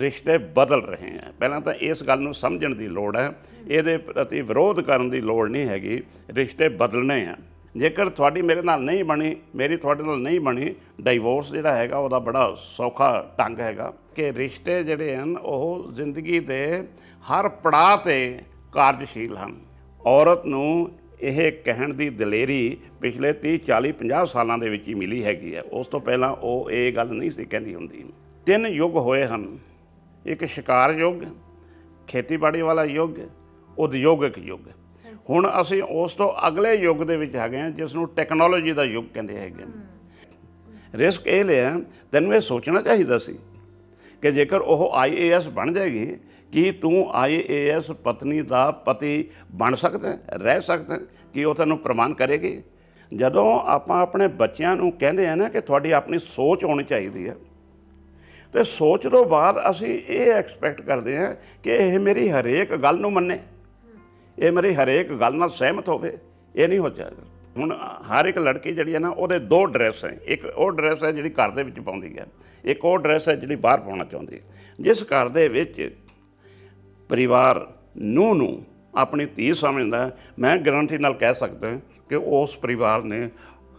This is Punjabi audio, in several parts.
ਰਿਸ਼ਤੇ ਬਦਲ ਰਹੇ ਆ ਪਹਿਲਾਂ ਤਾਂ ਇਸ ਗੱਲ ਨੂੰ ਸਮਝਣ ਦੀ ਲੋੜ ਹੈ ਇਹਦੇ ਪ੍ਰਤੀ ਵਿਰੋਧ ਕਰਨ ਦੀ ਲੋੜ ਨਹੀਂ ਹੈਗੀ ਰਿਸ਼ਤੇ ਬਦਲਣੇ ਆ ਜੇਕਰ ਤੁਹਾਡੀ ਮੇਰੇ ਨਾਲ ਨਹੀਂ ਬਣੀ ਮੇਰੀ ਤੁਹਾਡੇ ਨਾਲ ਨਹੀਂ ਬਣੀ ਡਾਈਵੋਰਸ ਜਿਹੜਾ ਹੈਗਾ ਉਹਦਾ ਬੜਾ ਸੌਖਾ ਟੰਗ ਹੈਗਾ ਕਿ ਰਿਸ਼ਤੇ ਜਿਹੜੇ ਹਨ ਉਹ ਜ਼ਿੰਦਗੀ ਦੇ ਹਰ ਪੜਾਅ ਤੇ ਕਾਰਜਸ਼ੀਲ ਹਨ ਔਰਤ ਨੂੰ ਇਹ ਕਹਿਣ ਦੀ ਦਲੇਰੀ ਪਿਛਲੇ 30 40 50 ਸਾਲਾਂ ਦੇ ਵਿੱਚ ਹੀ ਮਿਲੀ ਹੈਗੀ ਹੈ ਉਸ ਤੋਂ ਪਹਿਲਾਂ ਉਹ ਇਹ ਗੱਲ ਨਹੀਂ ਸੀ ਕਹਿੰਦੀ ਹੁੰਦੀ ਤਿੰਨ ਯੁੱਗ ਹੋਏ ਹਨ ਇੱਕ ਸ਼ਿਕਾਰ ਯੁੱਗ ਖੇਤੀਬਾੜੀ ਵਾਲਾ ਯੁੱਗ ਉਦਯੋਗਿਕ ਯੁੱਗ ਹੁਣ ਅਸੀਂ ਉਸ ਤੋਂ ਅਗਲੇ ਯੁੱਗ ਦੇ ਵਿੱਚ ਹੈਗੇ ਹਾਂ ਜਿਸ ਨੂੰ ਟੈਕਨੋਲੋਜੀ ਦਾ ਯੁੱਗ ਕਹਿੰਦੇ ਹੈਗੇ ਰਿਸਕ ਇਹ ਲਿਆ ਤੈਨੂੰ ਇਹ ਸੋਚਣਾ ਚਾਹੀਦਾ ਸੀ ਕਿ ਜੇਕਰ ਉਹ ਆਈਏਐਸ ਬਣ ਜਾਏਗੀ ਕੀ ਤੂੰ ਆਈਏਐਸ ਪਤਨੀ ਦਾ ਪਤੀ ਬਣ ਸਕਦਾ ਰਹਿ ਸਕਦਾ ਕਿ ਉਹ ਤੈਨੂੰ ਪ੍ਰਮਾਣ ਕਰੇਗੀ ਜਦੋਂ ਆਪਾਂ ਆਪਣੇ ਬੱਚਿਆਂ ਨੂੰ ਕਹਿੰਦੇ ਆ ਨਾ ਕਿ ਤੁਹਾਡੀ ਆਪਣੀ ਸੋਚ ਹੋਣੀ ਚਾਹੀਦੀ ਹੈ ਤੇ ਸੋਚ ਤੋਂ ਬਾਅਦ ਅਸੀਂ ਇਹ ਐਕਸਪੈਕਟ ਕਰਦੇ ਹਾਂ ਕਿ ਇਹ ਮੇਰੀ ਹਰੇਕ ਗੱਲ ਨੂੰ ਮੰਨੇ ਇਹ ਮੇਰੀ ਹਰੇਕ ਗੱਲ ਨਾਲ ਸਹਿਮਤ ਹੋਵੇ ਇਹ ਨਹੀਂ ਹੋ ਜਾਏਗਾ ਹੁਣ ਹਰ ਇੱਕ ਲੜਕੀ ਜਿਹੜੀ ਹੈ ਨਾ ਉਹਦੇ ਦੋ ਡਰੈਸ ਹੈ ਇੱਕ ਉਹ ਡਰੈਸ ਹੈ ਜਿਹੜੀ ਘਰ ਦੇ ਵਿੱਚ ਪਾਉਂਦੀ ਹੈ ਇੱਕ ਉਹ ਡਰੈਸ ਹੈ ਜਿਹੜੀ ਬਾਹਰ ਪਾਉਣਾ ਚਾਹੁੰਦੀ ਹੈ ਜਿਸ ਘਰ ਦੇ ਵਿੱਚ ਪਰਿਵਾਰ ਨੂੰ ਨੂੰ ਆਪਣੀ ਧੀ ਸਮਝਦਾ ਮੈਂ ਗਰੰਟੀ ਨਾਲ ਕਹਿ ਸਕਦਾ ਕਿ ਉਸ ਪਰਿਵਾਰ ਨੇ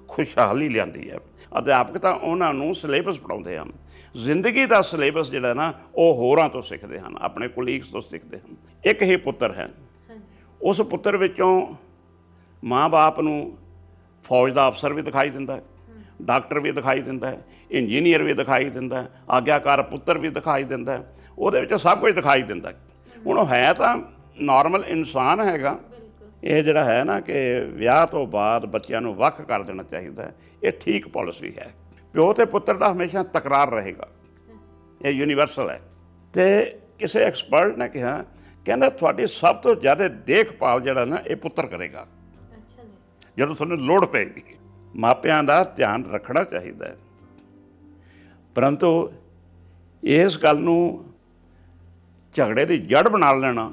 ਖੁਸ਼ਹਾਲੀ ਲਿਆਂਦੀ ਹੈ ਅਧਿਆਪਕ ਤਾਂ ਉਹਨਾਂ ਨੂੰ ਸਿਲੇਬਸ ਪੜਾਉਂਦੇ ਹਨ ਜ਼ਿੰਦਗੀ ਦਾ ਸਿਲੇਬਸ ਜਿਹੜਾ ਨਾ ਉਹ ਹੋਰਾਂ ਤੋਂ ਸਿੱਖਦੇ ਹਨ ਆਪਣੇ ਕੋਲੀਗਸ ਤੋਂ ਸਿੱਖਦੇ ਹਨ ਇੱਕ ਹੀ ਪੁੱਤਰ ਹੈ ਉਸ ਪੁੱਤਰ ਵਿੱਚੋਂ ਮਾਂ-ਬਾਪ ਨੂੰ ਫੌਜ ਦਾ ਅਫਸਰ ਵੀ ਦਿਖਾਈ ਦਿੰਦਾ ਹੈ ਡਾਕਟਰ ਵੀ ਦਿਖਾਈ ਦਿੰਦਾ ਹੈ ਇੰਜੀਨੀਅਰ ਵੀ ਦਿਖਾਈ ਦਿੰਦਾ ਹੈ ਆਗਿਆਕਾਰ ਪੁੱਤਰ ਵੀ ਦਿਖਾਈ ਦਿੰਦਾ ਹੈ ਉਹਦੇ ਵਿੱਚ ਸਭ ਕੁਝ ਦਿਖਾਈ ਦਿੰਦਾ ਹੁਣ ਉਹ ਹੈ ਤਾਂ ਨਾਰਮਲ ਇਨਸਾਨ ਹੈਗਾ ਇਹ ਜਿਹੜਾ ਹੈ ਨਾ ਕਿ ਵਿਆਹ ਤੋਂ ਬਾਅਦ ਬੱਚਿਆਂ ਨੂੰ ਵੱਖ ਕਰ ਦੇਣਾ ਚਾਹੀਦਾ ਇਹ ਠੀਕ ਪਾਲਿਸੀ ਹੈ ਪਿਓ ਤੇ ਪੁੱਤਰ ਦਾ ਹਮੇਸ਼ਾ ਤਕਰਾਰ ਰਹੇਗਾ ਇਹ ਯੂਨੀਵਰਸਲ ਹੈ ਤੇ ਕਿਸੇ ਐਕਸਪਰਟ ਨੇ ਕਿਹਾ ਕਹਿੰਦਾ ਤੁਹਾਡੀ ਸਭ ਤੋਂ ਜ਼ਿਆਦਾ ਦੇਖਭਾਲ ਜਿਹੜਾ ਨਾ ਇਹ ਪੁੱਤਰ ਕਰੇਗਾ ਅੱਛਾ ਜੀ ਜਦੋਂ ਤੁਹਾਨੂੰ ਲੋੜ ਪੈਗੀ ਮਾਪਿਆਂ ਦਾ ਧਿਆਨ ਰੱਖਣਾ ਚਾਹੀਦਾ ਹੈ ਪਰੰਤੂ ਇਸ ਗੱਲ ਨੂੰ ਝਗੜੇ ਦੀ ਜੜ ਬਣਾ ਲੈਣਾ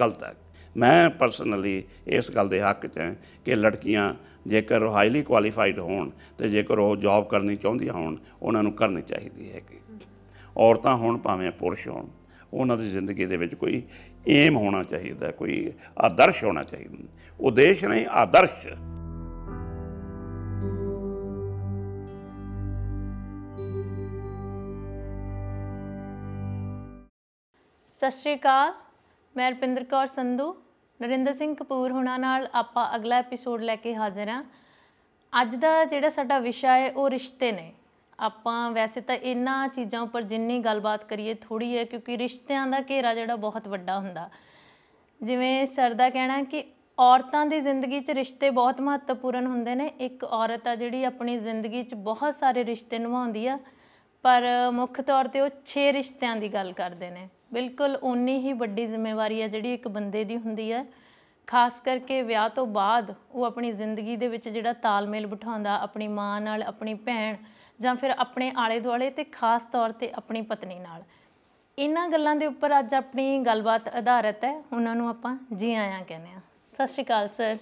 ਗਲਤ ਹੈ ਮੈਂ ਪਰਸਨਲੀ ਇਸ ਗੱਲ ਦੇ ਹੱਕ 'ਚ ਹਾਂ ਕਿ ਲੜਕੀਆਂ ਜੇਕਰ ਉਹ ਹਾਈਲੀ ਕੁਆਲੀਫਾਈਡ ਹੋਣ ਤੇ ਜੇਕਰ ਉਹ ਜੌਬ ਕਰਨੀ ਚਾਹੁੰਦੀਆਂ ਹੋਣ ਉਹਨਾਂ ਨੂੰ ਕਰਨੀ ਚਾਹੀਦੀ ਹੈ ਕਿ ਔਰਤਾਂ ਹੋਣ ਭਾਵੇਂ ਪੁਰਸ਼ ਹੋਣ ਉਹਨਾਂ ਦੀ ਜ਼ਿੰਦਗੀ ਦੇ ਵਿੱਚ ਕੋਈ ਏਮ ਹੋਣਾ ਚਾਹੀਦਾ ਕੋਈ ਆਦਰਸ਼ ਹੋਣਾ ਚਾਹੀਦਾ ਉਦੇਸ਼ ਨਹੀਂ ਆਦਰਸ਼ ਸਤਿ ਸ਼੍ਰੀ ਅਕਾਲ ਮੈਂ ਰਪਿੰਦਰ ਕੌਰ ਸੰਧੂ ਨਰਿੰਦਰ ਸਿੰਘ ਕਪੂਰ ਹੁਣਾਂ ਨਾਲ ਆਪਾਂ ਅਗਲਾ ਐਪੀਸੋਡ ਲੈ ਕੇ ਹਾਜ਼ਰ ਹਾਂ ਅੱਜ ਦਾ ਜਿਹੜਾ ਸਾਡਾ ਵਿਸ਼ਾ ਹੈ ਉਹ ਰਿਸ਼ਤੇ ਨੇ ਆਪਾਂ ਵੈਸੇ ਤਾਂ ਇਹਨਾਂ ਚੀਜ਼ਾਂ ਉੱਪਰ ਜਿੰਨੀ ਗੱਲਬਾਤ ਕਰੀਏ ਥੋੜੀ ਹੈ ਕਿਉਂਕਿ ਰਿਸ਼ਤਿਆਂ ਦਾ ਘੇਰਾ ਜਿਹੜਾ ਬਹੁਤ ਵੱਡਾ ਹੁੰਦਾ ਜਿਵੇਂ ਸਰ ਦਾ ਕਹਿਣਾ ਕਿ ਔਰਤਾਂ ਦੀ ਜ਼ਿੰਦਗੀ 'ਚ ਰਿਸ਼ਤੇ ਬਹੁਤ ਮਹੱਤਵਪੂਰਨ ਹੁੰਦੇ ਨੇ ਇੱਕ ਔਰਤ ਆ ਜਿਹੜੀ ਆਪਣੀ ਜ਼ਿੰਦਗੀ 'ਚ ਬਹੁਤ ਸਾਰੇ ਰਿਸ਼ਤੇ ਨਿਭਾਉਂਦੀ ਆ ਪਰ ਮੁੱਖ ਤੌਰ ਤੇ ਉਹ 6 ਰਿਸ਼ਤਿਆਂ ਦੀ ਗੱਲ ਕਰਦੇ ਨੇ ਬਿਲਕੁਲ ਓਨੀ ਹੀ ਵੱਡੀ ਜ਼ਿੰਮੇਵਾਰੀ ਹੈ ਜਿਹੜੀ ਇੱਕ ਬੰਦੇ ਦੀ ਹੁੰਦੀ ਹੈ ਖਾਸ ਕਰਕੇ ਵਿਆਹ ਤੋਂ ਬਾਅਦ ਉਹ ਆਪਣੀ ਜ਼ਿੰਦਗੀ ਦੇ ਵਿੱਚ ਜਿਹੜਾ ਤਾਲਮੇਲ ਬਿਠਾਉਂਦਾ ਆਪਣੀ ਮਾਂ ਨਾਲ ਆਪਣੀ ਭੈਣ ਜਾਂ ਫਿਰ ਆਪਣੇ ਆਲੇ ਦੁਆਲੇ ਤੇ ਖਾਸ ਤੌਰ ਤੇ ਆਪਣੀ ਪਤਨੀ ਨਾਲ ਇਹਨਾਂ ਗੱਲਾਂ ਦੇ ਉੱਪਰ ਅੱਜ ਆਪਣੀ ਗੱਲਬਾਤ ਆਧਾਰਿਤ ਹੈ ਉਹਨਾਂ ਨੂੰ ਆਪਾਂ ਜੀ ਆਇਆਂ ਕਹਿੰਦੇ ਆ ਸਤਿ ਸ਼੍ਰੀ ਅਕਾਲ ਸਰ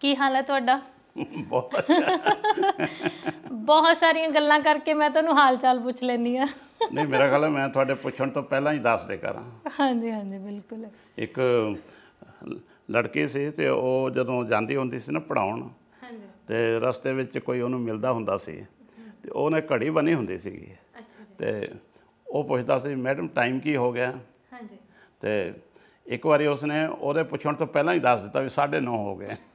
ਕੀ ਹਾਲ ਹੈ ਤੁਹਾਡਾ ਬਹੁਤ ਅੱਛਾ ਬਹੁਤ ਸਾਰੀਆਂ ਗੱਲਾਂ ਕਰਕੇ ਮੈਂ ਤੁਹਾਨੂੰ ਹਾਲ ਚਾਲ ਪੁੱਛ ਲੈਣੀ ਆ ਨਹੀਂ ਮੇਰਾ ਖਿਆਲ ਹੈ ਮੈਂ ਤੁਹਾਡੇ ਪੁੱਛਣ ਤੋਂ ਪਹਿਲਾਂ ਹੀ ਦੱਸ ਦੇ ਕਰਾਂ ਹਾਂਜੀ ਹਾਂਜੀ ਬਿਲਕੁਲ ਇੱਕ ਲੜਕੇ ਸੀ ਤੇ ਉਹ ਜਦੋਂ ਜਾਂਦੀ ਹੁੰਦੀ ਸੀ ਨਾ ਪੜਾਉਣ ਹਾਂਜੀ ਤੇ ਰਸਤੇ ਵਿੱਚ ਕੋਈ ਉਹਨੂੰ ਮਿਲਦਾ ਹੁੰਦਾ ਸੀ ਤੇ ਉਹਨੇ ਘੜੀ ਬਣੀ ਹੁੰਦੀ ਸੀਗੀ ਤੇ ਉਹ ਪੁੱਛਦਾ ਸੀ ਮੈਡਮ ਟਾਈਮ ਕੀ ਹੋ ਗਿਆ ਹਾਂਜੀ ਤੇ ਇੱਕ ਵਾਰੀ ਉਸਨੇ ਉਹਦੇ ਪੁੱਛਣ ਤੋਂ ਪਹਿਲਾਂ ਹੀ ਦੱਸ ਦਿੱਤਾ ਵੀ 9:30 ਹੋ ਗਏ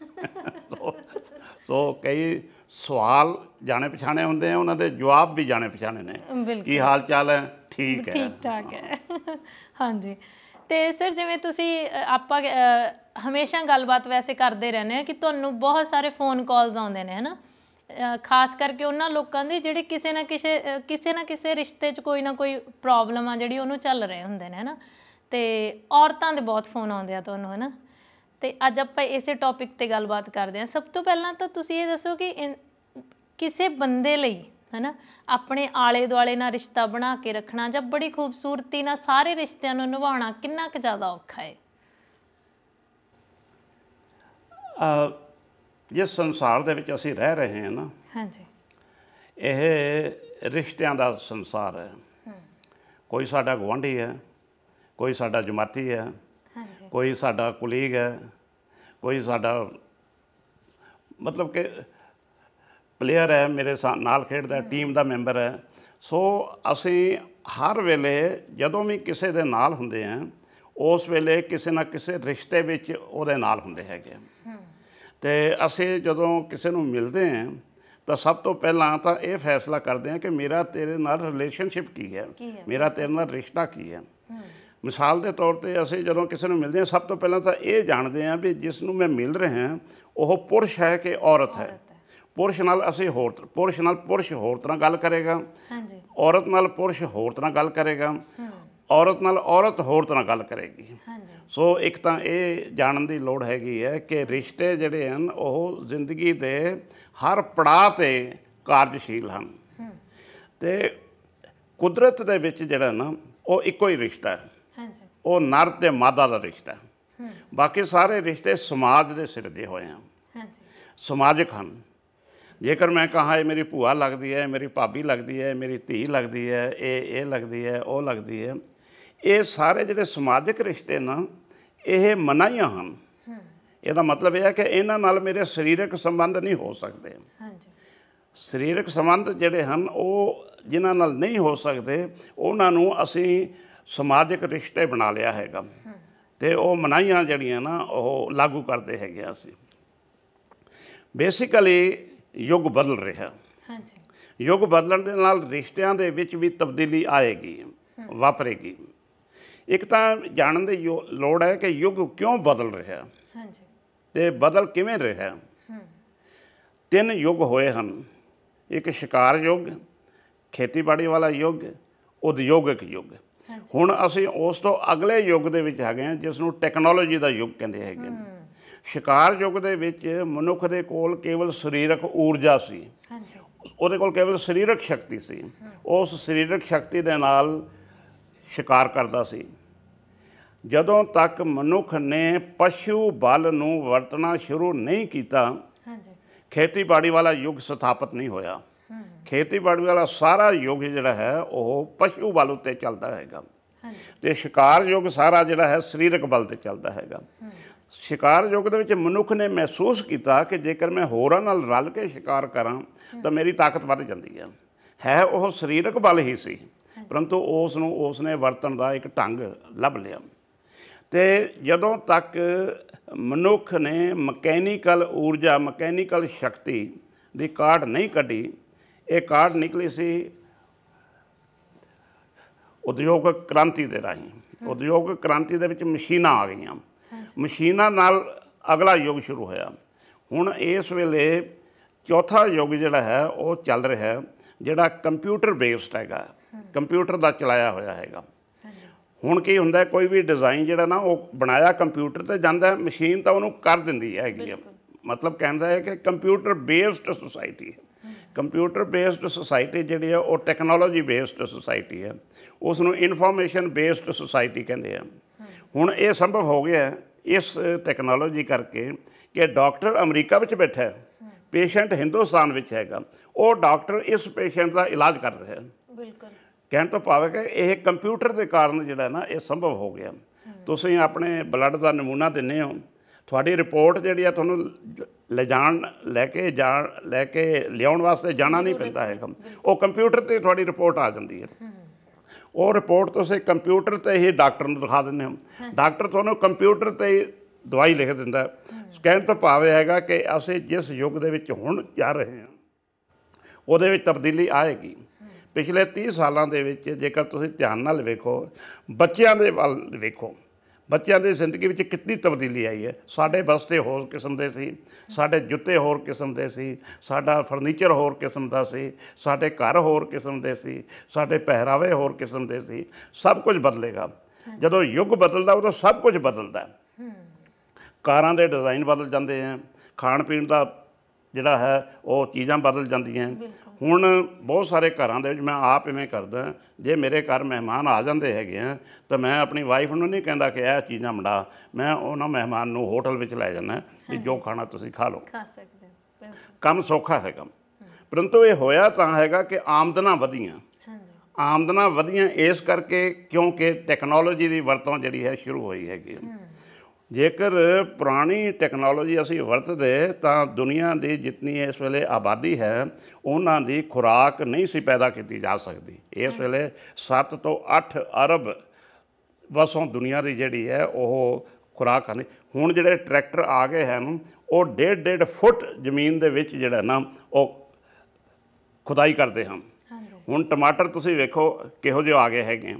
ਸੋ ਕਈ ਸਵਾਲ ਜਾਣੇ ਪਛਾਣੇ ਹੁੰਦੇ ਆ ਉਹਨਾਂ ਦੇ ਜਵਾਬ ਵੀ ਜਾਣੇ ਪਛਾਣੇ ਨੇ ਕੀ ਹਾਲ ਚਾਲ ਹੈ ਠੀਕ ਹੈ ਠੀਕ ਠਾਕ ਹੈ ਹਾਂਜੀ ਤੇ ਸਰ ਜਿਵੇਂ ਤੁਸੀਂ ਆਪਾਂ ਹਮੇਸ਼ਾ ਗੱਲਬਾਤ ਵੈਸੇ ਕਰਦੇ ਰਹਿੰਦੇ ਆ ਕਿ ਤੁਹਾਨੂੰ ਬਹੁਤ ਸਾਰੇ ਫੋਨ ਕਾਲਸ ਆਉਂਦੇ ਨੇ ਹਨਾ ਖਾਸ ਕਰਕੇ ਉਹਨਾਂ ਲੋਕਾਂ ਦੀ ਜਿਹੜੇ ਕਿਸੇ ਨਾ ਕਿਸੇ ਕਿਸੇ ਨਾ ਕਿਸੇ ਰਿਸ਼ਤੇ 'ਚ ਕੋਈ ਨਾ ਕੋਈ ਪ੍ਰੋਬਲਮ ਆ ਜਿਹੜੀ ਉਹਨੂੰ ਚੱਲ ਰਹੇ ਹੁੰਦੇ ਨੇ ਹਨਾ ਤੇ ਔਰਤਾਂ ਦੇ ਬਹੁਤ ਫੋਨ ਆਉਂਦੇ ਆ ਤੁਹਾਨੂੰ ਹਨਾ ਤੇ ਅੱਜ ਆਪਾਂ ਇਸੇ ਟੌਪਿਕ ਤੇ ਗੱਲਬਾਤ ਕਰਦੇ ਹਾਂ ਸਭ ਤੋਂ ਪਹਿਲਾਂ ਤਾਂ ਤੁਸੀਂ ਇਹ ਦੱਸੋ ਕਿ ਕਿਸੇ ਬੰਦੇ ਲਈ ਹਨਾ ਆਪਣੇ ਆਲੇ ਦੁਆਲੇ ਨਾਲ ਰਿਸ਼ਤਾ ਬਣਾ ਕੇ ਰੱਖਣਾ ਜਾਂ ਬੜੀ ਖੂਬਸੂਰਤੀ ਨਾਲ ਸਾਰੇ ਰਿਸ਼ਤਿਆਂ ਨੂੰ ਨਿਭਾਉਣਾ ਕਿੰਨਾ ਕੁ ਜ਼ਿਆਦਾ ਔਖਾ ਹੈ ਅ ਜਿਸ ਸੰਸਾਰ ਦੇ ਵਿੱਚ ਅਸੀਂ ਰਹਿ ਰਹੇ ਹਾਂ ਨਾ ਹਾਂਜੀ ਇਹ ਰਿਸ਼ਤਿਆਂ ਦਾ ਸੰਸਾਰ ਹੈ ਕੋਈ ਸਾਡਾ ਗਵਾਂਢੀ ਹੈ ਕੋਈ ਸਾਡਾ ਜਮਾਤੀ ਹੈ ਕੋਈ ਸਾਡਾ ਕੁਲੀਗ ਹੈ ਕੋਈ ਸਾਡਾ ਮਤਲਬ ਕਿ ਪਲੇਅਰ ਹੈ ਮੇਰੇ ਨਾਲ ਖੇਡਦਾ ਟੀਮ ਦਾ ਮੈਂਬਰ ਹੈ ਸੋ ਅਸੀਂ ਹਰ ਵੇਲੇ ਜਦੋਂ ਵੀ ਕਿਸੇ ਦੇ ਨਾਲ ਹੁੰਦੇ ਆ ਉਸ ਵੇਲੇ ਕਿਸੇ ਨਾ ਕਿਸੇ ਰਿਸ਼ਤੇ ਵਿੱਚ ਉਹਦੇ ਨਾਲ ਹੁੰਦੇ ਹੈਗੇ ਤੇ ਅਸੀਂ ਜਦੋਂ ਕਿਸੇ ਨੂੰ ਮਿਲਦੇ ਆ ਤਾਂ ਸਭ ਤੋਂ ਪਹਿਲਾਂ ਤਾਂ ਇਹ ਫੈਸਲਾ ਕਰਦੇ ਆ ਕਿ ਮੇਰਾ ਤੇਰੇ ਨਾਲ ਰਿਲੇਸ਼ਨਸ਼ਿਪ ਕੀ ਹੈ ਮੇਰਾ ਤੇਰੇ ਨਾਲ ਰਿਸ਼ਤਾ ਕੀ ਹੈ ਮਿਸਾਲ ਦੇ ਤੌਰ ਤੇ ਅਸੀਂ ਜਦੋਂ ਕਿਸੇ ਨੂੰ ਮਿਲਦੇ ਹਾਂ ਸਭ ਤੋਂ ਪਹਿਲਾਂ ਤਾਂ ਇਹ ਜਾਣਦੇ ਹਾਂ ਵੀ ਜਿਸ ਨੂੰ ਮੈਂ ਮਿਲ ਰਿਹਾ ਹਾਂ ਉਹ ਪੁਰਸ਼ ਹੈ ਕਿ ਔਰਤ ਹੈ ਪੁਰਸ਼ ਨਾਲ ਅਸੀਂ ਹੋਰ ਪੁਰਸ਼ ਨਾਲ ਪੁਰਸ਼ ਹੋਰ ਤਰ੍ਹਾਂ ਗੱਲ ਕਰੇਗਾ ਹਾਂਜੀ ਔਰਤ ਨਾਲ ਪੁਰਸ਼ ਹੋਰ ਤਰ੍ਹਾਂ ਗੱਲ ਕਰੇਗਾ ਔਰਤ ਨਾਲ ਔਰਤ ਹੋਰ ਤਰ੍ਹਾਂ ਗੱਲ ਕਰੇਗੀ ਹਾਂਜੀ ਸੋ ਇੱਕ ਤਾਂ ਇਹ ਜਾਣਨ ਦੀ ਲੋੜ ਹੈਗੀ ਹੈ ਕਿ ਰਿਸ਼ਤੇ ਜਿਹੜੇ ਹਨ ਉਹ ਜ਼ਿੰਦਗੀ ਦੇ ਹਰ ਪੜਾਅ ਤੇ ਕਾਰਜਸ਼ੀਲ ਹਨ ਤੇ ਕੁਦਰਤ ਦੇ ਵਿੱਚ ਜਿਹੜਾ ਨਾ ਉਹ ਇੱਕੋ ਹੀ ਰਿਸ਼ਤਾ ਹੈ ਉਹ ਨਰ ਤੇ ਮਾਦਾ ਦਾ ਰਿਸ਼ਤਾ ਹੈ ਬਾਕੀ ਸਾਰੇ ਰਿਸ਼ਤੇ ਸਮਾਜ ਦੇ ਸਿਰ ਦੇ ਹੋਏ ਆ ਹਾਂਜੀ ਸਮਾਜਿਕ ਹਨ ਜੇਕਰ ਮੈਂ ਕਹਾ ਇਹ ਮੇਰੀ ਭੂਆ ਲੱਗਦੀ ਹੈ ਮੇਰੀ ਭਾਬੀ ਲੱਗਦੀ ਹੈ ਮੇਰੀ ਧੀ ਲੱਗਦੀ ਹੈ ਇਹ ਇਹ ਲੱਗਦੀ ਹੈ ਉਹ ਲੱਗਦੀ ਹੈ ਇਹ ਸਾਰੇ ਜਿਹੜੇ ਸਮਾਜਿਕ ਰਿਸ਼ਤੇ ਨਾ ਇਹ ਮਨਾਈਆਂ ਹਨ ਇਹਦਾ ਮਤਲਬ ਇਹ ਹੈ ਕਿ ਇਹਨਾਂ ਨਾਲ ਮੇਰੇ ਸਰੀਰਕ ਸੰਬੰਧ ਨਹੀਂ ਹੋ ਸਕਦੇ ਹਾਂਜੀ ਸਰੀਰਕ ਸੰਬੰਧ ਜਿਹੜੇ ਹਨ ਉਹ ਜਿਨ੍ਹਾਂ ਨਾਲ ਨਹੀਂ ਹੋ ਸਕਦੇ ਉਹਨਾਂ ਨੂੰ ਅਸੀਂ ਸਮਾਜਿਕ ਰਿਸ਼ਤੇ ਬਣਾ ਲਿਆ ਹੈਗਾ ਤੇ ਉਹ ਮਨਾਈਆਂ ਜਿਹੜੀਆਂ ਨਾ ਉਹ ਲਾਗੂ ਕਰਦੇ ਹੈਗੇ ਅਸੀਂ ਬੇਸਿਕਲੀ ਯੁੱਗ ਬਦਲ ਰਿਹਾ ਹਾਂਜੀ ਯੁੱਗ ਬਦਲਣ ਦੇ ਨਾਲ ਰਿਸ਼ਤਿਆਂ ਦੇ ਵਿੱਚ ਵੀ ਤਬਦੀਲੀ ਆਏਗੀ ਵਾਪਰੇਗੀ ਇੱਕ ਤਾਂ ਜਾਣਨ ਦੀ ਲੋੜ ਹੈ ਕਿ ਯੁੱਗ ਕਿਉਂ ਬਦਲ ਰਿਹਾ ਹਾਂਜੀ ਤੇ ਬਦਲ ਕਿਵੇਂ ਰਿਹਾ ਤਿੰਨ ਯੁੱਗ ਹੋਏ ਹਨ ਇੱਕ ਸ਼ਿਕਾਰ ਯੁੱਗ ਖੇਤੀਬਾੜੀ ਵਾਲਾ ਯੁੱਗ ਉਦਯੋਗਿਕ ਯੁੱਗ ਹੁਣ ਅਸੀਂ ਉਸ ਤੋਂ ਅਗਲੇ ਯੁੱਗ ਦੇ ਵਿੱਚ ਹੈਗੇ ਹਾਂ ਜਿਸ ਨੂੰ ਟੈਕਨੋਲੋਜੀ ਦਾ ਯੁੱਗ ਕਹਿੰਦੇ ਹੈਗੇ ਹਾਂ ਸ਼ਿਕਾਰ ਯੁੱਗ ਦੇ ਵਿੱਚ ਮਨੁੱਖ ਦੇ ਕੋਲ ਕੇਵਲ ਸਰੀਰਕ ਊਰਜਾ ਸੀ ਹਾਂਜੀ ਉਹਦੇ ਕੋਲ ਕੇਵਲ ਸਰੀਰਕ ਸ਼ਕਤੀ ਸੀ ਉਸ ਸਰੀਰਕ ਸ਼ਕਤੀ ਦੇ ਨਾਲ ਸ਼ਿਕਾਰ ਕਰਦਾ ਸੀ ਜਦੋਂ ਤੱਕ ਮਨੁੱਖ ਨੇ ਪਸ਼ੂ ਬਲ ਨੂੰ ਵਰਤਣਾ ਸ਼ੁਰੂ ਨਹੀਂ ਕੀਤਾ ਹਾਂਜੀ ਖੇਤੀਬਾੜੀ ਵਾਲਾ ਯੁੱਗ ਸਥਾਪਿਤ ਨਹੀਂ ਹੋਇਆ ਖੇਤੀਬਾੜੀ ਵਾਲਾ ਸਾਰਾ ਯੁੱਗ ਜਿਹੜਾ ਹੈ ਉਹ ਪਸ਼ੂ ਬਲ ਉੱਤੇ ਚੱਲਦਾ ਹੈਗਾ ਤੇ ਸ਼ਿਕਾਰ ਯੁੱਗ ਸਾਰਾ ਜਿਹੜਾ ਹੈ ਸਰੀਰਕ ਬਲ ਤੇ ਚੱਲਦਾ ਹੈਗਾ ਸ਼ਿਕਾਰ ਯੁੱਗ ਦੇ ਵਿੱਚ ਮਨੁੱਖ ਨੇ ਮਹਿਸੂਸ ਕੀਤਾ ਕਿ ਜੇਕਰ ਮੈਂ ਹੋਰਾਂ ਨਾਲ ਰਲ ਕੇ ਸ਼ਿਕਾਰ ਕਰਾਂ ਤਾਂ ਮੇਰੀ ਤਾਕਤ ਵੱਧ ਜਾਂਦੀ ਹੈ ਹੈ ਉਹ ਸਰੀਰਕ ਬਲ ਹੀ ਸੀ ਪਰੰਤੂ ਉਸ ਨੂੰ ਉਸ ਨੇ ਵਰਤਣ ਦਾ ਇੱਕ ਢੰਗ ਲੱਭ ਲਿਆ ਤੇ ਜਦੋਂ ਤੱਕ ਮਨੁੱਖ ਨੇ ਮਕੈਨੀਕਲ ਊਰਜਾ ਮਕੈਨੀਕਲ ਸ਼ਕਤੀ ਦੀ ਕਾਢ ਨਹੀਂ ਕੱਢੀ ਇਹ ਕਾਰਡ ਨਿਕਲੀ ਸੀ ਉਦਯੋਗ ਕ੍ਰਾਂਤੀ ਦੇ ਰਾਹੀਂ ਉਦਯੋਗ ਕ੍ਰਾਂਤੀ ਦੇ ਵਿੱਚ ਮਸ਼ੀਨਾਂ ਆ ਗਈਆਂ ਮਸ਼ੀਨਾਂ ਨਾਲ ਅਗਲਾ ਯੁੱਗ ਸ਼ੁਰੂ ਹੋਇਆ ਹੁਣ ਇਸ ਵੇਲੇ ਚੌਥਾ ਯੁੱਗ ਜਿਹੜਾ ਹੈ ਉਹ ਚੱਲ ਰਿਹਾ ਹੈ ਜਿਹੜਾ ਕੰਪਿਊਟਰ ਬੇਸਡ ਹੈਗਾ ਕੰਪਿਊਟਰ ਦਾ ਚਲਾਇਆ ਹੋਇਆ ਹੈਗਾ ਹੁਣ ਕੀ ਹੁੰਦਾ ਕੋਈ ਵੀ ਡਿਜ਼ਾਈਨ ਜਿਹੜਾ ਨਾ ਉਹ ਬਣਾਇਆ ਕੰਪਿਊਟਰ ਤੇ ਜਾਂਦਾ ਮਸ਼ੀਨ ਤਾਂ ਉਹਨੂੰ ਕਰ ਦਿੰਦੀ ਹੈਗੀ ਮਤਲਬ ਕਹਿੰਦਾ ਹੈ ਕਿ ਕੰਪਿਊਟਰ ਬੇਸਡ ਸੋਸਾਇਟੀ ਹੈ ਕੰਪਿਊਟਰ ਬੇਸਡ ਸੋਸਾਇਟੀ ਜਿਹੜੀ ਆ ਉਹ ਟੈਕਨੋਲੋਜੀ ਬੇਸਡ ਸੋਸਾਇਟੀ ਹੈ ਉਸ ਨੂੰ ਇਨਫੋਰਮੇਸ਼ਨ ਬੇਸਡ ਸੋਸਾਇਟੀ ਕਹਿੰਦੇ ਆ ਹੁਣ ਇਹ ਸੰਭਵ ਹੋ ਗਿਆ ਇਸ ਟੈਕਨੋਲੋਜੀ ਕਰਕੇ ਕਿ ਡਾਕਟਰ ਅਮਰੀਕਾ ਵਿੱਚ ਬੈਠਾ ਹੈ ਪੇਸ਼ੈਂਟ ਹਿੰਦੁਸਤਾਨ ਵਿੱਚ ਹੈਗਾ ਉਹ ਡਾਕਟਰ ਇਸ ਪੇਸ਼ੈਂਟ ਦਾ ਇਲਾਜ ਕਰ ਰਿਹਾ ਹੈ ਬਿਲਕੁਲ ਕਹਿਣ ਤੋਂ ਭਾਵ ਹੈ ਇਹ ਕੰਪਿਊਟਰ ਦੇ ਕਾਰਨ ਜਿਹੜਾ ਨਾ ਇਹ ਸੰਭਵ ਹੋ ਗਿਆ ਤੁਸੀਂ ਆਪਣੇ ਬਲੱਡ ਦਾ ਨਮੂਨਾ ਦਿੰਨੇ ਹੋ ਤੁਹਾਡੀ ਰਿਪੋਰਟ ਜਿਹੜੀ ਆ ਤੁਹਾਨੂੰ ਲਿਜਾਣ ਲੈ ਕੇ ਜਾਣ ਲੈ ਕੇ ਲਿਆਉਣ ਵਾਸਤੇ ਜਾਣਾ ਨਹੀਂ ਪੈਂਦਾ ਹੈ ਕੰਮ ਉਹ ਕੰਪਿਊਟਰ ਤੇ ਤੁਹਾਡੀ ਰਿਪੋਰਟ ਆ ਜਾਂਦੀ ਹੈ ਉਹ ਰਿਪੋਰਟ ਤੁਸੀਂ ਕੰਪਿਊਟਰ ਤੇ ਹੀ ਡਾਕਟਰ ਨੂੰ ਦਿਖਾ ਦਿੰਦੇ ਹੋ ਡਾਕਟਰ ਤੁਹਾਨੂੰ ਕੰਪਿਊਟਰ ਤੇ ਹੀ ਦਵਾਈ ਲਿਖ ਦਿੰਦਾ ਕਹਿਣ ਤੋਂ ਭਾਵ ਹੈਗਾ ਕਿ ਅਸੀਂ ਜਿਸ ਯੁੱਗ ਦੇ ਵਿੱਚ ਹੁਣ ਜਾ ਰਹੇ ਹਾਂ ਉਹਦੇ ਵਿੱਚ ਤਬਦੀਲੀ ਆਏਗੀ ਪਿਛਲੇ 30 ਸਾਲਾਂ ਦੇ ਵਿੱਚ ਜੇਕਰ ਤੁਸੀਂ ਧਿਆਨ ਨਾਲ ਵੇਖੋ ਬੱਚਿਆਂ ਦੇ ਵੱਲ ਵੇਖੋ ਬੱਚਿਆਂ ਦੀ ਜ਼ਿੰਦਗੀ ਵਿੱਚ ਕਿੰਨੀ ਤਬਦੀਲੀ ਆਈ ਹੈ ਸਾਡੇ ਬਸਤੇ ਹੋਰ ਕਿਸਮ ਦੇ ਸੀ ਸਾਡੇ ਜੁੱਤੇ ਹੋਰ ਕਿਸਮ ਦੇ ਸੀ ਸਾਡਾ ਫਰਨੀਚਰ ਹੋਰ ਕਿਸਮ ਦਾ ਸੀ ਸਾਡੇ ਘਰ ਹੋਰ ਕਿਸਮ ਦੇ ਸੀ ਸਾਡੇ ਪਹਿਰਾਵੇ ਹੋਰ ਕਿਸਮ ਦੇ ਸੀ ਸਭ ਕੁਝ ਬਦਲੇਗਾ ਜਦੋਂ ਯੁੱਗ ਬਦਲਦਾ ਉਦੋਂ ਸਭ ਕੁਝ ਬਦਲਦਾ ਕਾਰਾਂ ਦੇ ਡਿਜ਼ਾਈਨ ਬਦਲ ਜਾਂਦੇ ਆ ਖਾਣ ਪੀਣ ਦਾ ਜਿਹੜਾ ਹੈ ਉਹ ਚੀਜ਼ਾਂ ਬਦਲ ਜਾਂਦੀਆਂ ਹੁਣ ਬਹੁਤ ਸਾਰੇ ਘਰਾਂ ਦੇ ਵਿੱਚ ਮੈਂ ਆਪ ਇਵੇਂ ਕਰਦਾ ਜੇ ਮੇਰੇ ਘਰ ਮਹਿਮਾਨ ਆ ਜਾਂਦੇ ਹੈਗੇ ਆ ਤਾਂ ਮੈਂ ਆਪਣੀ ਵਾਈਫ ਨੂੰ ਨਹੀਂ ਕਹਿੰਦਾ ਕਿ ਇਹ ਚੀਜ਼ਾਂ ਮੰਡਾ ਮੈਂ ਉਹਨਾਂ ਮਹਿਮਾਨ ਨੂੰ ਹੋਟਲ ਵਿੱਚ ਲੈ ਜਾਂਦਾ ਕਿ ਜੋ ਖਾਣਾ ਤੁਸੀਂ ਖਾ ਲਓ ਖਾ ਸਕਦੇ ਕੰਮ ਸੌਖਾ ਹੈ ਕੰਮ ਪਰੰਤੂ ਇਹ ਹੋਇਆ ਤਾਂ ਹੈਗਾ ਕਿ ਆਮਦਨਾਂ ਵਧੀਆਂ ਆਮਦਨਾਂ ਵਧੀਆਂ ਇਸ ਕਰਕੇ ਕਿਉਂਕਿ ਟੈਕਨੋਲੋਜੀ ਦੀ ਵਰਤੋਂ ਜਿਹੜੀ ਹੈ ਸ਼ੁਰੂ ਹੋਈ ਹੈਗੀ ਜੇਕਰ ਪੁਰਾਣੀ ਟੈਕਨੋਲੋਜੀ ਅਸੀਂ ਵਰਤਦੇ ਤਾਂ ਦੁਨੀਆ ਦੀ ਜਿੰਨੀ ਇਸ ਵੇਲੇ ਆਬਾਦੀ ਹੈ ਉਹਨਾਂ ਦੀ ਖੁਰਾਕ ਨਹੀਂ ਸੀ ਪੈਦਾ ਕੀਤੀ ਜਾ ਸਕਦੀ ਇਸ ਵੇਲੇ 7 ਤੋਂ 8 ਅਰਬ ਵਸੋਂ ਦੁਨੀਆ ਦੀ ਜਿਹੜੀ ਹੈ ਉਹ ਖੁਰਾਕ ਹਨ ਹੁਣ ਜਿਹੜੇ ਟਰੈਕਟਰ ਆ ਗਏ ਹਨ ਉਹ 1.5 1.5 ਫੁੱਟ ਜ਼ਮੀਨ ਦੇ ਵਿੱਚ ਜਿਹੜਾ ਨਾ ਉਹ ਖੁਦਾਈ ਕਰਦੇ ਹਨ ਹੁਣ ਟਮਾਟਰ ਤੁਸੀਂ ਵੇਖੋ ਕਿਹੋ ਜਿਹਾ ਆ ਗਏ ਹੈਗੇ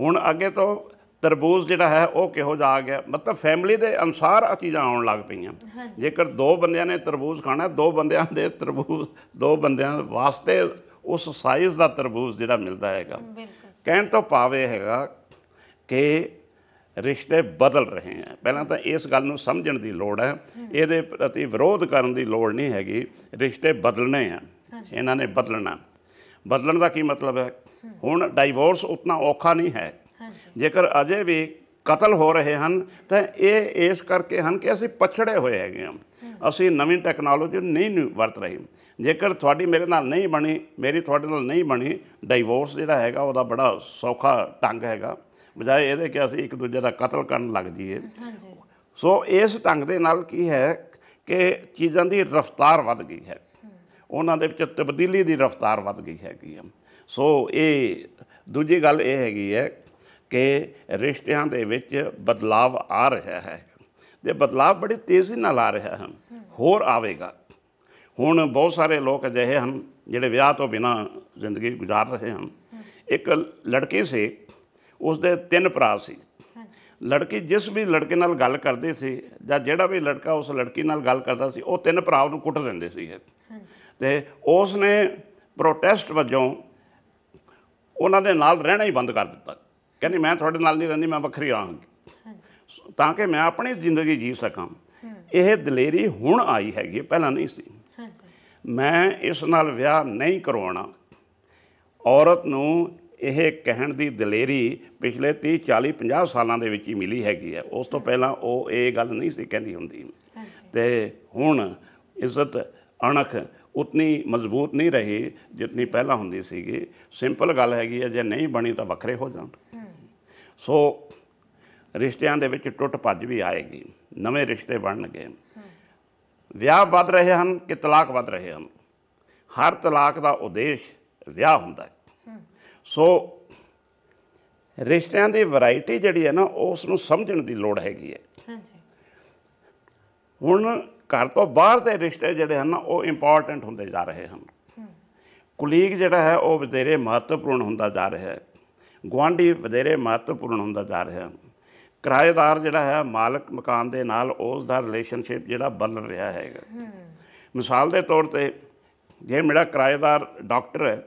ਹੁਣ ਅੱਗੇ ਤੋਂ ਤਰਬੂਜ਼ ਜਿਹੜਾ ਹੈ ਉਹ ਕਿਹੋ ਜਿਹਾ ਆ ਗਿਆ ਮਤਲਬ ਫੈਮਿਲੀ ਦੇ ਅਨਸਾਰ ਆ ਚੀਜ਼ਾਂ ਆਉਣ ਲੱਗ ਪਈਆਂ ਜੇਕਰ ਦੋ ਬੰਦਿਆਂ ਨੇ ਤਰਬੂਜ਼ ਖਾਣਾ ਦੋ ਬੰਦਿਆਂ ਦੇ ਤਰਬੂਜ਼ ਦੋ ਬੰਦਿਆਂ ਵਾਸਤੇ ਉਸ ਸਾਈਜ਼ ਦਾ ਤਰਬੂਜ਼ ਜਿਹੜਾ ਮਿਲਦਾ ਹੈਗਾ ਕਹਿਣ ਤੋਂ ਪਾਵੇ ਹੈਗਾ ਕਿ ਰਿਸ਼ਤੇ ਬਦਲ ਰਹੇ ਆ ਪਹਿਲਾਂ ਤਾਂ ਇਸ ਗੱਲ ਨੂੰ ਸਮਝਣ ਦੀ ਲੋੜ ਹੈ ਇਹਦੇ ਪ੍ਰਤੀ ਵਿਰੋਧ ਕਰਨ ਦੀ ਲੋੜ ਨਹੀਂ ਹੈਗੀ ਰਿਸ਼ਤੇ ਬਦਲਣੇ ਆ ਇਹਨਾਂ ਨੇ ਬਦਲਣਾ ਬਦਲਣ ਦਾ ਕੀ ਮਤਲਬ ਹੈ ਹੁਣ ਡਾਈਵੋਰਸ ਉਤਨਾ ਔਖਾ ਨਹੀਂ ਹੈ ਜੇਕਰ ਅਜੇ ਵੀ ਕਤਲ ਹੋ ਰਹੇ ਹਨ ਤਾਂ ਇਹ ਇਸ ਕਰਕੇ ਹਨ ਕਿ ਅਸੀਂ ਪਛੜੇ ਹੋਏ ਹੈਗੇ ਹਾਂ ਅਸੀਂ ਨਵੀਂ ਟੈਕਨੋਲੋਜੀ ਨਹੀਂ ਵਰਤ ਰਹੇ ਜੇਕਰ ਤੁਹਾਡੀ ਮੇਰੇ ਨਾਲ ਨਹੀਂ ਬਣੀ ਮੇਰੀ ਤੁਹਾਡੇ ਨਾਲ ਨਹੀਂ ਬਣੀ ਡਾਈਵੋਰਸ ਜਿਹੜਾ ਹੈਗਾ ਉਹਦਾ ਬੜਾ ਸੌਖਾ ਟੰਗ ਹੈਗਾ ਬਜਾਏ ਇਹਦੇ ਕਿ ਅਸੀਂ ਇੱਕ ਦੂਜੇ ਦਾ ਕਤਲ ਕਰਨ ਲੱਗ ਜਾਈਏ ਸੋ ਇਸ ਟੰਗ ਦੇ ਨਾਲ ਕੀ ਹੈ ਕਿ ਚੀਜ਼ਾਂ ਦੀ ਰਫ਼ਤਾਰ ਵੱਧ ਗਈ ਹੈ ਉਹਨਾਂ ਦੇ ਵਿੱਚ ਤਬਦੀਲੀ ਦੀ ਰਫ਼ਤਾਰ ਵੱਧ ਗਈ ਹੈਗੀ ਸੋ ਇਹ ਦੂਜੀ ਗੱਲ ਇਹ ਹੈਗੀ ਹੈ ਕਿ ਰਿਸ਼ਤਿਆਂ ਦੇ ਵਿੱਚ ਬਦਲਾਵ ਆ ਰਿਹਾ ਹੈ ਤੇ ਬਦਲਾਵ ਬੜੀ ਤੇਜ਼ੀ ਨਾਲ ਆ ਰਿਹਾ ਹੈ ਹੋਰ ਆਵੇਗਾ ਹੁਣ ਬਹੁਤ ਸਾਰੇ ਲੋਕ ਅਜਿਹੇ ਹਨ ਜਿਹੜੇ ਵਿਆਹ ਤੋਂ ਬਿਨਾ ਜ਼ਿੰਦਗੀ گزار ਰਹੇ ਹਨ ਇੱਕ ਲੜਕੀ ਸੀ ਉਸ ਦੇ ਤਿੰਨ ਭਰਾ ਸੀ ਲੜਕੀ ਜਿਸ ਵੀ ਲੜਕੇ ਨਾਲ ਗੱਲ ਕਰਦੇ ਸੀ ਜਾਂ ਜਿਹੜਾ ਵੀ ਲੜਕਾ ਉਸ ਲੜਕੀ ਨਾਲ ਗੱਲ ਕਰਦਾ ਸੀ ਉਹ ਤਿੰਨ ਭਰਾ ਨੂੰ ਕੁੱਟ ਦਿੰਦੇ ਸੀ ਤੇ ਉਸ ਨੇ ਪ੍ਰੋਟੈਸਟ ਵਜੋਂ ਉਹਨਾਂ ਦੇ ਨਾਲ ਰਹਿਣਾ ਹੀ ਬੰਦ ਕਰ ਦਿੱਤਾ ਕਹਿੰਦੀ ਮੈਂ ਤੁਹਾਡੇ ਨਾਲ ਨਹੀਂ ਰਹਿੰਦੀ ਮੈਂ ਵੱਖਰੀ ਰਹਾਂਗੀ ਤਾਂ ਕਿ ਮੈਂ ਆਪਣੀ ਜ਼ਿੰਦਗੀ ਜੀ ਸਕਾਂ ਇਹ ਦਲੇਰੀ ਹੁਣ ਆਈ ਹੈਗੀ ਪਹਿਲਾਂ ਨਹੀਂ ਸੀ ਮੈਂ ਇਸ ਨਾਲ ਵਿਆਹ ਨਹੀਂ ਕਰਵਾਉਣਾ ਔਰਤ ਨੂੰ ਇਹ ਕਹਿਣ ਦੀ ਦਲੇਰੀ ਪਿਛਲੇ 30 40 50 ਸਾਲਾਂ ਦੇ ਵਿੱਚ ਹੀ ਮਿਲੀ ਹੈਗੀ ਹੈ ਉਸ ਤੋਂ ਪਹਿਲਾਂ ਉਹ ਇਹ ਗੱਲ ਨਹੀਂ ਸੀ ਕਹਿੰਦੀ ਹੁੰਦੀ ਤੇ ਹੁਣ ਇੱਜ਼ਤ ਅਣਖ ਉਤਨੀ ਮਜ਼ਬੂਤ ਨਹੀਂ ਰਹੀ ਜਿੰਨੀ ਪਹਿਲਾਂ ਹੁੰਦੀ ਸੀਗੀ ਸਿੰਪਲ ਗੱਲ ਹੈਗੀ ਹੈ ਜੇ ਨਹੀਂ ਬਣੀ ਤਾਂ ਵੱਖਰੇ ਹੋ ਜਾਣ ਸੋ ਰਿਸ਼ਤਿਆਂ ਦੇ ਵਿੱਚ ਟੁੱਟ ਭੱਜ ਵੀ ਆਏਗੀ ਨਵੇਂ ਰਿਸ਼ਤੇ ਬਣਨਗੇ ਵਿਆਹ ਵੱਧ ਰਹੇ ਹਨ ਕਿ ਤਲਾਕ ਵੱਧ ਰਹੇ ਹਨ ਹਰ ਤਲਾਕ ਦਾ ਉਦੇਸ਼ ਵਿਆਹ ਹੁੰਦਾ ਹੈ ਸੋ ਰਿਸ਼ਤਿਆਂ ਦੀ ਵੈਰਾਈਟੀ ਜਿਹੜੀ ਹੈ ਨਾ ਉਸ ਨੂੰ ਸਮਝਣ ਦੀ ਲੋੜ ਹੈਗੀ ਹੈ ਹਾਂਜੀ ਹੁਣ ਘਰ ਤੋਂ ਬਾਹਰ ਦੇ ਰਿਸ਼ਤੇ ਜਿਹੜੇ ਹਨ ਉਹ ਇੰਪੋਰਟੈਂਟ ਹੁੰਦੇ ਜਾ ਰਹੇ ਹਨ ਕੁਲੀਗ ਜਿਹੜਾ ਹੈ ਉਹ ਵਧੇਰੇ ਮਹੱਤਵਪੂਰਨ ਹੁੰਦਾ ਜਾ ਰਿਹਾ ਹੈ ਗਵਾਂਢੀ ਵਧੇਰੇ ਮਹੱਤਵਪੂਰਨ ਹੁੰਦਾ ਜਾ ਰਿਹਾ ਹੈ ਕਿਰਾਏਦਾਰ ਜਿਹੜਾ ਹੈ ਮਾਲਕ ਮਕਾਨ ਦੇ ਨਾਲ ਉਸ ਦਾ ਰਿਲੇਸ਼ਨਸ਼ਿਪ ਜਿਹੜਾ ਬਦਲ ਰਿਹਾ ਹੈਗਾ ਮਿਸਾਲ ਦੇ ਤੌਰ ਤੇ ਜੇ ਮੇਰਾ ਕਿਰਾਏਦਾਰ ਡਾਕਟਰ ਹੈ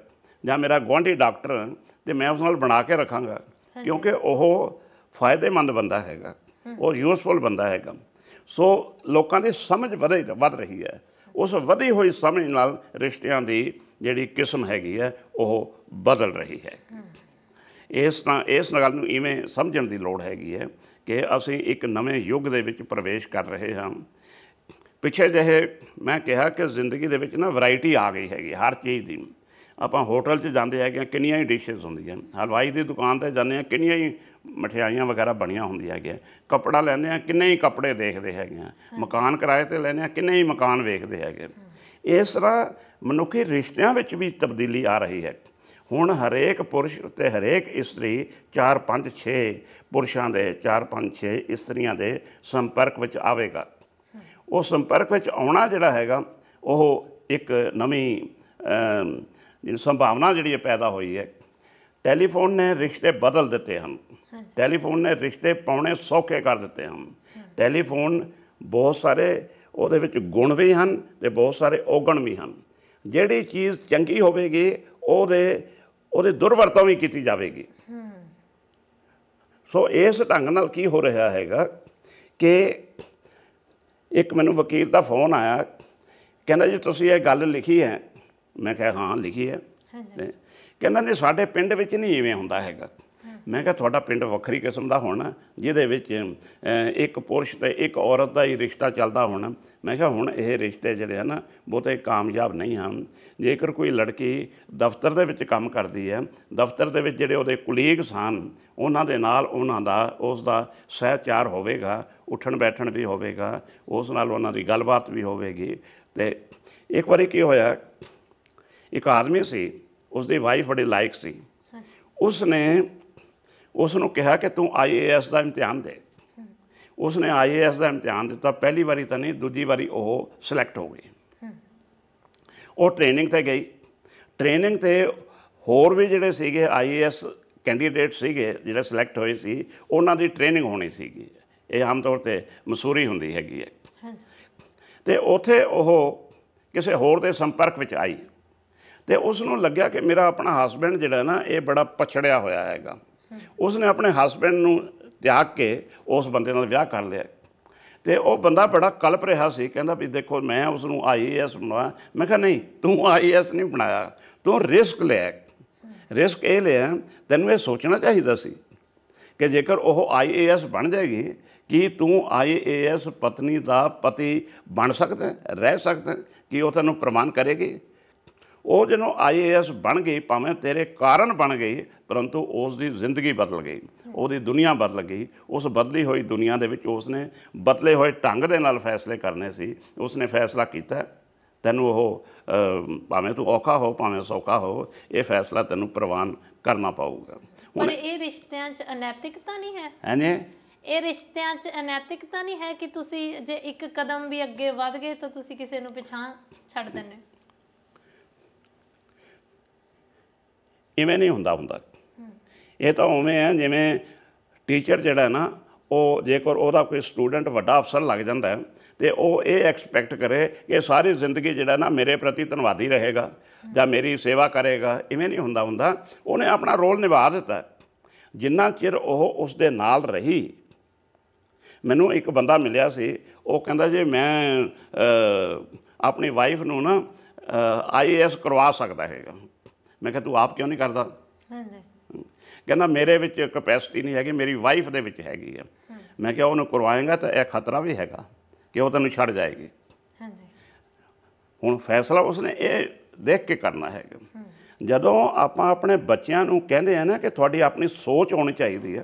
ਜਾਂ ਮੇਰਾ ਗਵਾਂਢੀ ਡਾਕਟਰ ਹੈ ਤੇ ਮੈਂ ਉਸ ਨਾਲ ਬਣਾ ਕੇ ਰੱਖਾਂਗਾ ਕਿਉਂਕਿ ਉਹ ਫਾਇਦੇਮੰਦ ਬੰਦਾ ਹੈਗਾ ਉਹ ਯੂਸਫੁਲ ਬੰਦਾ ਹੈਗਾ ਸੋ ਲੋਕਾਂ ਦੀ ਸਮਝ ਵਧੇ ਵੱਧ ਰਹੀ ਹੈ ਉਸ ਵਧੀ ਹੋਈ ਸਮਝ ਨਾਲ ਰਿਸ਼ਤਿਆਂ ਦੀ ਜਿਹੜੀ ਕਿਸਮ ਹੈਗੀ ਹੈ ਉਹ ਬਦਲ ਰਹੀ ਹੈ ਇਸ ਨਾਲ ਇਸ ਗੱਲ ਨੂੰ ਇਵੇਂ ਸਮਝਣ ਦੀ ਲੋੜ ਹੈਗੀ ਹੈ ਕਿ ਅਸੀਂ ਇੱਕ ਨਵੇਂ ਯੁੱਗ ਦੇ ਵਿੱਚ ਪ੍ਰਵੇਸ਼ ਕਰ ਰਹੇ ਹਾਂ ਪਿੱਛੇ ਜਿਹੇ ਮੈਂ ਕਿਹਾ ਕਿ ਜ਼ਿੰਦਗੀ ਦੇ ਵਿੱਚ ਨਾ ਵੈਰਾਈਟੀ ਆ ਗਈ ਹੈਗੀ ਹਰ ਚੀਜ਼ ਦੀ ਆਪਾਂ ਹੋਟਲ 'ਚ ਜਾਂਦੇ ਹੈਗੇ ਕਿੰਨੀਆਂ ਹੀ ਡਿਸ਼ੇਸ ਹੁੰਦੀਆਂ ਹਲਵਾਈ ਦੀ ਦੁਕਾਨ ਤੇ ਜਾਂਦੇ ਆ ਕਿੰਨੀਆਂ ਹੀ ਮਠਿਆਈਆਂ ਵਗੈਰਾ ਬਣੀਆਂ ਹੁੰਦੀਆਂ ਹੈਗੀਆਂ ਕੱਪੜਾ ਲੈਂਦੇ ਆ ਕਿੰਨੇ ਹੀ ਕੱਪੜੇ ਦੇਖਦੇ ਹੈਗੇ ਮਕਾਨ ਕਿਰਾਏ ਤੇ ਲੈਂਦੇ ਆ ਕਿੰਨੇ ਹੀ ਮਕਾਨ ਵੇਖਦੇ ਹੈਗੇ ਇਸ ਤਰ੍ਹਾਂ ਮਨੁੱਖੀ ਰਿਸ਼ਤਿਆਂ ਵਿੱਚ ਵੀ ਤਬਦੀਲੀ ਆ ਰਹੀ ਹੈ ਹੁਣ ਹਰੇਕ ਪੁਰਸ਼ ਤੇ ਹਰੇਕ ਇਸਤਰੀ 4 5 6 ਪੁਰਸ਼ਾਂ ਦੇ 4 5 6 ਇਸਤਰੀਆਂ ਦੇ ਸੰਪਰਕ ਵਿੱਚ ਆਵੇਗਾ ਉਹ ਸੰਪਰਕ ਵਿੱਚ ਆਉਣਾ ਜਿਹੜਾ ਹੈਗਾ ਉਹ ਇੱਕ ਨਵੀਂ ਸੰਭਾਵਨਾ ਜਿਹੜੀ ਪੈਦਾ ਹੋਈ ਹੈ ਟੈਲੀਫੋਨ ਨੇ ਰਿਸ਼ਤੇ ਬਦਲ ਦਿੱਤੇ ਹਨ ਟੈਲੀਫੋਨ ਨੇ ਰਿਸ਼ਤੇ ਪਾਉਣੇ ਸੌਖੇ ਕਰ ਦਿੱਤੇ ਹਨ ਟੈਲੀਫੋਨ ਬਹੁਤ ਸਾਰੇ ਉਹਦੇ ਵਿੱਚ ਗੁਣ ਵੀ ਹਨ ਤੇ ਬਹੁਤ ਸਾਰੇ ਔਗਣ ਵੀ ਹਨ ਜਿਹੜੀ ਚੀਜ਼ ਚੰਗੀ ਹੋਵੇਗੀ ਉਹਦੇ ਉਹਦੇ ਦੁਰਵਰਤੋਂ ਵੀ ਕੀਤੀ ਜਾਵੇਗੀ ਸੋ ਇਸ ਢੰਗ ਨਾਲ ਕੀ ਹੋ ਰਿਹਾ ਹੈਗਾ ਕਿ ਇੱਕ ਮੈਨੂੰ ਵਕੀਲ ਦਾ ਫੋਨ ਆਇਆ ਕਹਿੰਦਾ ਜੀ ਤੁਸੀਂ ਇਹ ਗੱਲ ਲਿਖੀ ਹੈ ਮੈਂ ਕਿਹਾ ਹਾਂ ਲਿਖੀ ਹੈ ਕਹਿੰਦਾ ਨਹੀਂ ਸਾਡੇ ਪਿੰਡ ਵਿੱਚ ਨਹੀਂ ਇਵੇਂ ਹੁੰਦਾ ਹੈਗਾ ਮੈਂ ਕਿਹਾ ਤੁਹਾਡਾ ਪਿੰਡ ਵੱਖਰੀ ਕਿਸਮ ਦਾ ਹੋਣਾ ਜਿਹਦੇ ਵਿੱਚ ਇੱਕ ਪੁਰਸ਼ ਤੇ ਇੱਕ ਔਰਤ ਦਾ ਹੀ ਰਿਸ਼ਤਾ ਚੱਲਦਾ ਹੋਣਾ ਮੈਂ ਕਿਹਾ ਹੁਣ ਇਹ ਰਿਸ਼ਤੇ ਜਿਹੜੇ ਆ ਨਾ ਬਹੁਤੇ ਕਾਮਯਾਬ ਨਹੀਂ ਹਨ ਜੇਕਰ ਕੋਈ ਲੜਕੀ ਦਫ਼ਤਰ ਦੇ ਵਿੱਚ ਕੰਮ ਕਰਦੀ ਹੈ ਦਫ਼ਤਰ ਦੇ ਵਿੱਚ ਜਿਹੜੇ ਉਹਦੇ ਕੁਲੀਗਸ ਹਨ ਉਹਨਾਂ ਦੇ ਨਾਲ ਉਹਨਾਂ ਦਾ ਉਸ ਦਾ ਸਹਿਚਾਰ ਹੋਵੇਗਾ ਉੱਠਣ ਬੈਠਣ ਵੀ ਹੋਵੇਗਾ ਉਸ ਨਾਲ ਉਹਨਾਂ ਦੀ ਗੱਲਬਾਤ ਵੀ ਹੋਵੇਗੀ ਤੇ ਇੱਕ ਵਾਰੀ ਕੀ ਹੋਇਆ ਇੱਕ ਆਦਮੀ ਸੀ ਉਸ ਦੀ ਵਾਈਫ ਬੜੀ ਲਾਇਕ ਸੀ ਉਸ ਨੇ ਉਸ ਨੂੰ ਕਿਹਾ ਕਿ ਤੂੰ ਆਈਏਐਸ ਦਾ ਇਮਤਿਹਾਨ ਦੇ ਉਸਨੇ ਆਈਏਐਸ ਦਾ ਇਮਤਿਹਾਨ ਦਿੱਤਾ ਪਹਿਲੀ ਵਾਰੀ ਤਾਂ ਨਹੀਂ ਦੂਜੀ ਵਾਰੀ ਉਹ ਸਿਲੈਕਟ ਹੋ ਗਈ ਉਹ ਟ੍ਰੇਨਿੰਗ ਤੇ ਗਈ ਟ੍ਰੇਨਿੰਗ ਤੇ ਹੋਰ ਵੀ ਜਿਹੜੇ ਸੀਗੇ ਆਈਏਐਸ ਕੈਂਡੀਡੇਟ ਸੀਗੇ ਜਿਹੜੇ ਸਿਲੈਕਟ ਹੋਏ ਸੀ ਉਹਨਾਂ ਦੀ ਟ੍ਰੇਨਿੰਗ ਹੋਣੀ ਸੀਗੀ ਇਹ ਆਮ ਤੌਰ ਤੇ ਮਸੂਰੀ ਹੁੰਦੀ ਹੈਗੀ ਹੈ ਤੇ ਉਥੇ ਉਹ ਕਿਸੇ ਹੋਰ ਦੇ ਸੰਪਰਕ ਵਿੱਚ ਆਈ ਤੇ ਉਸ ਨੂੰ ਲੱਗਿਆ ਕਿ ਮੇਰਾ ਆਪਣਾ ਹਸਬੰਡ ਜਿਹੜਾ ਨਾ ਇਹ ਬੜਾ ਪਛੜਿਆ ਹੋਇਆ ਹੈਗਾ ਉਸ ਨੇ ਆਪਣੇ ਹਸਬੰਡ ਨੂੰ ਤਿਆਗ ਕੇ ਉਸ ਬੰਦੇ ਨਾਲ ਵਿਆਹ ਕਰ ਲਿਆ ਤੇ ਉਹ ਬੰਦਾ ਬੜਾ ਕਲਪ ਰਿਹਾ ਸੀ ਕਹਿੰਦਾ ਵੀ ਦੇਖੋ ਮੈਂ ਉਸ ਨੂੰ ਆਈਐਸ ਬਣਾਇਆ ਮੈਂ ਕਿਹਾ ਨਹੀਂ ਤੂੰ ਆਈਐਸ ਨਹੀਂ ਬਣਾਇਆ ਤੂੰ ਰਿਸਕ ਲੈ ਰਿਸਕ ਇਹ ਲਿਆ ਤੈਨੂੰ ਇਹ ਸੋਚਣਾ ਚਾਹੀਦਾ ਸੀ ਕਿ ਜੇਕਰ ਉਹ ਆਈਏਐਸ ਬਣ ਜਾਏਗੀ ਕੀ ਤੂੰ ਆਈਏਐਸ ਪਤਨੀ ਦਾ ਪਤੀ ਬਣ ਸਕਦਾ ਰਹਿ ਸਕਦਾ ਕਿ ਉਹ ਤੈਨੂੰ ਪ੍ਰਮਾਨ ਕਰੇਗੀ ਉਹ ਜਦੋਂ ਆਈਏਐਸ ਬਣ ਗਈ ਭਾਵੇਂ ਤੇਰੇ ਕਾਰਨ ਬਣ ਗਈ ਪਰੰਤੂ ਉਸ ਦੀ ਜ਼ਿੰਦਗੀ ਬਦਲ ਗਈ ਉਹਦੀ ਦੁਨੀਆ ਬਦਲ ਗਈ ਉਸ ਬਦਲੀ ਹੋਈ ਦੁਨੀਆ ਦੇ ਵਿੱਚ ਉਸਨੇ ਬਦਲੇ ਹੋਏ ਢੰਗ ਦੇ ਨਾਲ ਫੈਸਲੇ ਕਰਨੇ ਸੀ ਉਸਨੇ ਫੈਸਲਾ ਕੀਤਾ ਤੈਨੂੰ ਉਹ ਭਾਵੇਂ ਤੂੰ ਔਖਾ ਹੋ ਭਾਵੇਂ ਸੌਖਾ ਹੋ ਇਹ ਫੈਸਲਾ ਤੈਨੂੰ ਪ੍ਰਵਾਨ ਕਰਨਾ ਪਊਗਾ ਪਰ ਇਹ ਰਿਸ਼ਤਿਆਂ 'ਚ ਅਨੈਤਿਕਤਾ ਨਹੀਂ ਹੈ ਹਾਂਜੀ ਇਹ ਰਿਸ਼ਤਿਆਂ 'ਚ ਅਨੈਤਿਕਤਾ ਨਹੀਂ ਹੈ ਕਿ ਤੁਸੀਂ ਜੇ ਇੱਕ ਕਦਮ ਵੀ ਅੱਗੇ ਵਧ ਗਏ ਤਾਂ ਤੁਸੀਂ ਕਿਸੇ ਨੂੰ ਪਿਛਾਂ ਛੱਡ ਦਿੰਦੇ ਇਵੇਂ ਨਹੀਂ ਹੁੰਦਾ ਹੁੰਦਾ ਇਹ ਤਾਂ ਉਵੇਂ ਹੈ ਜਿਵੇਂ ਟੀਚਰ ਜਿਹੜਾ ਨਾ ਉਹ ਜੇਕਰ ਉਹਦਾ ਕੋਈ ਸਟੂਡੈਂਟ ਵੱਡਾ ਅਫਸਰ ਲੱਗ ਜਾਂਦਾ ਤੇ ਉਹ ਇਹ ਐਕਸਪੈਕਟ ਕਰੇ ਕਿ ਸਾਰੀ ਜ਼ਿੰਦਗੀ ਜਿਹੜਾ ਨਾ ਮੇਰੇ ਪ੍ਰਤੀ ਧੰਨਵਾਦੀ ਰਹੇਗਾ ਜਾਂ ਮੇਰੀ ਸੇਵਾ ਕਰੇਗਾ ਇਵੇਂ ਨਹੀਂ ਹੁੰਦਾ ਹੁੰਦਾ ਉਹਨੇ ਆਪਣਾ ਰੋਲ ਨਿਭਾ ਦਿੱਤਾ ਜਿੰਨਾ ਚਿਰ ਉਹ ਉਸ ਦੇ ਨਾਲ ਰਹੀ ਮੈਨੂੰ ਇੱਕ ਬੰਦਾ ਮਿਲਿਆ ਸੀ ਉਹ ਕਹਿੰਦਾ ਜੇ ਮੈਂ ਆਪਣੀ ਵਾਈਫ ਨੂੰ ਨਾ ਆਈਏਐਸ ਕਰਵਾ ਸਕਦਾ ਹੈਗਾ ਮੈਂ ਕਿਹਾ ਤੂੰ ਆਪ ਕਿਉਂ ਨਹੀਂ ਕਰਦਾ ਹਾਂਜੀ ਕਹਿੰਦਾ ਮੇਰੇ ਵਿੱਚ ਕਪੈਸਿਟੀ ਨਹੀਂ ਹੈਗੀ ਮੇਰੀ ਵਾਈਫ ਦੇ ਵਿੱਚ ਹੈਗੀ ਹੈ ਮੈਂ ਕਿਹਾ ਉਹਨੂੰ ਕਰਵਾਏਗਾ ਤਾਂ ਇਹ ਖਤਰਾ ਵੀ ਹੈਗਾ ਕਿ ਉਹ ਤੈਨੂੰ ਛੱਡ ਜਾਏਗੀ ਹਾਂਜੀ ਹੁਣ ਫੈਸਲਾ ਉਸਨੇ ਇਹ ਦੇਖ ਕੇ ਕਰਨਾ ਹੈਗਾ ਜਦੋਂ ਆਪਾਂ ਆਪਣੇ ਬੱਚਿਆਂ ਨੂੰ ਕਹਿੰਦੇ ਆ ਨਾ ਕਿ ਤੁਹਾਡੀ ਆਪਣੀ ਸੋਚ ਹੋਣੀ ਚਾਹੀਦੀ ਹੈ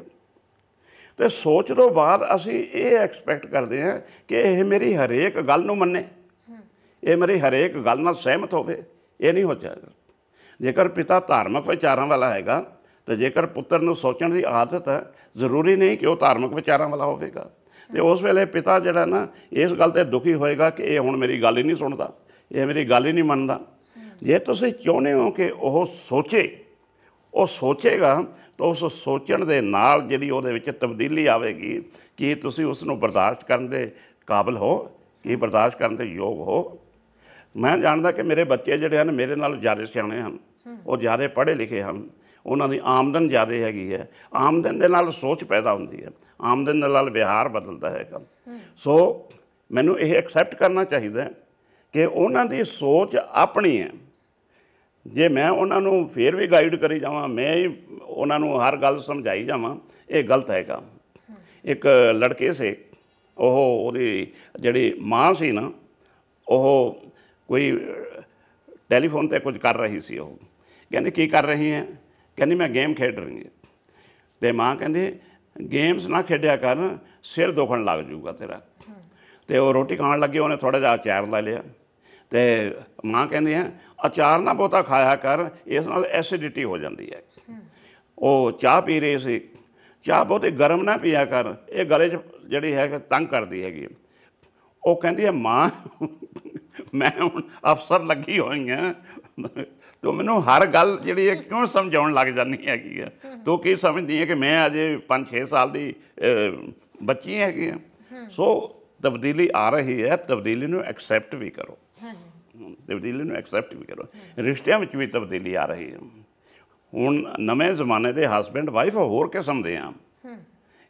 ਤੇ ਸੋਚ ਤੋਂ ਬਾਅਦ ਅਸੀਂ ਇਹ ਐਕਸਪੈਕਟ ਕਰਦੇ ਆ ਕਿ ਇਹ ਮੇਰੀ ਹਰੇਕ ਗੱਲ ਨੂੰ ਮੰਨੇ ਇਹ ਮੇਰੀ ਹਰੇਕ ਗੱਲ ਨਾਲ ਸਹਿਮਤ ਹੋਵੇ ਇਹ ਨਹੀਂ ਹੋ ਜਾਏਗਾ ਜੇਕਰ ਪਿਤਾ ਧਾਰਮਿਕ ਵਿਚਾਰਾਂ ਵਾਲਾ ਹੈਗਾ ਤੇ ਜੇਕਰ ਪੁੱਤਰ ਨੂੰ ਸੋਚਣ ਦੀ ਆਦਤ ਹੈ ਜ਼ਰੂਰੀ ਨਹੀਂ ਕਿ ਉਹ ਧਾਰਮਿਕ ਵਿਚਾਰਾਂ ਵਾਲਾ ਹੋਵੇਗਾ ਤੇ ਉਸ ਵੇਲੇ ਪਿਤਾ ਜਿਹੜਾ ਨਾ ਇਸ ਗੱਲ ਤੇ ਦੁਖੀ ਹੋਏਗਾ ਕਿ ਇਹ ਹੁਣ ਮੇਰੀ ਗੱਲ ਹੀ ਨਹੀਂ ਸੁਣਦਾ ਇਹ ਮੇਰੀ ਗੱਲ ਹੀ ਨਹੀਂ ਮੰਨਦਾ ਜੇ ਤੁਸੀਂ ਚਾਹੁੰਦੇ ਹੋ ਕਿ ਉਹ ਸੋਚੇ ਉਹ ਸੋਚੇਗਾ ਤਾਂ ਉਸ ਸੋਚਣ ਦੇ ਨਾਲ ਜਿਹੜੀ ਉਹਦੇ ਵਿੱਚ ਤਬਦੀਲੀ ਆਵੇਗੀ ਕਿ ਤੁਸੀਂ ਉਸ ਨੂੰ ਬਰਦਾਸ਼ਤ ਕਰਨ ਦੇ ਕਾਬਿਲ ਹੋ ਕਿ ਬਰਦਾਸ਼ਤ ਕਰਨ ਦੇ ਯੋਗ ਹੋ ਮੈਂ ਜਾਣਦਾ ਕਿ ਮੇਰੇ ਬੱਚੇ ਜਿਹੜੇ ਹਨ ਮੇਰੇ ਨਾਲ ਜ਼ਿਆਦਾ ਸਿਆਣੇ ਹਨ ਉਹ ਜ਼ਿਆਦਾ ਪੜ੍ਹੇ ਲਿਖੇ ਹਨ ਉਹਨਾਂ ਦੀ ਆਮਦਨ ਜ਼ਿਆਦਾ ਹੈਗੀ ਹੈ ਆਮਦਨ ਦੇ ਨਾਲ ਸੋਚ ਪੈਦਾ ਹੁੰਦੀ ਹੈ ਆਮਦਨ ਦੇ ਨਾਲ ਵਿਹਾਰ ਬਦਲਦਾ ਹੈ ਕੰਮ ਸੋ ਮੈਨੂੰ ਇਹ ਐਕਸੈਪਟ ਕਰਨਾ ਚਾਹੀਦਾ ਹੈ ਕਿ ਉਹਨਾਂ ਦੀ ਸੋਚ ਆਪਣੀ ਹੈ ਜੇ ਮੈਂ ਉਹਨਾਂ ਨੂੰ ਫੇਰ ਵੀ ਗਾਈਡ ਕਰੀ ਜਾਵਾਂ ਮੈਂ ਹੀ ਉਹਨਾਂ ਨੂੰ ਹਰ ਗੱਲ ਸਮਝਾਈ ਜਾਵਾਂ ਇਹ ਗਲਤ ਹੈਗਾ ਇੱਕ ਲੜਕੇ ਸੇ ਉਹ ਉਹਦੀ ਜਿਹੜੀ ਮਾਂ ਸੀ ਨਾ ਉਹ ਕੋਈ ਟੈਲੀਫੋਨ ਤੇ ਕੁਝ ਕਰ ਰਹੀ ਸੀ ਉਹ ਕਹਿੰਦੇ ਕੀ ਕਰ ਰਹੀ ਹੈ ਕਹਿੰਦੀ ਮੈਂ ਗੇਮ ਖੇਡ ਰਹੀ ਹਾਂ ਤੇ ਮਾਂ ਕਹਿੰਦੀ ਗੇਮਸ ਨਾ ਖੇਡਿਆ ਕਰ ਸਿਰ ਦੁਖਣ ਲੱਗ ਜਾਊਗਾ ਤੇਰਾ ਤੇ ਉਹ ਰੋਟੀ ਖਾਣ ਲੱਗੇ ਉਹਨੇ ਥੋੜਾ ਜਿਹਾ ਅਚਾਰ ਲੈ ਲਿਆ ਤੇ ਮਾਂ ਕਹਿੰਦੀ ਆ ਅਚਾਰ ਨਾ ਬਹੁਤਾ ਖਾਇਆ ਕਰ ਇਸ ਨਾਲ ਐਸਿਡਿਟੀ ਹੋ ਜਾਂਦੀ ਹੈ ਉਹ ਚਾਹ ਪੀ ਰਹੀ ਸੀ ਚਾਹ ਬਹੁਤੇ ਗਰਮ ਨਾ ਪੀਆ ਕਰ ਇਹ ਗਲੇ 'ਚ ਜਿਹੜੀ ਹੈ ਤੰਗ ਕਰਦੀ ਹੈਗੀ ਉਹ ਕਹਿੰਦੀ ਹੈ ਮਾਂ ਮੈਂ ਹੁਣ ਅਫਸਰ ਲੱਗੀ ਹੋਈ ਆ ਤੋ ਮੈਨੂੰ ਹਰ ਗੱਲ ਜਿਹੜੀ ਹੈ ਕਿਉਂ ਸਮਝਾਉਣ ਲੱਗ ਜਾਂਦੀ ਹੈਗੀ ਹੈ ਤੋ ਕੀ ਸਮਝਦੀ ਹੈ ਕਿ ਮੈਂ ਅਜੇ 5-6 ਸਾਲ ਦੀ ਬੱਚੀ ਹੈਗੀ ਹੈ ਸੋ ਤਬਦੀਲੀ ਆ ਰਹੀ ਹੈ ਤਬਦੀਲੀ ਨੂੰ ਐਕਸੈਪਟ ਵੀ ਕਰੋ ਤਬਦੀਲੀ ਨੂੰ ਐਕਸੈਪਟ ਵੀ ਕਰੋ ਰਿਸ਼ਤਿਆਂ ਵਿੱਚ ਵੀ ਤਬਦੀਲੀ ਆ ਰਹੀ ਹੈ ਹੁਣ ਨਵੇਂ ਜ਼ਮਾਨੇ ਦੇ ਹਸਬੰਡ ਵਾਈਫ ਹੋਰ ਕਿਸਮ ਦੇ ਆ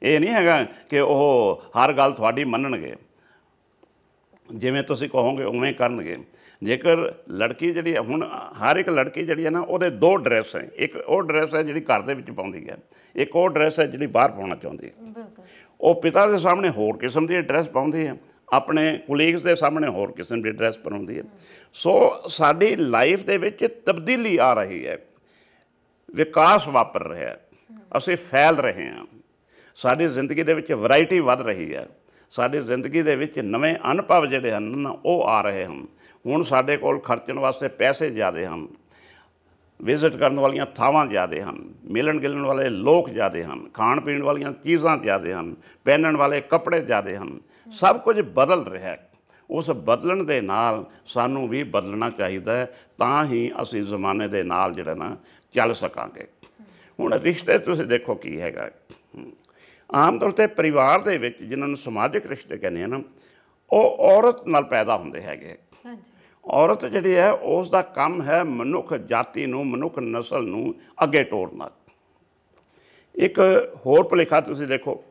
ਇਹ ਨਹੀਂ ਹੈਗਾ ਕਿ ਉਹ ਹਰ ਗੱਲ ਤੁਹਾਡੀ ਮੰਨਣਗੇ ਜਿਵੇਂ ਤੁਸੀਂ ਕਹੋਗੇ ਉਵੇਂ ਕਰਨਗੇ ਜੇਕਰ ਲੜਕੀ ਜਿਹੜੀ ਹੁਣ ਹਰ ਇੱਕ ਲੜਕੀ ਜਿਹੜੀ ਹੈ ਨਾ ਉਹਦੇ ਦੋ ਡਰੈਸ ਹੈ ਇੱਕ ਉਹ ਡਰੈਸ ਹੈ ਜਿਹੜੀ ਘਰ ਦੇ ਵਿੱਚ ਪਾਉਂਦੀ ਹੈ ਇੱਕ ਉਹ ਡਰੈਸ ਹੈ ਜਿਹੜੀ ਬਾਹਰ ਪਾਉਣਾ ਚਾਹੁੰਦੀ ਹੈ ਬਿਲਕੁਲ ਉਹ ਪਿਤਾ ਦੇ ਸਾਹਮਣੇ ਹੋਰ ਕਿਸਮ ਦੀ ਡਰੈਸ ਪਾਉਂਦੀ ਹੈ ਆਪਣੇ ਕੁਲੀਗਸ ਦੇ ਸਾਹਮਣੇ ਹੋਰ ਕਿਸਮ ਦੀ ਡਰੈਸ ਪਾਉਂਦੀ ਹੈ ਸੋ ਸਾਡੀ ਲਾਈਫ ਦੇ ਵਿੱਚ ਤਬਦੀਲੀ ਆ ਰਹੀ ਹੈ ਵਿਕਾਸ ਵਾਪਰ ਰਿਹਾ ਹੈ ਅਸੀਂ ਫੈਲ ਰਹੇ ਹਾਂ ਸਾਡੀ ਜ਼ਿੰਦਗੀ ਦੇ ਵਿੱਚ ਵੈਰਾਈਟੀ ਵੱਧ ਰਹੀ ਹੈ ਸਾਡੀ ਜ਼ਿੰਦਗੀ ਦੇ ਵਿੱਚ ਨਵੇਂ ਅਨੁਭਵ ਜਿਹੜੇ ਹਨ ਉਹ ਆ ਰਹੇ ਹਨ ਹੁਣ ਸਾਡੇ ਕੋਲ ਖਰਚਣ ਵਾਸਤੇ ਪੈਸੇ ਜ਼ਿਆਦੇ ਹਨ ਵਿਜ਼ਿਟ ਕਰਨ ਵਾਲੀਆਂ ਥਾਵਾਂ ਜ਼ਿਆਦੇ ਹਨ ਮਿਲਣ ਗਿਲਣ ਵਾਲੇ ਲੋਕ ਜ਼ਿਆਦੇ ਹਨ ਖਾਣ ਪੀਣ ਵਾਲੀਆਂ ਚੀਜ਼ਾਂ ਜ਼ਿਆਦੇ ਹਨ ਪਹਿਨਣ ਵਾਲੇ ਕੱਪੜੇ ਜ਼ਿਆਦੇ ਹਨ ਸਭ ਕੁਝ ਬਦਲ ਰਿਹਾ ਹੈ ਉਸ ਬਦਲਣ ਦੇ ਨਾਲ ਸਾਨੂੰ ਵੀ ਬਦਲਣਾ ਚਾਹੀਦਾ ਹੈ ਤਾਂ ਹੀ ਅਸੀਂ ਜ਼ਮਾਨੇ ਦੇ ਨਾਲ ਜਿਹੜਾ ਨਾ ਚੱਲ ਸਕਾਂਗੇ ਹੁਣ ਰਿਸ਼ਤੇ ਤੁਸੀਂ ਦੇਖੋ ਕੀ ਹੈਗਾ ਆਮ ਤੌਰ ਤੇ ਪਰਿਵਾਰ ਦੇ ਵਿੱਚ ਜਿਨ੍ਹਾਂ ਨੂੰ ਸਮਾਜਿਕ ਰਿਸ਼ਤੇ ਕਹਿੰਦੇ ਆ ਨਾ ਉਹ ਔਰਤ ਨਾਲ ਪੈਦਾ ਹੁੰਦੇ ਹੈਗੇ ਹਾਂਜੀ ਔਰਤ ਜਿਹੜੀ ਹੈ ਉਸ ਦਾ ਕੰਮ ਹੈ ਮਨੁੱਖ ਜਾਤੀ ਨੂੰ ਮਨੁੱਖ ਨਸਲ ਨੂੰ ਅੱਗੇ ਟੋੜਨਾ ਇੱਕ ਹੋਰ ਪਲੇਖਾ ਤੁਸੀਂ ਦੇਖੋ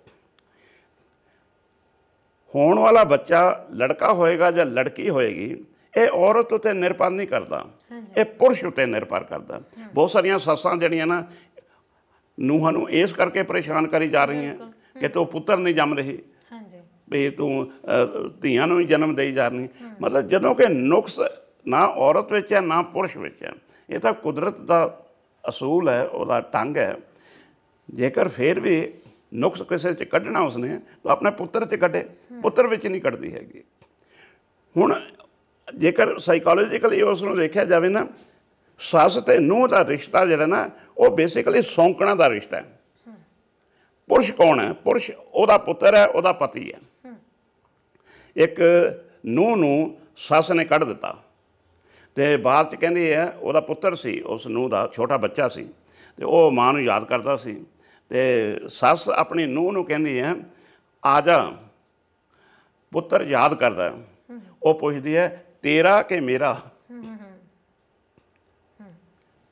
ਹੋਣ ਵਾਲਾ ਬੱਚਾ ਲੜਕਾ ਹੋਏਗਾ ਜਾਂ ਲੜਕੀ ਹੋਏਗੀ ਇਹ ਔਰਤ ਉਤੇ ਨਿਰਪਰ ਨਹੀਂ ਕਰਦਾ ਇਹ ਪੁਰਸ਼ ਉਤੇ ਨਿਰਪਰ ਕਰਦਾ ਬਹੁਤ ਸਾਰੀਆਂ ਸੱਸਾਂ ਜਿਹੜੀਆਂ ਨਾ ਨੂੰਹਾਂ ਨੂੰ ਇਸ ਕਰਕੇ ਪਰੇਸ਼ਾਨ ਕਰੀ ਜਾ ਰਹੀਆਂ ਕਿ ਤੋ ਪੁੱਤਰ ਨਹੀਂ ਜੰਮ ਰਹੀ ਵੀ ਤੂੰ ਧੀਆਂ ਨੂੰ ਹੀ ਜਨਮ ਦੇਈ ਜਾਣੀ ਮਤਲਬ ਜਦੋਂ ਕਿ ਨੁਕਸ ਨਾ ਔਰਤ ਵਿੱਚ ਹੈ ਨਾ ਪੁਰਸ਼ ਵਿੱਚ ਹੈ ਇਹ ਤਾਂ ਕੁਦਰਤ ਦਾ ਅਸੂਲ ਹੈ ਉਹਦਾ ਟੰਗ ਹੈ ਜੇਕਰ ਫਿਰ ਵੀ ਨੁਕਸ ਕਿਸੇ 'ਚ ਕੱਢਣਾ ਉਸਨੇ ਤਾਂ ਆਪਣੇ ਪੁੱਤਰ 'ਚ ਕੱਢੇ ਪੁੱਤਰ ਵਿੱਚ ਨਹੀਂ ਕੱਢਦੀ ਹੈਗੀ ਹੁਣ ਜੇਕਰ ਸਾਈਕੋਲੋਜੀਕਲੀ ਉਸ ਨੂੰ ਦੇਖਿਆ ਜਾਵੇ ਨਾ ਸੱਸ ਤੇ ਨੂੰਹ ਦਾ ਰਿਸ਼ਤਾ ਜਿਹੜਾ ਨਾ ਉਹ ਬੇਸਿਕਲੀ ਸੌਂਕਣਾ ਦਾ ਰਿਸ਼ਤਾ ਹੈ ਪੁਰਸ਼ ਕੌਣ ਹੈ ਪੁਰਸ਼ ਉਹਦਾ ਪੁੱਤਰ ਹੈ ਉਹਦਾ ਪਤੀ ਹੈ ਇੱਕ ਨੂੰ ਨੂੰ ਸੱਸ ਨੇ ਕੱਢ ਦਿੱਤਾ ਤੇ ਬਾਅਦ ਚ ਕਹਿੰਦੇ ਆ ਉਹਦਾ ਪੁੱਤਰ ਸੀ ਉਸ ਨੂੰ ਦਾ ਛੋਟਾ ਬੱਚਾ ਸੀ ਤੇ ਉਹ ਮਾਂ ਨੂੰ ਯਾਦ ਕਰਦਾ ਸੀ ਤੇ ਸੱਸ ਆਪਣੀ ਨੂੰ ਨੂੰ ਕਹਿੰਦੀ ਆ ਆ ਜਾ ਪੁੱਤਰ ਯਾਦ ਕਰਦਾ ਉਹ ਪੁੱਛਦੀ ਹੈ ਤੇਰਾ ਕਿ ਮੇਰਾ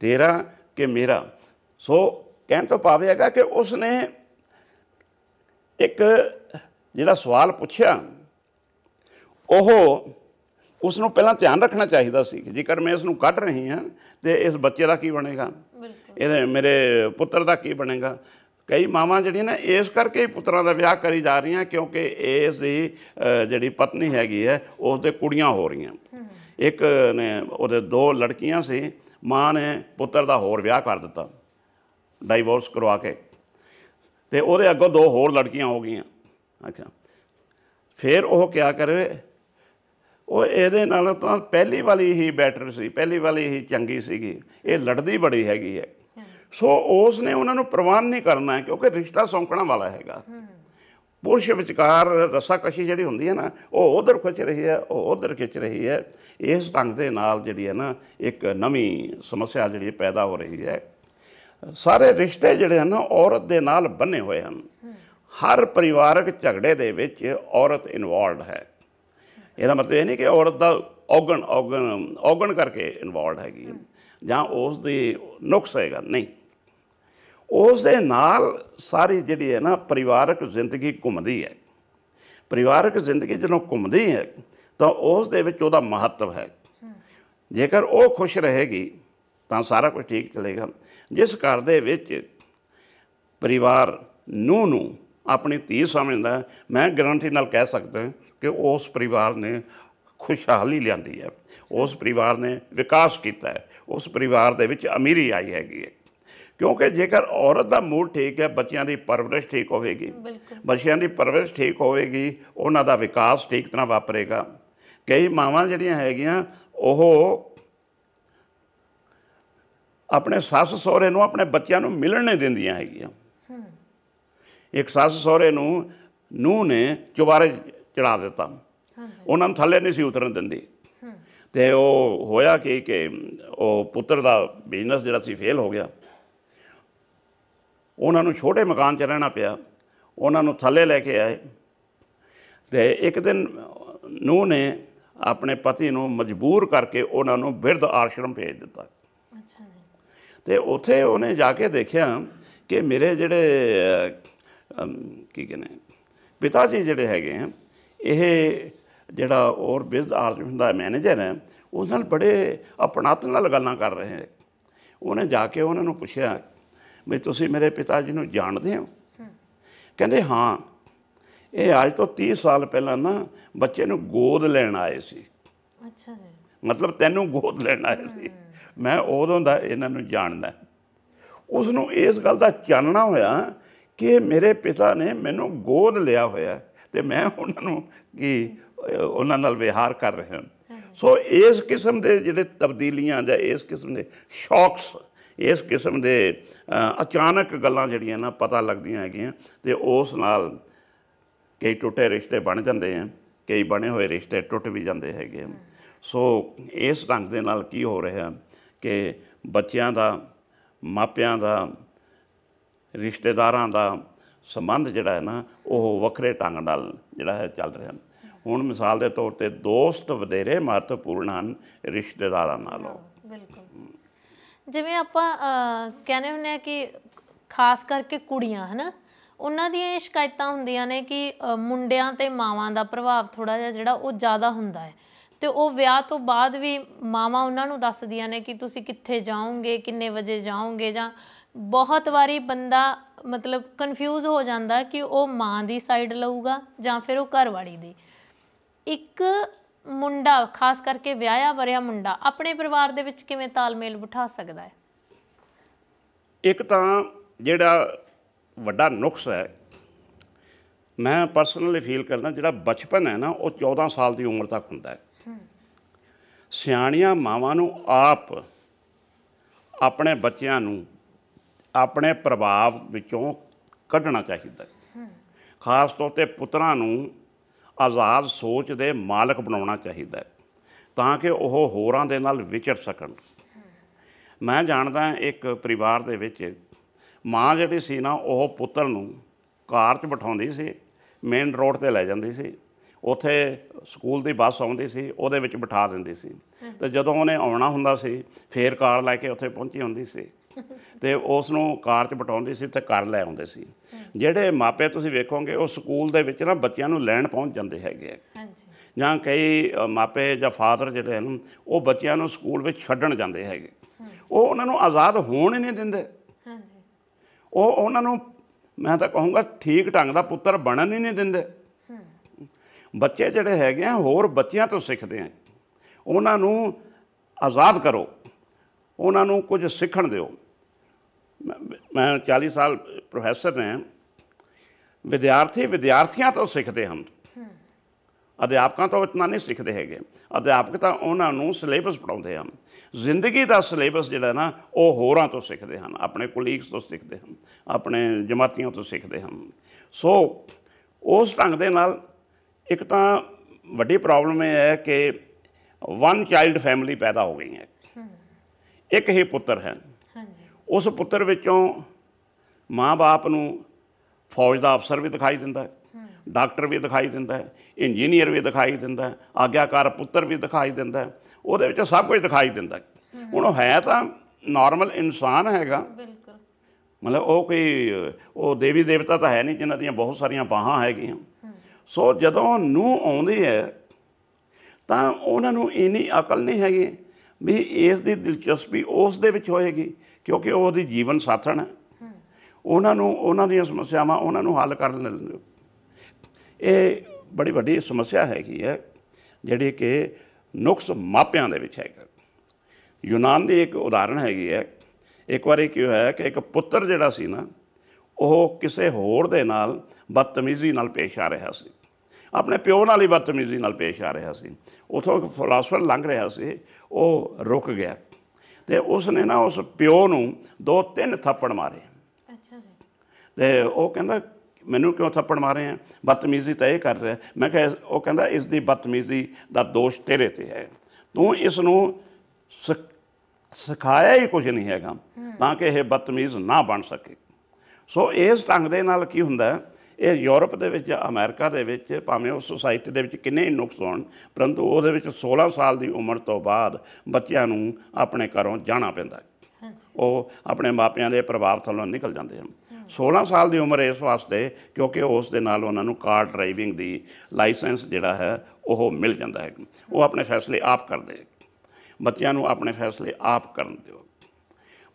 ਤੇਰਾ ਕਿ ਮੇਰਾ ਸੋ ਕਹਿਣ ਤੋਂ ਪਾਵੇਗਾ ਕਿ ਉਸ ਨੇ ਇੱਕ ਜਿਹੜਾ ਸਵਾਲ ਪੁੱਛਿਆ ਉਹ ਉਸ ਨੂੰ ਪਹਿਲਾਂ ਧਿਆਨ ਰੱਖਣਾ ਚਾਹੀਦਾ ਸੀ ਜੇਕਰ ਮੈਂ ਇਸ ਨੂੰ ਕੱਢ ਰਹੀ ਹਾਂ ਤੇ ਇਸ ਬੱਚੇ ਦਾ ਕੀ ਬਣੇਗਾ ਇਹਦੇ ਮੇਰੇ ਪੁੱਤਰ ਦਾ ਕੀ ਬਣੇਗਾ ਕਈ ਮਾਵਾਂ ਜਿਹੜੀਆਂ ਨੇ ਇਸ ਕਰਕੇ ਹੀ ਪੁੱਤਰਾਂ ਦਾ ਵਿਆਹ ਕਰੀ ਜਾ ਰਹੀਆਂ ਕਿਉਂਕਿ ਇਸ ਦੀ ਜਿਹੜੀ ਪਤਨੀ ਹੈਗੀ ਹੈ ਉਸ ਦੇ ਕੁੜੀਆਂ ਹੋ ਰਹੀਆਂ ਇੱਕ ਨੇ ਉਹਦੇ ਦੋ ਲੜਕੀਆਂ ਸੀ ਮਾਂ ਨੇ ਪੁੱਤਰ ਦਾ ਹੋਰ ਵਿਆਹ ਕਰ ਦਿੱਤਾ ਡਾਈਵੋਰਸ ਕਰਵਾ ਕੇ ਤੇ ਉਹਦੇ ਅੱਗੋਂ ਦੋ ਹੋਰ ਲੜਕੀਆਂ ਹੋ ਗਈਆਂ ਅੱਛਾ ਫਿਰ ਉਹ ਕਿਆ ਕਰੇ ਉਹ ਇਹਦੇ ਨਾਲ ਤਾਂ ਪਹਿਲੀ ਵਾਲੀ ਹੀ ਬੈਟਰ ਸੀ ਪਹਿਲੀ ਵਾਲੀ ਹੀ ਚੰਗੀ ਸੀਗੀ ਇਹ ਲੜਦੀ ਬੜੀ ਹੈਗੀ ਹੈ ਸੋ ਉਸ ਨੇ ਉਹਨਾਂ ਨੂੰ ਪ੍ਰਵਾਨ ਨਹੀਂ ਕਰਨਾ ਕਿਉਂਕਿ ਰਿਸ਼ਤਾ ਸੌਂਕਣਾ ਵਾਲਾ ਹੈਗਾ ਪੁਰਸ਼ ਵਿਚਕਾਰ ਰਸਾਕਸ਼ੀ ਜਿਹੜੀ ਹੁੰਦੀ ਹੈ ਨਾ ਉਹ ਉਧਰ ਖਿੱਚ ਰਹੀ ਹੈ ਉਹ ਉਧਰ ਖਿੱਚ ਰਹੀ ਹੈ ਇਸ ਢੰਗ ਦੇ ਨਾਲ ਜਿਹੜੀ ਹੈ ਨਾ ਇੱਕ ਨਵੀਂ ਸਮੱਸਿਆ ਜਿਹੜੀ ਪੈਦਾ ਹੋ ਰਹੀ ਹੈ ਸਾਰੇ ਰਿਸ਼ਤੇ ਜਿਹੜੇ ਹਨ ਔਰਤ ਦੇ ਨਾਲ ਬੰਨੇ ਹੋਏ ਹਨ ਹਰ ਪਰਿਵਾਰਕ ਝਗੜੇ ਦੇ ਵਿੱਚ ਔਰਤ ਇਨਵੋਲਡ ਹੈ ਇਹਦਾ ਮਤਲਬ ਇਹ ਨਹੀਂ ਕਿ ਔਰਤ ਦਾ ਔਗਣ ਔਗਣ ਔਗਣ ਕਰਕੇ ਇਨਵੋਲਡ ਹੈਗੀ ਜਾਂ ਉਸ ਦੀ ਨੁਕਸ ਹੈਗਾ ਨਹੀਂ ਉਸ ਦੇ ਨਾਲ ਸਾਰੀ ਜਿਹੜੀ ਹੈ ਨਾ ਪਰਿਵਾਰਕ ਜ਼ਿੰਦਗੀ ਘੁੰਮਦੀ ਹੈ ਪਰਿਵਾਰਕ ਜ਼ਿੰਦਗੀ ਜਦੋਂ ਘੁੰਮਦੀ ਹੈ ਤਾਂ ਉਸ ਦੇ ਵਿੱਚ ਉਹਦਾ ਮਹੱਤਵ ਹੈ ਜੇਕਰ ਉਹ ਖੁਸ਼ ਰਹੇਗੀ ਤਾਂ ਸਾਰਾ ਕੁਝ ਠੀਕ ਚੱਲੇਗਾ ਜਿਸ ਘਰ ਦੇ ਵਿੱਚ ਪਰਿਵਾਰ ਨੂੰ ਨੂੰ ਆਪਣੀ ਧੀ ਸਮਝਦਾ ਮੈਂ ਗਰੰਟੀ ਨਾਲ ਕਹਿ ਸਕਦਾ ਕਿ ਉਸ ਪਰਿਵਾਰ ਨੇ ਖੁਸ਼ਹਾਲੀ ਲਿਆਂਦੀ ਹੈ ਉਸ ਪਰਿਵਾਰ ਨੇ ਵਿਕਾਸ ਕੀਤਾ ਹੈ ਉਸ ਪਰਿਵਾਰ ਦੇ ਵਿੱਚ ਅਮੀਰੀ ਆਈ ਹੈਗੀ ਹੈ ਕਿਉਂਕਿ ਜੇਕਰ ਔਰਤ ਦਾ ਮੂਡ ਠੀਕ ਹੈ ਬੱਚਿਆਂ ਦੀ ਪਰਵਰਿਸ਼ ਠੀਕ ਹੋਵੇਗੀ ਬੱਚਿਆਂ ਦੀ ਪਰਵਰਿਸ਼ ਠੀਕ ਹੋਵੇਗੀ ਉਹਨਾਂ ਦਾ ਵਿਕਾਸ ਠੀਕ ਤਰ੍ਹਾਂ ਵਾਪਰੇਗਾ ਕਈ ਮਾਵਾਂ ਜਿਹੜੀਆਂ ਹੈਗੀਆਂ ਉਹ ਆਪਣੇ ਸੱਸ ਸਹੁਰੇ ਨੂੰ ਆਪਣੇ ਬੱਚਿਆਂ ਨੂੰ ਮਿਲਣ ਨਹੀਂ ਦਿੰਦੀਆਂ ਹੈਗੀਆਂ ਇੱਕ ਸੱਸ ਸਹੁਰੇ ਨੂੰ ਨੂੰ ਨੇ ਚੁਬਾਰੇ ਚੜਾ ਦਿੱਤਾ ਉਹਨਾਂ ਨੂੰ ਥੱਲੇ ਨਹੀਂ ਸੀ ਉਤਰਨ ਦਿੰਦੀ ਤੇ ਉਹ ਹੋਇਆ ਕਿ ਕਿ ਉਹ ਪੁੱਤਰ ਦਾ ਬਿਜ਼ਨਸ ਜਿਹੜਾ ਸੀ ਫੇਲ ਹੋ ਗਿਆ ਉਹਨਾਂ ਨੂੰ ਛੋਟੇ ਮਕਾਨ 'ਚ ਰਹਿਣਾ ਪਿਆ ਉਹਨਾਂ ਨੂੰ ਥੱਲੇ ਲੈ ਕੇ ਆਏ ਤੇ ਇੱਕ ਦਿਨ ਨੂੰ ਨੇ ਆਪਣੇ ਪਤੀ ਨੂੰ ਮਜਬੂਰ ਕਰਕੇ ਉਹਨਾਂ ਨੂੰ ਬਿਰਧ ਆਸ਼ਰਮ ਭੇਜ ਦਿੱਤਾ ਅੱਛਾ ਤੇ ਉੱਥੇ ਉਹਨੇ ਜਾ ਕੇ ਦੇਖਿਆ ਕਿ ਮੇਰੇ ਜਿਹੜੇ ਕੀ ਕਹਿੰਦੇ ਪਿਤਾ ਜੀ ਜਿਹੜੇ ਹੈਗੇ ਆ ਇਹ ਜਿਹੜਾ ਔਰ ਬਿਜ਼ ਹੁੰਦਾ ਹੈ ਮੈਨੇਜਰ ਹੈ ਉਸ ਨਾਲ ਬੜੇ ਆਪਣਾਤ ਨਾਲ ਗੱਲਾਂ ਕਰ ਰਹੇ ਹੈ ਉਹਨੇ ਜਾ ਕੇ ਉਹਨਾਂ ਨੂੰ ਪੁੱਛਿਆ ਵੀ ਤੁਸੀਂ ਮੇਰੇ ਪਿਤਾ ਜੀ ਨੂੰ ਜਾਣਦੇ ਹੋ ਕਹਿੰਦੇ ਹਾਂ ਇਹ ਅੱਜ ਤੋਂ 30 ਸਾਲ ਪਹਿਲਾਂ ਨਾ ਬੱਚੇ ਨੂੰ ਗੋਦ ਲੈਣ ਆਏ ਸੀ ਅੱਛਾ ਜੀ ਮਤਲਬ ਤੈਨੂੰ ਗੋਦ ਲੈਣ ਆਏ ਸੀ ਮੈਂ ਉਦੋਂ ਦਾ ਇਹਨਾਂ ਨੂੰ ਜਾਣਦਾ ਉਸ ਨੂੰ ਇਸ ਗੱਲ ਦਾ ਚਾਨਣਾ ਹੋਇਆ ਕਿ ਮੇਰੇ ਪਿਤਾ ਨੇ ਮੈਨੂੰ ਗੋਦ ਲਿਆ ਹੋਇਆ ਤੇ ਮੈਂ ਉਹਨਾਂ ਨੂੰ ਕੀ ਉਹਨਾਂ ਨਾਲ ਵਿਹਾਰ ਕਰ ਰਹੇ ਹਾਂ ਸੋ ਇਸ ਕਿਸਮ ਦੇ ਜਿਹੜੇ ਤਬਦੀਲੀਆਂ ਜਾਂ ਇਸ ਕਿਸਮ ਦੇ ਸ਼ੌਕਸ ਇਸ ਕਿਸਮ ਦੇ ਅਚਾਨਕ ਗੱਲਾਂ ਜਿਹੜੀਆਂ ਨਾ ਪਤਾ ਲੱਗਦੀਆਂ ਹੈਗੀਆਂ ਤੇ ਉਸ ਨਾਲ ਕਈ ਟੁੱਟੇ ਰਿਸ਼ਤੇ ਬਣ ਜਾਂਦੇ ਆ ਕਈ ਬਣੇ ਹੋਏ ਰਿਸ਼ਤੇ ਟੁੱਟ ਵੀ ਜਾਂਦੇ ਹੈਗੇ ਸੋ ਇਸ ਰੰਗ ਦੇ ਨਾਲ ਕੀ ਹੋ ਰਿਹਾ ਕਿ ਬੱਚਿਆਂ ਦਾ ਮਾਪਿਆਂ ਦਾ ਰਿਸ਼ਤੇਦਾਰਾਂ ਦਾ ਸੰਬੰਧ ਜਿਹੜਾ ਹੈ ਨਾ ਉਹ ਵੱਖਰੇ ਢੰਗ ਨਾਲ ਜਿਹੜਾ ਹੈ ਚੱਲ ਰਿਹਾ ਹੁਣ ਮਿਸਾਲ ਦੇ ਤੌਰ ਤੇ ਦੋਸਤ ਵਧੇਰੇ ਮਹੱਤਵਪੂਰਨ ਹਨ ਰਿਸ਼ਤੇਦਾਰਾਂ ਨਾਲੋਂ ਬਿਲਕੁਲ ਜਿਵੇਂ ਆਪਾਂ ਕਹਿੰਦੇ ਹੁੰਨੇ ਆ ਕਿ ਖਾਸ ਕਰਕੇ ਕੁੜੀਆਂ ਹਨਾ ਉਹਨਾਂ ਦੀਆਂ ਇਹ ਸ਼ਿਕਾਇਤਾਂ ਹੁੰਦੀਆਂ ਨੇ ਕਿ ਮੁੰਡਿਆਂ ਤੇ ਮਾਵਾਂ ਦਾ ਪ੍ਰਭਾਵ ਥੋੜਾ ਜਿਹਾ ਜਿਹੜਾ ਉਹ ਜ਼ਿਆਦਾ ਹੁੰਦਾ ਹੈ ਤੇ ਉਹ ਵਿਆਹ ਤੋਂ ਬਾਅਦ ਵੀ ਮਾਵਾਂ ਉਹਨਾਂ ਨੂੰ ਦੱਸਦੀਆਂ ਨੇ ਕਿ ਤੁਸੀਂ ਕਿੱਥੇ ਜਾਓਗੇ ਕਿੰਨੇ ਵਜੇ ਜਾਓਗੇ ਜਾਂ ਬਹੁਤ ਵਾਰੀ ਬੰਦਾ ਮਤਲਬ ਕਨਫਿਊਜ਼ ਹੋ ਜਾਂਦਾ ਕਿ ਉਹ ਮਾਂ ਦੀ ਸਾਈਡ ਲਊਗਾ ਜਾਂ ਫਿਰ ਉਹ ਘਰ ਵਾਲੀ ਦੀ ਇੱਕ ਮੁੰਡਾ ਖਾਸ ਕਰਕੇ ਵਿਆਹਿਆ ਵਰਿਆ ਮੁੰਡਾ ਆਪਣੇ ਪਰਿਵਾਰ ਦੇ ਵਿੱਚ ਕਿਵੇਂ ਤਾਲਮੇਲ ਬਿਠਾ ਸਕਦਾ ਹੈ ਇੱਕ ਤਾਂ ਜਿਹੜਾ ਵੱਡਾ ਨੁਕਸ ਹੈ ਮੈਂ ਪਰਸਨਲੀ ਫੀਲ ਕਰਦਾ ਜਿਹੜਾ ਬਚਪਨ ਹੈ ਨਾ ਉਹ 14 ਸਾਲ ਦੀ ਉਮਰ ਤੱਕ ਹੁੰਦਾ ਹੈ ਸਿਆਣੀਆਂ ਮਾਵਾਂ ਨੂੰ ਆਪ ਆਪਣੇ ਬੱਚਿਆਂ ਨੂੰ ਆਪਣੇ ਪ੍ਰਭਾਵ ਵਿੱਚੋਂ ਕੱਢਣਾ ਚਾਹੀਦਾ ਖਾਸ ਤੌਰ ਤੇ ਪੁੱਤਰਾਂ ਨੂੰ ਆਜ਼ਾਦ ਸੋਚ ਦੇ ਮਾਲਕ ਬਣਾਉਣਾ ਚਾਹੀਦਾ ਹੈ ਤਾਂ ਕਿ ਉਹ ਹੋਰਾਂ ਦੇ ਨਾਲ ਵਿਚਰ ਸਕਣ ਮੈਂ ਜਾਣਦਾ ਇੱਕ ਪਰਿਵਾਰ ਦੇ ਵਿੱਚ ਮਾਂ ਜਿਹੜੀ ਸੀ ਨਾ ਉਹ ਪੁੱਤਰ ਨੂੰ ਕਾਰ 'ਚ ਬਿਠਾਉਂਦੀ ਸੀ ਮੇਨ ਰੋਡ ਤੇ ਲੈ ਜਾਂਦੀ ਸੀ ਉਥੇ ਸਕੂਲ ਦੀ ਬੱਸ ਆਉਂਦੀ ਸੀ ਉਹਦੇ ਵਿੱਚ ਬਿਠਾ ਦਿੰਦੀ ਸੀ ਤੇ ਜਦੋਂ ਉਹਨੇ ਆਉਣਾ ਹੁੰਦਾ ਸੀ ਫੇਰ ਕਾਰ ਲੈ ਕੇ ਉੱਥੇ ਪਹੁੰਚੀ ਹੁੰਦੀ ਸੀ ਤੇ ਉਸ ਨੂੰ ਕਾਰ 'ਚ ਬਟਾਉਂਦੇ ਸੀ ਤੇ ਕਰ ਲੈ ਆਉਂਦੇ ਸੀ ਜਿਹੜੇ ਮਾਪੇ ਤੁਸੀਂ ਵੇਖੋਗੇ ਉਹ ਸਕੂਲ ਦੇ ਵਿੱਚ ਨਾ ਬੱਚਿਆਂ ਨੂੰ ਲੈਣ ਪਹੁੰਚ ਜਾਂਦੇ ਹੈਗੇ ਆ ਹਾਂਜੀ ਜਾਂ ਕਈ ਮਾਪੇ ਜਾਂ ਫਾਦਰ ਜਿਹੜੇ ਹਨ ਉਹ ਬੱਚਿਆਂ ਨੂੰ ਸਕੂਲ ਵਿੱਚ ਛੱਡਣ ਜਾਂਦੇ ਹੈਗੇ ਉਹ ਉਹਨਾਂ ਨੂੰ ਆਜ਼ਾਦ ਹੋਣ ਹੀ ਨਹੀਂ ਦਿੰਦੇ ਹਾਂਜੀ ਉਹ ਉਹਨਾਂ ਨੂੰ ਮੈਂ ਤਾਂ ਕਹੂੰਗਾ ਠੀਕ ਢੰਗ ਦਾ ਪੁੱਤਰ ਬਣਨ ਹੀ ਨਹੀਂ ਦਿੰਦੇ ਬੱਚੇ ਜਿਹੜੇ ਹੈਗੇ ਆ ਹੋਰ ਬੱਚਿਆਂ ਤੋਂ ਸਿੱਖਦੇ ਆ ਉਹਨਾਂ ਨੂੰ ਆਜ਼ਾਦ ਕਰੋ ਉਹਨਾਂ ਨੂੰ ਕੁਝ ਸਿੱਖਣ ਦਿਓ ਮੈਂ 40 ਸਾਲ ਪ੍ਰੋਫੈਸਰ ਨੇ ਵਿਦਿਆਰਥੀ ਵਿਦਿਆਰਥੀਆਂ ਤੋਂ ਸਿੱਖਦੇ ਹਨ ਅਧਿਆਪਕਾਂ ਤੋਂ ਇਤਨਾ ਨਹੀਂ ਸਿੱਖਦੇ ਹੈਗੇ ਅਧਿਆਪਕ ਤਾਂ ਉਹਨਾਂ ਨੂੰ ਸਿਲੇਬਸ ਪੜਾਉਂਦੇ ਹਨ ਜ਼ਿੰਦਗੀ ਦਾ ਸਿਲੇਬਸ ਜਿਹੜਾ ਨਾ ਉਹ ਹੋਰਾਂ ਤੋਂ ਸਿੱਖਦੇ ਹਨ ਆਪਣੇ ਕੋਲੀਗਸ ਤੋਂ ਸਿੱਖਦੇ ਹਨ ਆਪਣੇ ਜਮਾਤੀਆਂ ਤੋਂ ਸਿੱਖਦੇ ਹਨ ਸੋ ਉਸ ਢੰਗ ਦੇ ਨਾਲ ਇੱਕ ਤਾਂ ਵੱਡੀ ਪ੍ਰੋਬਲਮ ਇਹ ਹੈ ਕਿ ਵਨ ਚਾਈਲਡ ਫੈਮਿਲੀ ਪੈਦਾ ਹੋ ਗਈ ਹੈ ਇੱਕ ਹੀ ਪੁੱਤਰ ਹੈ ਉਸ ਪੁੱਤਰ ਵਿੱਚੋਂ ਮਾਂ-ਬਾਪ ਨੂੰ ਫੌਜ ਦਾ ਅਫਸਰ ਵੀ ਦਿਖਾਈ ਦਿੰਦਾ ਹੈ ਡਾਕਟਰ ਵੀ ਦਿਖਾਈ ਦਿੰਦਾ ਹੈ ਇੰਜੀਨੀਅਰ ਵੀ ਦਿਖਾਈ ਦਿੰਦਾ ਹੈ ਆਗਿਆਕਾਰ ਪੁੱਤਰ ਵੀ ਦਿਖਾਈ ਦਿੰਦਾ ਹੈ ਉਹਦੇ ਵਿੱਚ ਸਭ ਕੁਝ ਦਿਖਾਈ ਦਿੰਦਾ ਹੁਣ ਉਹ ਹੈ ਤਾਂ ਨਾਰਮਲ ਇਨਸਾਨ ਹੈਗਾ ਬਿਲਕੁਲ ਮਤਲਬ ਉਹ ਕੋਈ ਉਹ ਦੇਵੀ ਦੇਵਤਾ ਤਾਂ ਹੈ ਨਹੀਂ ਜਿਨ੍ਹਾਂ ਦੀਆਂ ਬਹੁਤ ਸਾਰੀਆਂ ਬਾਹਾਂ ਹੈਗੀਆਂ ਸੋ ਜਦੋਂ ਨੂੰ ਆਉਂਦੇ ਹੈ ਤਾਂ ਉਹਨਾਂ ਨੂੰ ਇਨੀ ਅਕਲ ਨਹੀਂ ਹੈਗੀ ਵੀ ਇਸ ਦੀ ਦਿਲਚਸਪੀ ਉਸ ਦੇ ਵਿੱਚ ਹੋਏਗੀ ਕਿਉਂਕਿ ਉਹ ਉਹਦੀ ਜੀਵਨ ਸਾਥਣ ਹੈ ਉਹਨਾਂ ਨੂੰ ਉਹਨਾਂ ਦੀਆਂ ਸਮੱਸਿਆਵਾਂ ਉਹਨਾਂ ਨੂੰ ਹੱਲ ਕਰਨ ਇਹ ਬੜੀ ਵੱਡੀ ਸਮੱਸਿਆ ਹੈਗੀ ਹੈ ਜਿਹੜੀ ਕਿ ਨੁਕਸ ਮਾਪਿਆਂ ਦੇ ਵਿੱਚ ਹੈਗਾ ਯੂਨਾਨ ਦੀ ਇੱਕ ਉਦਾਹਰਣ ਹੈਗੀ ਹੈ ਇੱਕ ਵਾਰੀ ਕੀ ਹੋਇਆ ਕਿ ਇੱਕ ਪੁੱਤਰ ਜਿਹੜਾ ਸੀ ਨਾ ਉਹ ਕਿਸੇ ਹੋਰ ਦੇ ਨਾਲ ਬਦਤਮੀਜ਼ੀ ਨਾਲ ਪੇਸ਼ ਆ ਰਿਹਾ ਸੀ ਆਪਣੇ ਪਿਓ ਨਾਲ ਹੀ ਬਦਤਮੀਜ਼ੀ ਨਾਲ ਪੇਸ਼ ਆ ਰਿਹਾ ਸੀ ਉਥੋਂ ਇੱਕ ਫਲਾਸਫਰ ਲੰਘ ਰਿਹਾ ਸੀ ਉਹ ਰੁਕ ਗਿਆ ਤੇ ਉਸ ਨੇ ਨਾ ਉਸ ਪਿਓ ਨੂੰ ਦੋ ਤਿੰਨ ਥੱਪੜ ਮਾਰੇ ਅੱਛਾ ਤੇ ਉਹ ਕਹਿੰਦਾ ਮੈਨੂੰ ਕਿਉਂ ਥੱਪੜ ਮਾਰੇ ਆ ਬਦਤਮੀਜ਼ੀ ਤਾਂ ਇਹ ਕਰ ਰਿਹਾ ਮੈਂ ਕਿਹਾ ਉਹ ਕਹਿੰਦਾ ਇਸ ਦੀ ਬਦਤਮੀਜ਼ੀ ਦਾ ਦੋਸ਼ ਤੇਰੇ ਤੇ ਹੈ ਤੂੰ ਇਸ ਨੂੰ ਸਿਖਾਇਆ ਹੀ ਕੁਝ ਨਹੀਂ ਹੈਗਾ ਤਾਂ ਕਿ ਇਹ ਬਦਤਮੀਜ਼ ਨਾ ਬਣ ਸਕੇ ਸੋ ਇਸ ਢੰਗ ਦੇ ਨਾਲ ਕੀ ਹੁੰਦਾ ਹੈ ਇਹ ਯੂਰਪ ਦੇ ਵਿੱਚ ਅਮਰੀਕਾ ਦੇ ਵਿੱਚ ਭਾਵੇਂ ਉਸ ਸੋਸਾਇਟੀ ਦੇ ਵਿੱਚ ਕਿੰਨੇ ਨੁਕਸ ਹੋਣ ਪਰੰਤੂ ਉਹਦੇ ਵਿੱਚ 16 ਸਾਲ ਦੀ ਉਮਰ ਤੋਂ ਬਾਅਦ ਬੱਚਿਆਂ ਨੂੰ ਆਪਣੇ ਘਰੋਂ ਜਾਣਾ ਪੈਂਦਾ ਉਹ ਆਪਣੇ ਮਾਪਿਆਂ ਦੇ ਪ੍ਰਭਾਵ ਥੱਲੋਂ ਨਿਕਲ ਜਾਂਦੇ ਹਨ 16 ਸਾਲ ਦੀ ਉਮਰ ਇਸ ਵਾਸਤੇ ਕਿਉਂਕਿ ਉਸ ਦੇ ਨਾਲ ਉਹਨਾਂ ਨੂੰ ਕਾਰ ਡਰਾਈਵਿੰਗ ਦੀ ਲਾਇਸੈਂਸ ਜਿਹੜਾ ਹੈ ਉਹ ਮਿਲ ਜਾਂਦਾ ਹੈ ਉਹ ਆਪਣੇ ਫੈਸਲੇ ਆਪ ਕਰਦੇ ਬੱਚਿਆਂ ਨੂੰ ਆਪਣੇ ਫੈਸਲੇ ਆਪ ਕਰਨ ਦਿਓ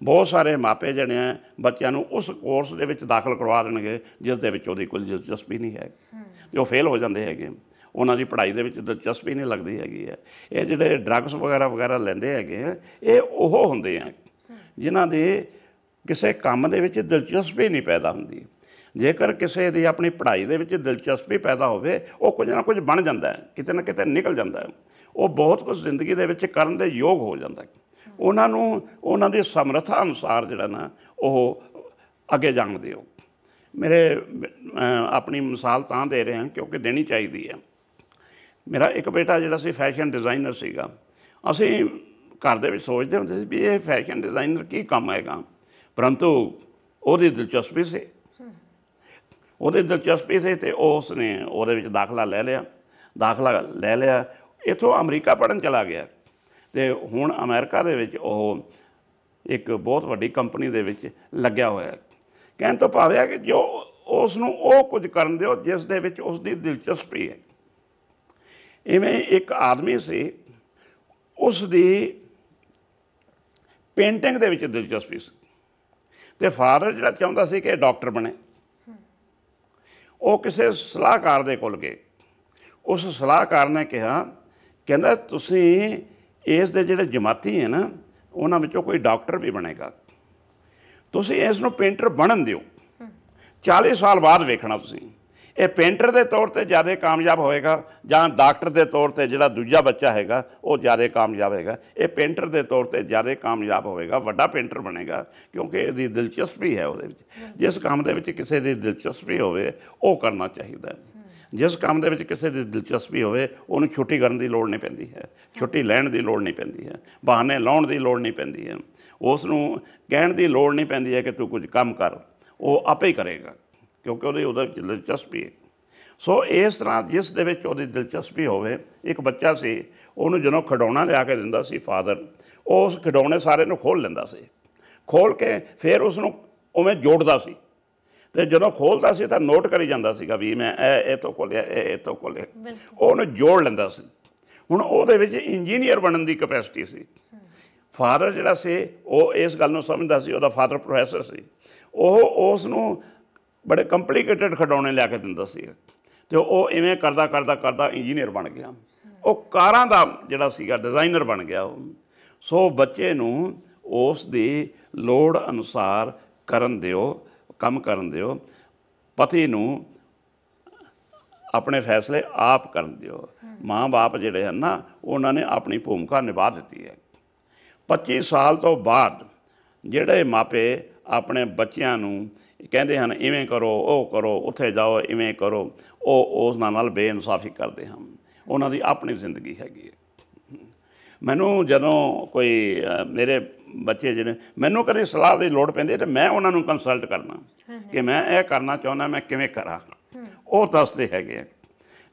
ਬਹੁਤ ਸਾਰੇ ਮਾਪੇ ਜਿਹੜੇ ਆ ਬੱਚਿਆਂ ਨੂੰ ਉਸ ਕੋਰਸ ਦੇ ਵਿੱਚ ਦਾਖਲ ਕਰਵਾ ਦੇਣਗੇ ਜਿਸ ਦੇ ਵਿੱਚ ਉਹਦੀ ਕੋਈ ਦਿਲਚਸਪੀ ਨਹੀਂ ਹੈ ਜੋ ਫੇਲ ਹੋ ਜਾਂਦੇ ਹੈਗੇ ਉਹਨਾਂ ਦੀ ਪੜ੍ਹਾਈ ਦੇ ਵਿੱਚ ਦਿਲਚਸਪੀ ਨਹੀਂ ਲੱਗਦੀ ਹੈਗੀ ਹੈ ਇਹ ਜਿਹੜੇ ਡਰੱਗਸ ਵਗੈਰਾ ਵਗੈਰਾ ਲੈਂਦੇ ਹੈਗੇ ਆ ਇਹ ਉਹ ਹੁੰਦੇ ਆ ਜਿਨ੍ਹਾਂ ਦੇ ਕਿਸੇ ਕੰਮ ਦੇ ਵਿੱਚ ਦਿਲਚਸਪੀ ਨਹੀਂ ਪੈਦਾ ਹੁੰਦੀ ਜੇਕਰ ਕਿਸੇ ਦੀ ਆਪਣੀ ਪੜ੍ਹਾਈ ਦੇ ਵਿੱਚ ਦਿਲਚਸਪੀ ਪੈਦਾ ਹੋਵੇ ਉਹ ਕੁਝ ਨਾ ਕੁਝ ਬਣ ਜਾਂਦਾ ਹੈ ਕਿਤੇ ਨਾ ਕਿਤੇ ਨਿਕਲ ਜਾਂਦਾ ਹੈ ਉਹ ਬਹੁਤ ਕੁਝ ਜ਼ਿੰਦਗੀ ਦੇ ਵਿੱਚ ਕਰਨ ਦੇ ਯੋਗ ਹੋ ਜਾਂਦਾ ਹੈ ਉਹਨਾਂ ਨੂੰ ਉਹਨਾਂ ਦੇ ਸਮਰੱਥਾ ਅਨੁਸਾਰ ਜਿਹੜਾ ਨਾ ਉਹ ਅੱਗੇ ਜਾਣ ਦਿਓ ਮੇਰੇ ਆਪਣੀ ਮਿਸਾਲ ਤਾਂ ਦੇ ਰਹੇ ਹਾਂ ਕਿਉਂਕਿ ਦੇਣੀ ਚਾਹੀਦੀ ਹੈ ਮੇਰਾ ਇੱਕ ਬੇਟਾ ਜਿਹੜਾ ਸੀ ਫੈਸ਼ਨ ਡਿਜ਼ਾਈਨਰ ਸੀਗਾ ਅਸੀਂ ਘਰ ਦੇ ਵਿੱਚ ਸੋਚਦੇ ਹੁੰਦੇ ਸੀ ਵੀ ਇਹ ਫੈਸ਼ਨ ਡਿਜ਼ਾਈਨਰ ਕੀ ਕੰਮ ਆਏਗਾ ਪਰੰਤੂ ਉਹਦੀ ਦਿਲਚਸਪੀ ਸੀ ਉਹਦੇ ਦਿਲਚਸਪੀ ਸੀ ਤੇ ਉਸ ਨੇ ਉਹਦੇ ਵਿੱਚ ਦਾਖਲਾ ਲੈ ਲਿਆ ਦਾਖਲਾ ਲੈ ਲਿਆ ਇਥੋਂ ਅਮਰੀਕਾ ਪੜਨ ਚਲਾ ਗਿਆ ਤੇ ਹੁਣ ਅਮਰੀਕਾ ਦੇ ਵਿੱਚ ਉਹ ਇੱਕ ਬਹੁਤ ਵੱਡੀ ਕੰਪਨੀ ਦੇ ਵਿੱਚ ਲੱਗਿਆ ਹੋਇਆ ਹੈ ਕਹਿਣ ਤੋਂ ਭਾਵ ਹੈ ਕਿ ਜੋ ਉਸ ਨੂੰ ਉਹ ਕੁਝ ਕਰਨ ਦਿਓ ਜਿਸ ਦੇ ਵਿੱਚ ਉਸ ਦੀ ਦਿਲਚਸਪੀ ਹੈ ਇਵੇਂ ਇੱਕ ਆਦਮੀ ਸੀ ਉਸ ਦੀ ਪੇਂਟਿੰਗ ਦੇ ਵਿੱਚ ਦਿਲਚਸਪੀ ਸੀ ਤੇ ਫਾਦਰ ਜਿਹੜਾ ਚਾਹੁੰਦਾ ਸੀ ਕਿ ਡਾਕਟਰ ਬਣੇ ਉਹ ਕਿਸੇ ਸਲਾਹਕਾਰ ਦੇ ਕੋਲ ਗਏ ਉਸ ਸਲਾਹਕਾਰ ਨੇ ਕਿਹਾ ਕਹਿੰਦਾ ਤੁਸੀਂ ਇਸ ਦੇ ਜਿਹੜੇ ਜਮਾਤੀ ਹੈ ਨਾ ਉਹਨਾਂ ਵਿੱਚੋਂ ਕੋਈ ਡਾਕਟਰ ਵੀ ਬਣੇਗਾ ਤੁਸੀਂ ਇਸ ਨੂੰ ਪੇਂਟਰ ਬਣਨ ਦਿਓ 40 ਸਾਲ ਬਾਅਦ ਵੇਖਣਾ ਤੁਸੀਂ ਇਹ ਪੇਂਟਰ ਦੇ ਤੌਰ ਤੇ ਜ਼ਿਆਦਾ ਕਾਮਯਾਬ ਹੋਏਗਾ ਜਾਂ ਡਾਕਟਰ ਦੇ ਤੌਰ ਤੇ ਜਿਹੜਾ ਦੂਜਾ ਬੱਚਾ ਹੈਗਾ ਉਹ ਜ਼ਿਆਦਾ ਕਾਮਯਾਬ ਹੋਏਗਾ ਇਹ ਪੇਂਟਰ ਦੇ ਤੌਰ ਤੇ ਜ਼ਿਆਦਾ ਕਾਮਯਾਬ ਹੋਏਗਾ ਵੱਡਾ ਪੇਂਟਰ ਬਣੇਗਾ ਕਿਉਂਕਿ ਇਹਦੀ ਦਿਲਚਸਪੀ ਹੈ ਉਹਦੇ ਵਿੱਚ ਜਿਸ ਕੰਮ ਦੇ ਵਿੱਚ ਕਿਸੇ ਦੀ ਦਿਲਚਸਪੀ ਹੋਵੇ ਉਹ ਕਰਨਾ ਚਾਹੀਦਾ ਹੈ ਜਿਸ ਕੰਮ ਦੇ ਵਿੱਚ ਕਿਸੇ ਦੀ ਦਿਲਚਸਪੀ ਹੋਵੇ ਉਹਨੂੰ ਛੁੱਟੀ ਕਰਨ ਦੀ ਲੋੜ ਨਹੀਂ ਪੈਂਦੀ ਹੈ ਛੁੱਟੀ ਲੈਣ ਦੀ ਲੋੜ ਨਹੀਂ ਪੈਂਦੀ ਹੈ ਬਹਾਨੇ ਲਾਉਣ ਦੀ ਲੋੜ ਨਹੀਂ ਪੈਂਦੀ ਹੈ ਉਸ ਨੂੰ ਕਹਿਣ ਦੀ ਲੋੜ ਨਹੀਂ ਪੈਂਦੀ ਹੈ ਕਿ ਤੂੰ ਕੁਝ ਕੰਮ ਕਰ ਉਹ ਆਪੇ ਹੀ ਕਰੇਗਾ ਕਿਉਂਕਿ ਉਹਦੇ ਉਹਦੇ ਵਿੱਚ ਦਿਲਚਸਪੀ ਹੈ ਸੋ ਇਸ ਤਰ੍ਹਾਂ ਜਿਸ ਦੇ ਵਿੱਚ ਉਹਦੀ ਦਿਲਚਸਪੀ ਹੋਵੇ ਇੱਕ ਬੱਚਾ ਸੀ ਉਹਨੂੰ ਜਦੋਂ ਖਡਾਉਣਾ ਲਿਆ ਕੇ ਦਿੰਦਾ ਸੀ ਫਾਦਰ ਉਸ ਖਡਾਉਣੇ ਸਾਰੇ ਨੂੰ ਖੋਲ ਲੈਂਦਾ ਸੀ ਖੋਲ ਕੇ ਫਿਰ ਉਸ ਨੂੰ ਉਵੇਂ ਜੋੜਦਾ ਸੀ ਤੇ ਜਦੋਂ ਖੋਲਦਾ ਸੀ ਤਾਂ ਨੋਟ ਕਰੀ ਜਾਂਦਾ ਸੀਗਾ ਵੀ ਮੈਂ ਇਹ ਇਹ ਤੋਂ ਖੋਲਿਆ ਇਹ ਇਹ ਤੋਂ ਖੋਲਿਆ ਉਹਨੂੰ ਜੋੜ ਲੈਂਦਾ ਸੀ ਹੁਣ ਉਹਦੇ ਵਿੱਚ ਇੰਜੀਨੀਅਰ ਬਣਨ ਦੀ ਕਪੈਸਿਟੀ ਸੀ ਫਾਦਰ ਜਿਹੜਾ ਸੀ ਉਹ ਇਸ ਗੱਲ ਨੂੰ ਸਮਝਦਾ ਸੀ ਉਹਦਾ ਫਾਦਰ ਪ੍ਰੋਫੈਸਰ ਸੀ ਉਹ ਉਸ ਨੂੰ ਬੜੇ ਕੰਪਲਿਕੇਟਡ ਖਡਾਉਣੇ ਲਿਆ ਕੇ ਦਿੰਦਾ ਸੀ ਤੇ ਉਹ ਇਵੇਂ ਕਰਦਾ ਕਰਦਾ ਕਰਦਾ ਇੰਜੀਨੀਅਰ ਬਣ ਗਿਆ ਉਹ ਕਾਰਾਂ ਦਾ ਜਿਹੜਾ ਸੀਗਾ ਡਿਜ਼ਾਈਨਰ ਬਣ ਗਿਆ ਉਹ ਸੋ ਬੱਚੇ ਨੂੰ ਉਸ ਦੀ ਲੋੜ ਅਨੁਸਾਰ ਕਰਨ ਦਿਓ ਕੰਮ ਕਰਨ ਦਿਓ ਪਤੀ ਨੂੰ ਆਪਣੇ ਫੈਸਲੇ ਆਪ ਕਰਨ ਦਿਓ ਮਾਂ-ਬਾਪ ਜਿਹੜੇ ਹਨ ਨਾ ਉਹਨਾਂ ਨੇ ਆਪਣੀ ਭੂਮਿਕਾ ਨਿਭਾ ਦਿੱਤੀ ਹੈ 25 ਸਾਲ ਤੋਂ ਬਾਅਦ ਜਿਹੜੇ ਮਾਪੇ ਆਪਣੇ ਬੱਚਿਆਂ ਨੂੰ ਕਹਿੰਦੇ ਹਨ ਇਵੇਂ ਕਰੋ ਉਹ ਕਰੋ ਉੱਥੇ ਜਾਓ ਇਵੇਂ ਕਰੋ ਉਹ ਉਸ ਨਾਲ ਬੇਇਨਸਾਫੀ ਕਰਦੇ ਹਨ ਉਹਨਾਂ ਦੀ ਆਪਣੀ ਜ਼ਿੰਦਗੀ ਹੈਗੀ ਹੈ ਮੈਨੂੰ ਜਦੋਂ ਕੋਈ ਮੇਰੇ ਬੱਚੇ ਜਿਹੜੇ ਮੈਨੂੰ ਕਦੇ ਸਲਾਹ ਦੀ ਲੋੜ ਪੈਂਦੀ ਤੇ ਮੈਂ ਉਹਨਾਂ ਨੂੰ ਕੰਸਲਟ ਕਰਨਾ ਕਿ ਮੈਂ ਇਹ ਕਰਨਾ ਚਾਹੁੰਦਾ ਮੈਂ ਕਿਵੇਂ ਕਰਾਂ ਉਹ ਦੱਸਦੇ ਹੈਗੇ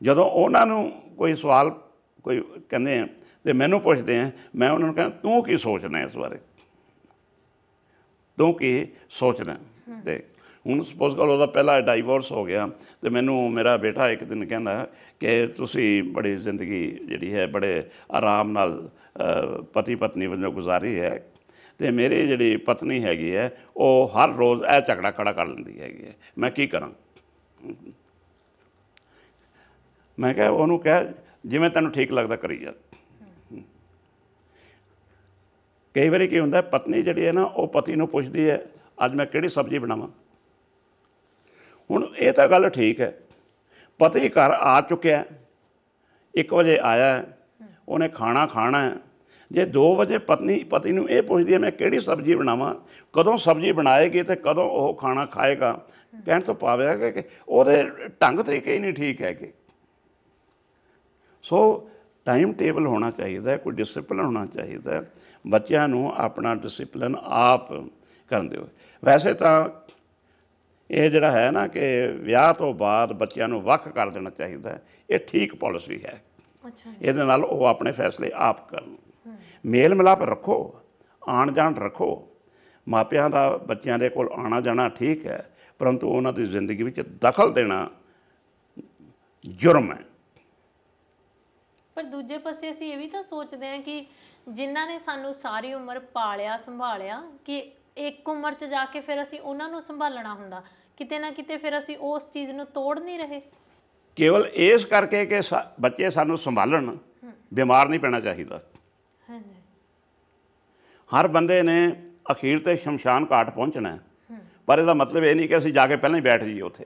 ਜਦੋਂ ਉਹਨਾਂ ਨੂੰ ਕੋਈ ਸਵਾਲ ਕੋਈ ਕਹਿੰਦੇ ਆ ਤੇ ਮੈਨੂੰ ਪੁੱਛਦੇ ਆ ਮੈਂ ਉਹਨਾਂ ਨੂੰ ਕਹਿੰਦਾ ਤੂੰ ਕੀ ਸੋਚਣਾ ਇਸ ਬਾਰੇ ਤੂੰ ਕੀ ਸੋਚਣਾ ਤੇ ਹੁਣ ਸਪੋਜ਼ ਕਰੋ ਉਹਦਾ ਪਹਿਲਾ ਡਾਈਵੋਰਸ ਹੋ ਗਿਆ ਤੇ ਮੈਨੂੰ ਮੇਰਾ ਬੇਟਾ ਇੱਕ ਦਿਨ ਕਹਿੰਦਾ ਕਿ ਤੁਸੀਂ ਬੜੀ ਜ਼ਿੰਦਗੀ ਜਿਹੜੀ ਹੈ ਬੜੇ ਆਰਾਮ ਨਾਲ ਪਤੀ ਪਤਨੀ ਵਜੋਂ ਗੁਜ਼ਾਰੀ ਹੈ ਤੇ ਮੇਰੇ ਜਿਹੜੀ ਪਤਨੀ ਹੈਗੀ ਹੈ ਉਹ ਹਰ ਰੋਜ਼ ਇਹ ਝਗੜਾ ਖੜਾ ਕਰ ਲੈਂਦੀ ਹੈਗੀ ਹੈ ਮੈਂ ਕੀ ਕਰਾਂ ਮੈਂ ਕਿਹਾ ਉਹਨੂੰ ਕਹਿ ਜਿਵੇਂ ਤੈਨੂੰ ਠੀਕ ਲੱਗਦਾ ਕਰੀ ਜਾ ਕਈ ਵਾਰੀ ਕੀ ਹੁੰਦਾ ਪਤਨੀ ਜਿਹੜੀ ਹੈ ਨਾ ਉਹ ਪਤੀ ਨੂੰ ਪੁੱਛਦੀ ਹੈ ਅੱਜ ਮੈਂ ਕਿਹੜੀ ਸਬਜ਼ੀ ਬਣਾਵਾਂ ਹੁਣ ਇਹ ਤਾਂ ਗੱਲ ਠੀਕ ਹੈ ਪਤੀ ਘਰ ਆ ਚੁੱਕਿਆ 1 ਵਜੇ ਆਇਆ ਉਹਨੇ ਖਾਣਾ ਖਾਣਾ ਹੈ ਜੇ 2 ਵਜੇ ਪਤਨੀ ਪਤੀ ਨੂੰ ਇਹ ਪੁੱਛਦੀ ਹੈ ਮੈਂ ਕਿਹੜੀ ਸਬਜ਼ੀ ਬਣਾਵਾਂ ਕਦੋਂ ਸਬਜ਼ੀ ਬਣਾਏਗੀ ਤੇ ਕਦੋਂ ਉਹ ਖਾਣਾ ਖਾਏਗਾ ਕਹਿਣ ਤੋਂ ਪਾਵਿਆ ਕਿ ਉਹਦੇ ਢੰਗ ਤਰੀਕੇ ਹੀ ਨਹੀਂ ਠੀਕ ਹੈਗੇ ਸੋ ਟਾਈਮ ਟੇਬਲ ਹੋਣਾ ਚਾਹੀਦਾ ਕੋਈ ਡਿਸਪਲਿਨ ਹੋਣਾ ਚਾਹੀਦਾ ਬੱਚਿਆਂ ਨੂੰ ਆਪਣਾ ਡਿਸਪਲਿਨ ਆਪ ਕਰਨ ਦਿਓ ਵੈਸੇ ਤਾਂ ਇਹ ਜਿਹੜਾ ਹੈ ਨਾ ਕਿ ਵਿਆਹ ਤੋਂ ਬਾਅਦ ਬੱਚਿਆਂ ਨੂੰ ਵੱਖ ਕਰ ਦੇਣਾ ਚਾਹੀਦਾ ਇਹ ਠੀਕ ਪਾਲਿਸੀ ਹੈ ਅੱਛਾ ਇਹਦੇ ਨਾਲ ਉਹ ਆਪਣੇ ਫੈਸਲੇ ਆਪ ਕਰਨ ਮੇਲ ਮਿਲਾਪ ਰੱਖੋ ਆਣ ਜਾਣ ਰੱਖੋ ਮਾਪਿਆਂ ਦਾ ਬੱਚਿਆਂ ਦੇ ਕੋਲ ਆਣਾ ਜਾਣਾ ਠੀਕ ਹੈ ਪਰੰਤੂ ਉਹਨਾਂ ਦੀ ਜ਼ਿੰਦਗੀ ਵਿੱਚ ਦਖਲ ਦੇਣਾ ਜੁਰਮ ਹੈ ਪਰ ਦੂਜੇ ਪਾਸੇ ਅਸੀਂ ਇਹ ਵੀ ਤਾਂ ਸੋਚਦੇ ਹਾਂ ਕਿ ਜਿਨ੍ਹਾਂ ਨੇ ਸਾਨੂੰ ਸਾਰੀ ਉਮਰ ਪਾਲਿਆ ਸੰਭਾਲਿਆ ਕਿ ਇੱਕ ਉਮਰ 'ਚ ਜਾ ਕੇ ਫਿਰ ਅਸੀਂ ਉਹਨਾਂ ਨੂੰ ਸੰਭਾਲਣਾ ਹੁੰਦਾ ਕਿਤੇ ਨਾ ਕਿਤੇ ਫਿਰ ਅਸੀਂ ਉਸ ਚੀਜ਼ ਨੂੰ ਤੋੜ ਨਹੀਂ ਰਹੇ ਕੇਵਲ ਇਸ ਕਰਕੇ ਕਿ ਬੱਚੇ ਸਾਨੂੰ ਸੰਭਾਲਣ ਬਿਮਾਰ ਨਹੀਂ ਪੈਣਾ ਚਾਹੀਦਾ ਹਾਂਜੀ ਹਰ ਬੰਦੇ ਨੇ ਅਖੀਰ ਤੇ ਸ਼ਮਸ਼ਾਨ ਘਾਟ ਪਹੁੰਚਣਾ ਹੈ ਪਰ ਇਹਦਾ ਮਤਲਬ ਇਹ ਨਹੀਂ ਕਿ ਅਸੀਂ ਜਾ ਕੇ ਪਹਿਲਾਂ ਹੀ ਬੈਠ ਜਾਈਏ ਉੱਥੇ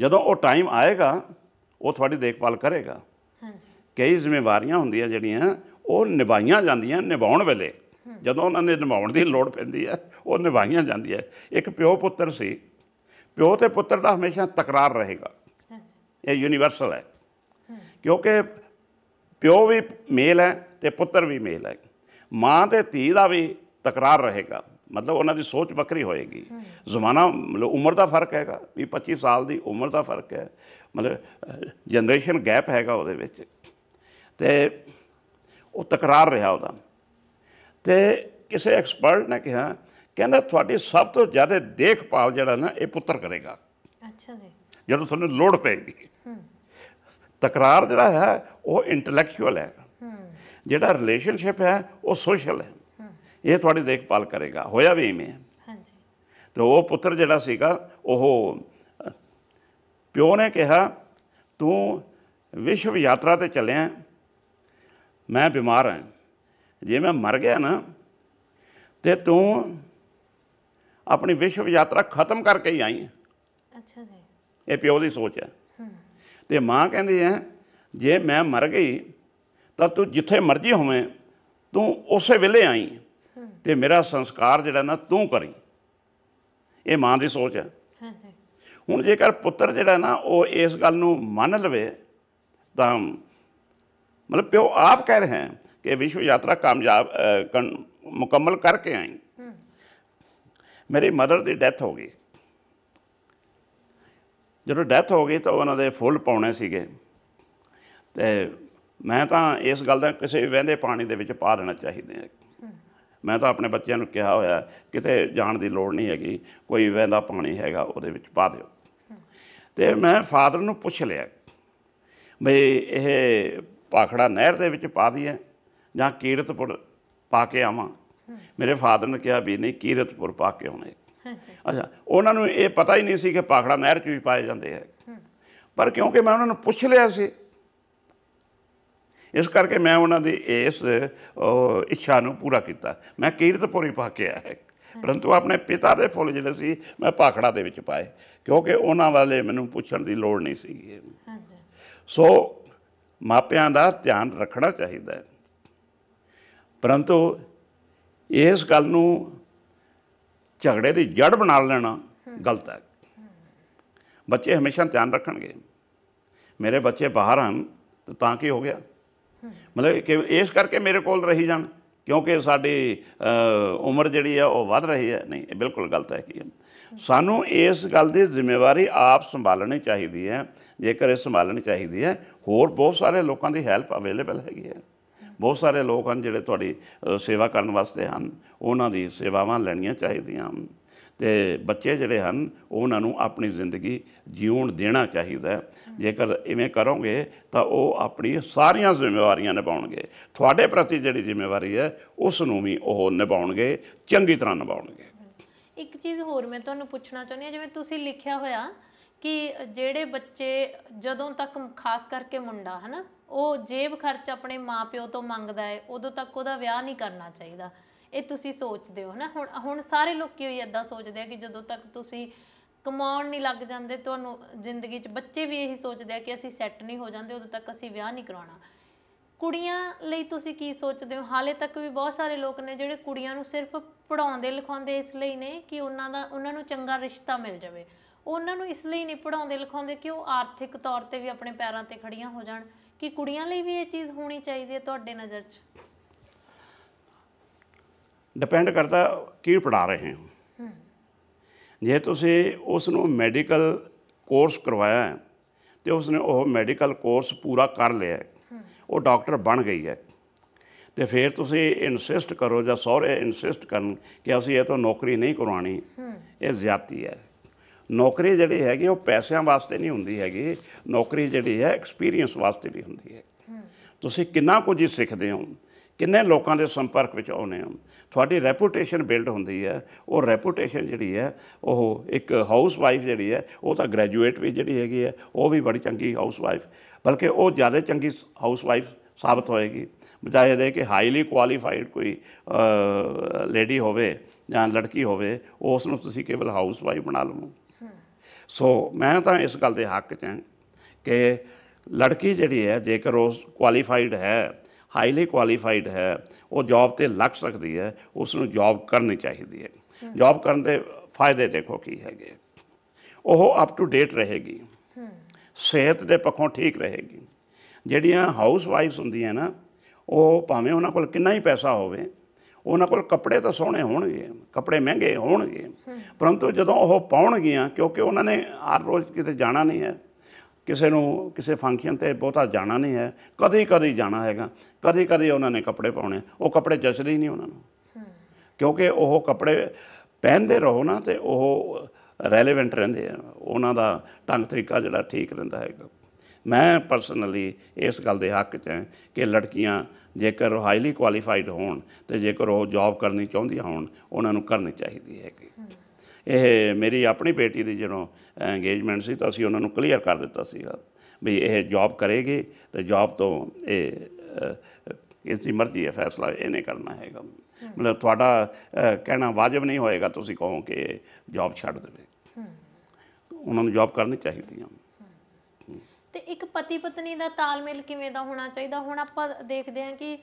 ਜਦੋਂ ਉਹ ਟਾਈਮ ਆਏਗਾ ਉਹ ਤੁਹਾਡੀ ਦੇਖਭਾਲ ਕਰੇਗਾ ਹਾਂਜੀ ਕਈ ਜ਼ਿੰਮੇਵਾਰੀਆਂ ਹੁੰਦੀਆਂ ਜਿਹੜੀਆਂ ਉਹ ਨਿਭਾਈਆਂ ਜਾਂਦੀਆਂ ਨਿਭਾਉਣ ਵੇਲੇ ਜਦੋਂ ਉਹਨਾਂ ਨੇ ਨਿਭਾਉਣ ਦੀ ਲੋੜ ਪੈਂਦੀ ਹੈ ਉਹ ਨਿਭਾਈਆਂ ਜਾਂਦੀਆਂ ਇੱਕ ਪਿਓ ਪੁੱਤਰ ਸੀ ਪਿਓ ਤੇ ਪੁੱਤਰ ਦਾ ਹਮੇਸ਼ਾ ਤਕਰਾਰ ਰਹੇਗਾ ਇਹ ਯੂਨੀਵਰਸਲ ਹੈ ਕਿਉਂਕਿ ਪਿਓ ਵੀ ਮੇਲ ਹੈ ਤੇ ਪੁੱਤਰ ਵੀ ਮੇਲ ਹੈ ਮਾਂ ਤੇ ਧੀ ਦਾ ਵੀ ਤਕਰਾਰ ਰਹੇਗਾ ਮਤਲਬ ਉਹਨਾਂ ਦੀ ਸੋਚ ਵੱਖਰੀ ਹੋਏਗੀ ਜ਼ਮਾਨਾ ਮਤਲਬ ਉਮਰ ਦਾ ਫਰਕ ਹੈਗਾ ਵੀ 25 ਸਾਲ ਦੀ ਉਮਰ ਦਾ ਫਰਕ ਹੈ ਮਤਲਬ ਜਨਰੇਸ਼ਨ ਗੈਪ ਹੈਗਾ ਉਹਦੇ ਵਿੱਚ ਤੇ ਉਹ ਤਕਰਾਰ ਰਿਹਾ ਉਹਦਾ ਤੇ ਕਿਸੇ ਐਕਸਪਰਟ ਨੇ ਕਿਹਾ ਕਹਿੰਦਾ ਤੁਹਾਡੀ ਸਭ ਤੋਂ ਜ਼ਿਆਦਾ ਦੇਖਭਾਲ ਜਿਹੜਾ ਨਾ ਇਹ ਪੁੱਤਰ ਕਰੇਗਾ ਅੱਛਾ ਜੀ ਜਦੋਂ ਤੁਹਾਨੂੰ ਲੋੜ ਪੈਗੀ ਤਕਰਾਰ ਜਿਹੜਾ ਹੈ ਉਹ ਇੰਟੈਲੈਕਚੁਅਲ ਹੈ ਜਿਹੜਾ ਰਿਲੇਸ਼ਨਸ਼ਿਪ ਹੈ ਉਹ ਸੋਸ਼ਲ ਹੈ ਇਹ ਤੁਹਾਡੀ ਦੇਖਭਾਲ ਕਰੇਗਾ ਹੋਇਆ ਵੀ ਇਵੇਂ ਹਾਂਜੀ ਤੇ ਉਹ ਪੁੱਤਰ ਜਿਹੜਾ ਸੀਗਾ ਉਹ ਪਿਓ ਨੇ ਕਿਹਾ ਤੂੰ ਵਿਸ਼ਵ ਯਾਤਰਾ ਤੇ ਚੱਲਿਆ ਮੈਂ ਬਿਮਾਰ ਹਾਂ ਜੇ ਮੈਂ ਮਰ ਗਿਆ ਨਾ ਤੇ ਤੂੰ ਆਪਣੀ ਵਿਸ਼ਵ ਯਾਤਰਾ ਖਤਮ ਕਰਕੇ ਹੀ ਆਈ ਅੱਛਾ ਜੀ ਇਹ ਪਿਓ ਦੀ ਸੋਚ ਹੈ ਤੇ ਮਾਂ ਕਹਿੰਦੀ ਹੈ ਜੇ ਮੈਂ ਮਰ ਗਈ ਤਾਂ ਤੂੰ ਜਿੱਥੇ ਮਰਜ਼ੀ ਹੋਵੇਂ ਤੂੰ ਉਸੇ ਵੇਲੇ ਆਈ ਤੇ ਮੇਰਾ ਸੰਸਕਾਰ ਜਿਹੜਾ ਨਾ ਤੂੰ ਕਰੀ ਇਹ ਮਾਂ ਦੀ ਸੋਚ ਹੈ ਹੁਣ ਜੇਕਰ ਪੁੱਤਰ ਜਿਹੜਾ ਨਾ ਉਹ ਇਸ ਗੱਲ ਨੂੰ ਮੰਨ ਲਵੇ ਤਾਂ ਮਤਲਬ ਪਿਓ ਆਪ ਕਹਿ ਰਹੇ ਹਨ ਕਿ ਵਿਸ਼ਵ ਯਾਤਰਾ ਕਾਮਯਾਬ ਮੁਕੰਮਲ ਕਰਕੇ ਆਈ ਮੇਰੀ ਮਦਰ ਦੀ ਡੈਥ ਹੋ ਗਈ ਜਦੋਂ ਡੈਥ ਹੋ ਗਈ ਤਾਂ ਉਹਨਾਂ ਦੇ ਫੁੱਲ ਪਾਉਣੇ ਸੀਗੇ ਤੇ ਮੈਂ ਤਾਂ ਇਸ ਗੱਲ ਦਾ ਕਿਸੇ ਵੀ ਵਹਿੰਦੇ ਪਾਣੀ ਦੇ ਵਿੱਚ ਪਾ ਦੇਣਾ ਚਾਹੀਦੇ ਆ ਮੈਂ ਤਾਂ ਆਪਣੇ ਬੱਚਿਆਂ ਨੂੰ ਕਿਹਾ ਹੋਇਆ ਕਿਤੇ ਜਾਣ ਦੀ ਲੋੜ ਨਹੀਂ ਹੈਗੀ ਕੋਈ ਵਹਿੰਦਾ ਪਾਣੀ ਹੈਗਾ ਉਹਦੇ ਵਿੱਚ ਪਾ ਦਿਓ ਤੇ ਮੈਂ ਫਾਦਰ ਨੂੰ ਪੁੱਛ ਲਿਆ ਬਈ ਇਹ ਪਾਖੜਾ ਨਹਿਰ ਦੇ ਵਿੱਚ ਪਾ ਦਈਏ ਜਾਂ ਕੀਰਤਪੁਰ ਪਾ ਕੇ ਆਵਾਂ ਮੇਰੇ ਫਾਦਰ ਨੇ ਕਿਹਾ ਵੀ ਨਹੀਂ ਕੀਰਤਪੁਰ ਪਾ ਕੇ ਆਉਣੇ ਅੱਛਾ ਉਹਨਾਂ ਨੂੰ ਇਹ ਪਤਾ ਹੀ ਨਹੀਂ ਸੀ ਕਿ ਪਾਖੜਾ ਨਹਿਰ 'ਚ ਵੀ ਪਾਏ ਜਾਂਦੇ ਆ ਪਰ ਕਿਉਂਕਿ ਮੈਂ ਉਹਨਾਂ ਨੂੰ ਪੁੱਛ ਲਿਆ ਸੀ ਇਸ ਕਰਕੇ ਮੈਂ ਉਹਨਾਂ ਦੀ ਇਸ ਇੱਛਾ ਨੂੰ ਪੂਰਾ ਕੀਤਾ ਮੈਂ ਕੀਰਤਪੁਰੀ ਕੇ ਆਇਆ ਪਰੰਤੂ ਆਪਣੇ ਪਿਤਾ ਦੇ ਫੁੱਲ ਜਿਹੜੇ ਸੀ ਮੈਂ ਪਾਖੜਾ ਦੇ ਵਿੱਚ ਪਾਏ ਕਿਉਂਕਿ ਉਹਨਾਂ ਵਾਲੇ ਮੈਨੂੰ ਪੁੱਛਣ ਦੀ ਲੋੜ ਨਹੀਂ ਸੀ ਸੋ ਮਾਪਿਆਂ ਦਾ ਧਿਆਨ ਰੱਖਣਾ ਚਾਹੀਦਾ ਹੈ ਪਰੰਤੂ ਇਸ ਗੱਲ ਨੂੰ ਝਗੜੇ ਦੀ ਜੜ ਬਣਾ ਲੈਣਾ ਗਲਤ ਹੈ ਬੱਚੇ ਹਮੇਸ਼ਾ ਧਿਆਨ ਰੱਖਣਗੇ ਮੇਰੇ ਬੱਚੇ ਬਾਹਰ ਹਨ ਤਾਂ ਕੀ ਹੋ ਗਿਆ ਮਤਲਬ ਕਿ ਇਸ ਕਰਕੇ ਮੇਰੇ ਕੋਲ ਰਹੀ ਜਾਣ ਕਿਉਂਕਿ ਸਾਡੀ ਉਮਰ ਜਿਹੜੀ ਆ ਉਹ ਵੱਧ ਰਹੀ ਹੈ ਨਹੀਂ ਇਹ ਬਿਲਕੁਲ ਗਲਤ ਹੈ ਕਿ ਸਾਨੂੰ ਇਸ ਗੱਲ ਦੀ ਜ਼ਿੰਮੇਵਾਰੀ ਆਪ ਸੰਭਾਲਣੀ ਚਾਹੀਦੀ ਹੈ ਜੇਕਰ ਇਹ ਸੰਭਾਲਣੀ ਚਾਹੀਦੀ ਹੈ ਹੋਰ ਬਹੁਤ ਸਾਰੇ ਲੋਕਾਂ ਦੀ ਹੈਲਪ ਅਵੇਲੇਬਲ ਹੈਗੀ ਹੈ ਬਹੁਤ ਸਾਰੇ ਲੋਕ ਹਨ ਜਿਹੜੇ ਤੁਹਾਡੀ ਸੇਵਾ ਕਰਨ ਵਾਸਤੇ ਹਨ ਉਹਨਾਂ ਦੀ ਸੇਵਾਵਾਂ ਲੈਣੀਆਂ ਚਾਹੀਦੀਆਂ ਹਨ ਤੇ ਬੱਚੇ ਜਿਹੜੇ ਹਨ ਉਹਨਾਂ ਨੂੰ ਆਪਣੀ ਜ਼ਿੰਦਗੀ ਜਿਉਣ ਦੇਣਾ ਚਾਹੀਦਾ ਜੇਕਰ ਇਵੇਂ ਕਰੋਗੇ ਤਾਂ ਉਹ ਆਪਣੀ ਸਾਰੀਆਂ ਜ਼ਿੰਮੇਵਾਰੀਆਂ ਨਿਭਾਉਣਗੇ ਤੁਹਾਡੇ ਪ੍ਰਤੀ ਜਿਹੜੀ ਜ਼ਿੰਮੇਵਾਰੀ ਹੈ ਉਸ ਨੂੰ ਵੀ ਉਹ ਨਿਭਾਉਣਗੇ ਚੰਗੀ ਤਰ੍ਹਾਂ ਨਿਭਾਉਣਗੇ ਇੱਕ ਚੀਜ਼ ਹੋਰ ਮੈਂ ਤੁਹਾਨੂੰ ਪੁੱਛਣਾ ਚਾਹੁੰਦੀ ਹਾਂ ਜਿਵੇਂ ਤੁਸੀਂ ਲਿਖਿਆ ਹੋਇਆ ਕਿ ਜਿਹੜੇ ਬੱਚੇ ਜਦੋਂ ਤੱਕ ਖਾਸ ਕਰਕੇ ਮੁੰਡਾ ਹਨਾ ਉਹ ਜੇਬ ਖਰਚ ਆਪਣੇ ਮਾਪਿਓ ਤੋਂ ਮੰਗਦਾ ਹੈ ਉਦੋਂ ਤੱਕ ਉਹਦਾ ਵਿਆਹ ਨਹੀਂ ਕਰਨਾ ਚਾਹੀਦਾ ਇਹ ਤੁਸੀਂ ਸੋਚਦੇ ਹੋ ਨਾ ਹੁਣ ਹੁਣ ਸਾਰੇ ਲੋਕ ਕਿਉਂ ਇਦਾਂ ਸੋਚਦੇ ਆ ਕਿ ਜਦੋਂ ਤੱਕ ਤੁਸੀਂ ਕਮਾਉਣ ਨਹੀਂ ਲੱਗ ਜਾਂਦੇ ਤੁਹਾਨੂੰ ਜ਼ਿੰਦਗੀ 'ਚ ਬੱਚੇ ਵੀ ਇਹੀ ਸੋਚਦੇ ਆ ਕਿ ਅਸੀਂ ਸੈੱਟ ਨਹੀਂ ਹੋ ਜਾਂਦੇ ਉਦੋਂ ਤੱਕ ਅਸੀਂ ਵਿਆਹ ਨਹੀਂ ਕਰਾਉਣਾ ਕੁੜੀਆਂ ਲਈ ਤੁਸੀਂ ਕੀ ਸੋਚਦੇ ਹੋ ਹਾਲੇ ਤੱਕ ਵੀ ਬਹੁਤ ਸਾਰੇ ਲੋਕ ਨੇ ਜਿਹੜੇ ਕੁੜੀਆਂ ਨੂੰ ਸਿਰਫ ਪੜਾਉਂਦੇ ਲਿਖਾਉਂਦੇ ਇਸ ਲਈ ਨੇ ਕਿ ਉਹਨਾਂ ਦਾ ਉਹਨਾਂ ਨੂੰ ਚੰਗਾ ਰਿਸ਼ਤਾ ਮਿਲ ਜਾਵੇ ਉਹਨਾਂ ਨੂੰ ਇਸ ਲਈ ਨਹੀਂ ਪੜਾਉਂਦੇ ਲਿਖਾਉਂਦੇ ਕਿ ਉਹ ਆਰਥਿਕ ਤੌਰ ਤੇ ਵੀ ਆਪਣੇ ਪੈਰਾਂ ਤੇ ਖੜੀਆਂ ਹੋ ਜਾਣ ਕਿ ਕੁੜੀਆਂ ਲਈ ਵੀ ਇਹ ਚੀਜ਼ ਹੋਣੀ ਚਾਹੀਦੀ ਹੈ ਤੁਹਾਡੇ ਨਜ਼ਰ 'ਚ ਡਿਪੈਂਡ ਕਰਦਾ ਕੀ ਪੜਾ ਰਹੇ ਹੋ ਜੇ ਤੁਸੀਂ ਉਸ ਨੂੰ ਮੈਡੀਕਲ ਕੋਰਸ ਕਰਵਾਇਆ ਹੈ ਤੇ ਨੇ ਉਹ ਮੈਡੀਕਲ ਕੋਰਸ ਪੂਰਾ ਕਰ ਲਿਆ ਉਹ ਡਾਕਟਰ ਬਣ ਗਈ ਹੈ ਤੇ ਫਿਰ ਤੁਸੀਂ ਇਨਸਿਸਟ ਕਰੋ ਜਾਂ ਸਹੁਰੇ ਇਨਸਿਸਟ ਕਰਨ ਕਿ ਅਸੀਂ ਇਹ ਤੋਂ ਨੌਕਰੀ ਨਹੀਂ ਕਰਵਾਣੀ ਇਹ ਜ਼ਿਆਤੀ ਹੈ ਨੌਕਰੀ ਜਿਹੜੀ ਹੈਗੀ ਉਹ ਪੈਸਿਆਂ ਵਾਸਤੇ ਨਹੀਂ ਹੁੰਦੀ ਹੈਗੀ ਨੌਕਰੀ ਜਿਹੜੀ ਹੈ ਐਕਸਪੀਰੀਅੰਸ ਵਾਸਤੇ ਵੀ ਹੁੰਦੀ ਹੈ ਤੁਸੀਂ ਕਿੰਨਾ ਕੁਝ ਸਿੱਖਦੇ ਹੋ ਕਿੰਨੇ ਲੋਕਾਂ ਦੇ ਸੰਪਰਕ ਵਿੱਚ ਆਉਨੇ ਆ ਤੁਹਾਡੀ ਰੈਪਿਊਟੇਸ਼ਨ ਬਿਲਡ ਹੁੰਦੀ ਹੈ ਉਹ ਰੈਪਿਊਟੇਸ਼ਨ ਜਿਹੜੀ ਹੈ ਉਹ ਇੱਕ ਹਾਊਸ ਵਾਈਫ ਜਿਹੜੀ ਹੈ ਉਹ ਤਾਂ ਗ੍ਰੈਜੂਏਟ ਵੀ ਜਿਹੜੀ ਹੈਗੀ ਹੈ ਉਹ ਵੀ ਬੜੀ ਚੰਗੀ ਹਾਊਸ ਵਾਈਫ ਬਲਕਿ ਉਹ ਜ਼ਿਆਦਾ ਚੰਗੀ ਹਾਊਸ ਵਾਈਫ ਸਾਬਤ ਹੋਏਗੀ ਬਜਾਏ ਦੇ ਕਿ ਹਾਈਲੀ ਕੁਆਲੀਫਾਈਡ ਕੋਈ ਲੇਡੀ ਹੋਵੇ ਜਾਂ ਲੜਕੀ ਹੋਵੇ ਉਸ ਨੂੰ ਤੁਸੀਂ ਕੇਵਲ ਹਾਊਸ ਵਾਈਫ ਬਣਾ ਲਵੋ ਸੋ ਮੈਂ ਤਾਂ ਇਸ ਗੱਲ ਦੇ ਹੱਕ 'ਚ ਹਾਂ ਕਿ ਲੜਕੀ ਜਿਹੜੀ ਹੈ ਜੇਕਰ ਉਹ ਕੁਆਲੀਫਾਈਡ ਹੈ ਹਾਈਲੀ ਕੁਆਲੀਫਾਈਡ ਹੈ ਉਹ ਜੌਬ ਤੇ ਲੱਗ ਸਕਦੀ ਹੈ ਉਸ ਨੂੰ ਜੌਬ ਕਰਨੀ ਚਾਹੀਦੀ ਹੈ ਜੌਬ ਕਰਨ ਦੇ ਫਾਇਦੇ ਦੇਖੋ ਕੀ ਹੈਗੇ ਉਹ ਅਪ ਟੂ ਡੇਟ ਰਹੇਗੀ ਸਿਹਤ ਦੇ ਪੱਖੋਂ ਠੀਕ ਰਹੇਗੀ ਜਿਹੜੀਆਂ ਹਾਊਸ ਵਾਈਫਸ ਹੁੰਦੀਆਂ ਨਾ ਉਹ ਭਾਵੇਂ ਉਹਨਾਂ ਕੋਲ ਕਿੰਨਾ ਹੀ ਪੈਸਾ ਹੋਵੇ ਉਹਨਾਂ ਕੋਲ ਕੱਪੜੇ ਤਾਂ ਸੋਹਣੇ ਹੋਣਗੇ ਕੱਪੜੇ ਮਹਿੰਗੇ ਹੋਣਗੇ ਪਰੰਤੂ ਜਦੋਂ ਉਹ ਪਾਉਣਗੀਆਂ ਕਿਉਂਕਿ ਉਹਨਾਂ ਨੇ ਹਰ ਰੋਜ਼ ਕਿਤੇ ਜਾਣਾ ਨਹੀਂ ਹੈ ਕਿਸੇ ਨੂੰ ਕਿਸੇ ਫੰਕਸ਼ਨ ਤੇ ਬਹੁਤਾ ਜਾਣਾ ਨਹੀਂ ਹੈ ਕਦੇ ਕਦੇ ਜਾਣਾ ਹੈਗਾ ਕਦੇ ਕਦੇ ਉਹਨਾਂ ਨੇ ਕੱਪੜੇ ਪਾਉਣੇ ਉਹ ਕੱਪੜੇ ਜਸਦੇ ਹੀ ਨਹੀਂ ਉਹਨਾਂ ਨੂੰ ਕਿਉਂਕਿ ਉਹ ਕੱਪੜੇ ਪਹਿਨਦੇ ਰਹੋ ਨਾ ਤੇ ਉਹ ਰੈਲੇਵੈਂਟ ਰਹਿੰਦੇ ਆ ਉਹਨਾਂ ਦਾ ਢੰਗ ਤਰੀਕਾ ਜਿਹੜਾ ਠੀਕ ਰਹਿੰਦਾ ਹੈਗਾ ਮੈਂ ਪਰਸਨਲੀ ਇਸ ਗੱਲ ਦੇ ਹੱਕ 'ਚ ਹਾਂ ਕਿ ਲੜਕੀਆਂ ਜੇਕਰ ਉਹ ਹਾਈਲੀ ਕੁਆਲੀਫਾਈਡ ਹੋਣ ਤੇ ਜੇਕਰ ਉਹ ਜੌਬ ਕਰਨੀ ਚਾਹੁੰਦੀਆਂ ਹੋਣ ਉਹਨਾਂ ਨੂੰ ਕਰਨੀ ਚਾਹੀਦੀ ਹੈ ਇਹ ਮੇਰੀ ਆਪਣੀ ਬੇਟੀ ਦੀ ਜਦੋਂ ਇੰਗੇਜਮੈਂਟ ਸੀ ਤਾਂ ਅਸੀਂ ਉਹਨਾਂ ਨੂੰ ਕਲੀਅਰ ਕਰ ਦਿੱਤਾ ਸੀਗਾ ਵੀ ਇਹ ਜੌਬ ਕਰੇਗੀ ਤੇ ਜੌਬ ਤੋਂ ਇਹ ਇਸ ਦੀ ਮਰਜ਼ੀ ਹੈ ਫੈਸਲਾ ਇਹਨੇ ਕਰਨਾ ਹੈਗਾ ਮਤਲਬ ਤੁਹਾਡਾ ਕਹਿਣਾ ਵਾਜਬ ਨਹੀਂ ਹੋਏਗਾ ਤੁਸੀਂ ਕਹੋ ਕਿ ਜੌਬ ਛੱਡ ਦੇਵੇ ਉਹਨਾਂ ਨੂੰ ਜੌਬ ਕਰਨੀ ਚਾਹੀਦੀ ਹੈ ਤੇ ਇੱਕ ਪਤੀ ਪਤਨੀ ਦਾ ਤਾਲਮੇਲ ਕਿਵੇਂ ਦਾ ਹੋਣਾ ਚਾਹੀਦਾ ਹੁਣ ਆਪਾਂ ਦੇਖਦੇ ਹਾਂ ਕਿ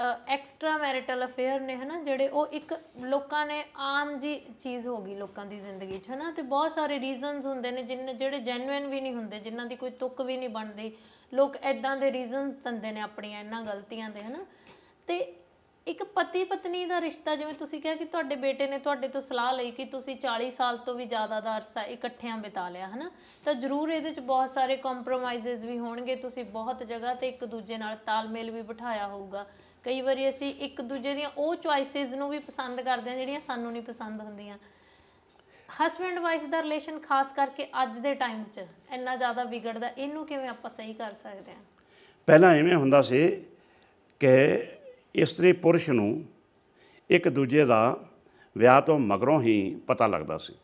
ਐਕਸਟਰਾ ਮੈਰਿਟਲ ਅਫੇਅਰ ਨੇ ਹਨਾ ਜਿਹੜੇ ਉਹ ਇੱਕ ਲੋਕਾਂ ਨੇ ਆਮ ਜੀ ਚੀਜ਼ ਹੋ ਗਈ ਲੋਕਾਂ ਦੀ ਜ਼ਿੰਦਗੀ 'ਚ ਹਨਾ ਤੇ ਬਹੁਤ ਸਾਰੇ ਰੀਜ਼ਨਸ ਹੁੰਦੇ ਨੇ ਜਿਨ ਜਿਹੜੇ ਜੈਨੂਇਨ ਵੀ ਨਹੀਂ ਹੁੰਦੇ ਜਿਨ੍ਹਾਂ ਦੀ ਕੋਈ ਤੁੱਕ ਵੀ ਨਹੀਂ ਬਣਦੀ ਲੋਕ ਐਦਾਂ ਦੇ ਰੀਜ਼ਨਸ ਦਿੰਦੇ ਨੇ ਆਪਣੀਆਂ ਇਹਨਾਂ ਗਲਤੀਆਂ ਦੇ ਹਨਾ ਤੇ ਇੱਕ ਪਤੀ ਪਤਨੀ ਦਾ ਰਿਸ਼ਤਾ ਜਿਵੇਂ ਤੁਸੀਂ ਕਿਹਾ ਕਿ ਤੁਹਾਡੇ ਬੇਟੇ ਨੇ ਤੁਹਾਡੇ ਤੋਂ ਸਲਾਹ ਲਈ ਕਿ ਤੁਸੀਂ 40 ਸਾਲ ਤੋਂ ਵੀ ਜ਼ਿਆਦਾ ਦਾ ਅਰਸਾ ਇਕੱਠਿਆਂ ਬਿਤਾ ਲਿਆ ਹਨਾ ਤਾਂ ਜ਼ਰੂਰ ਇਹਦੇ ਵਿੱਚ ਬਹੁਤ ਸਾਰੇ ਕੰਪਰੋਮਾਈਜ਼ਸ ਵੀ ਹੋਣਗੇ ਤੁਸੀਂ ਬਹੁਤ ਜਗ੍ਹਾ ਤੇ ਇੱਕ ਦੂਜੇ ਨਾਲ ਤਾਲਮੇਲ ਵੀ ਬਿਠਾਇਆ ਹੋਊਗਾ ਕਈ ਵਾਰੀ ਅਸੀਂ ਇੱਕ ਦੂਜੇ ਦੀਆਂ ਉਹ ਚੁਆਇਸਿਸ ਨੂੰ ਵੀ ਪਸੰਦ ਕਰਦੇ ਹਾਂ ਜਿਹੜੀਆਂ ਸਾਨੂੰ ਨਹੀਂ ਪਸੰਦ ਹੁੰਦੀਆਂ ਹਸਬੰਡ ਵਾਈਫ ਦਾ ਰਿਲੇਸ਼ਨ ਖਾਸ ਕਰਕੇ ਅੱਜ ਦੇ ਟਾਈਮ 'ਚ ਇੰਨਾ ਜ਼ਿਆਦਾ ਵਿਗੜਦਾ ਇਹਨੂੰ ਕਿਵੇਂ ਆਪਾਂ ਸਹੀ ਕਰ ਸਕਦੇ ਹਾਂ ਪਹਿਲਾਂ ਐਵੇਂ ਹੁੰਦਾ ਸੀ ਕਿ ਇਸਤਰੀ ਪੁਰਸ਼ ਨੂੰ ਇੱਕ ਦੂਜੇ ਦਾ ਵਿਆਹ ਤੋਂ ਮਗਰੋਂ ਹੀ ਪਤਾ ਲੱਗਦਾ ਸੀ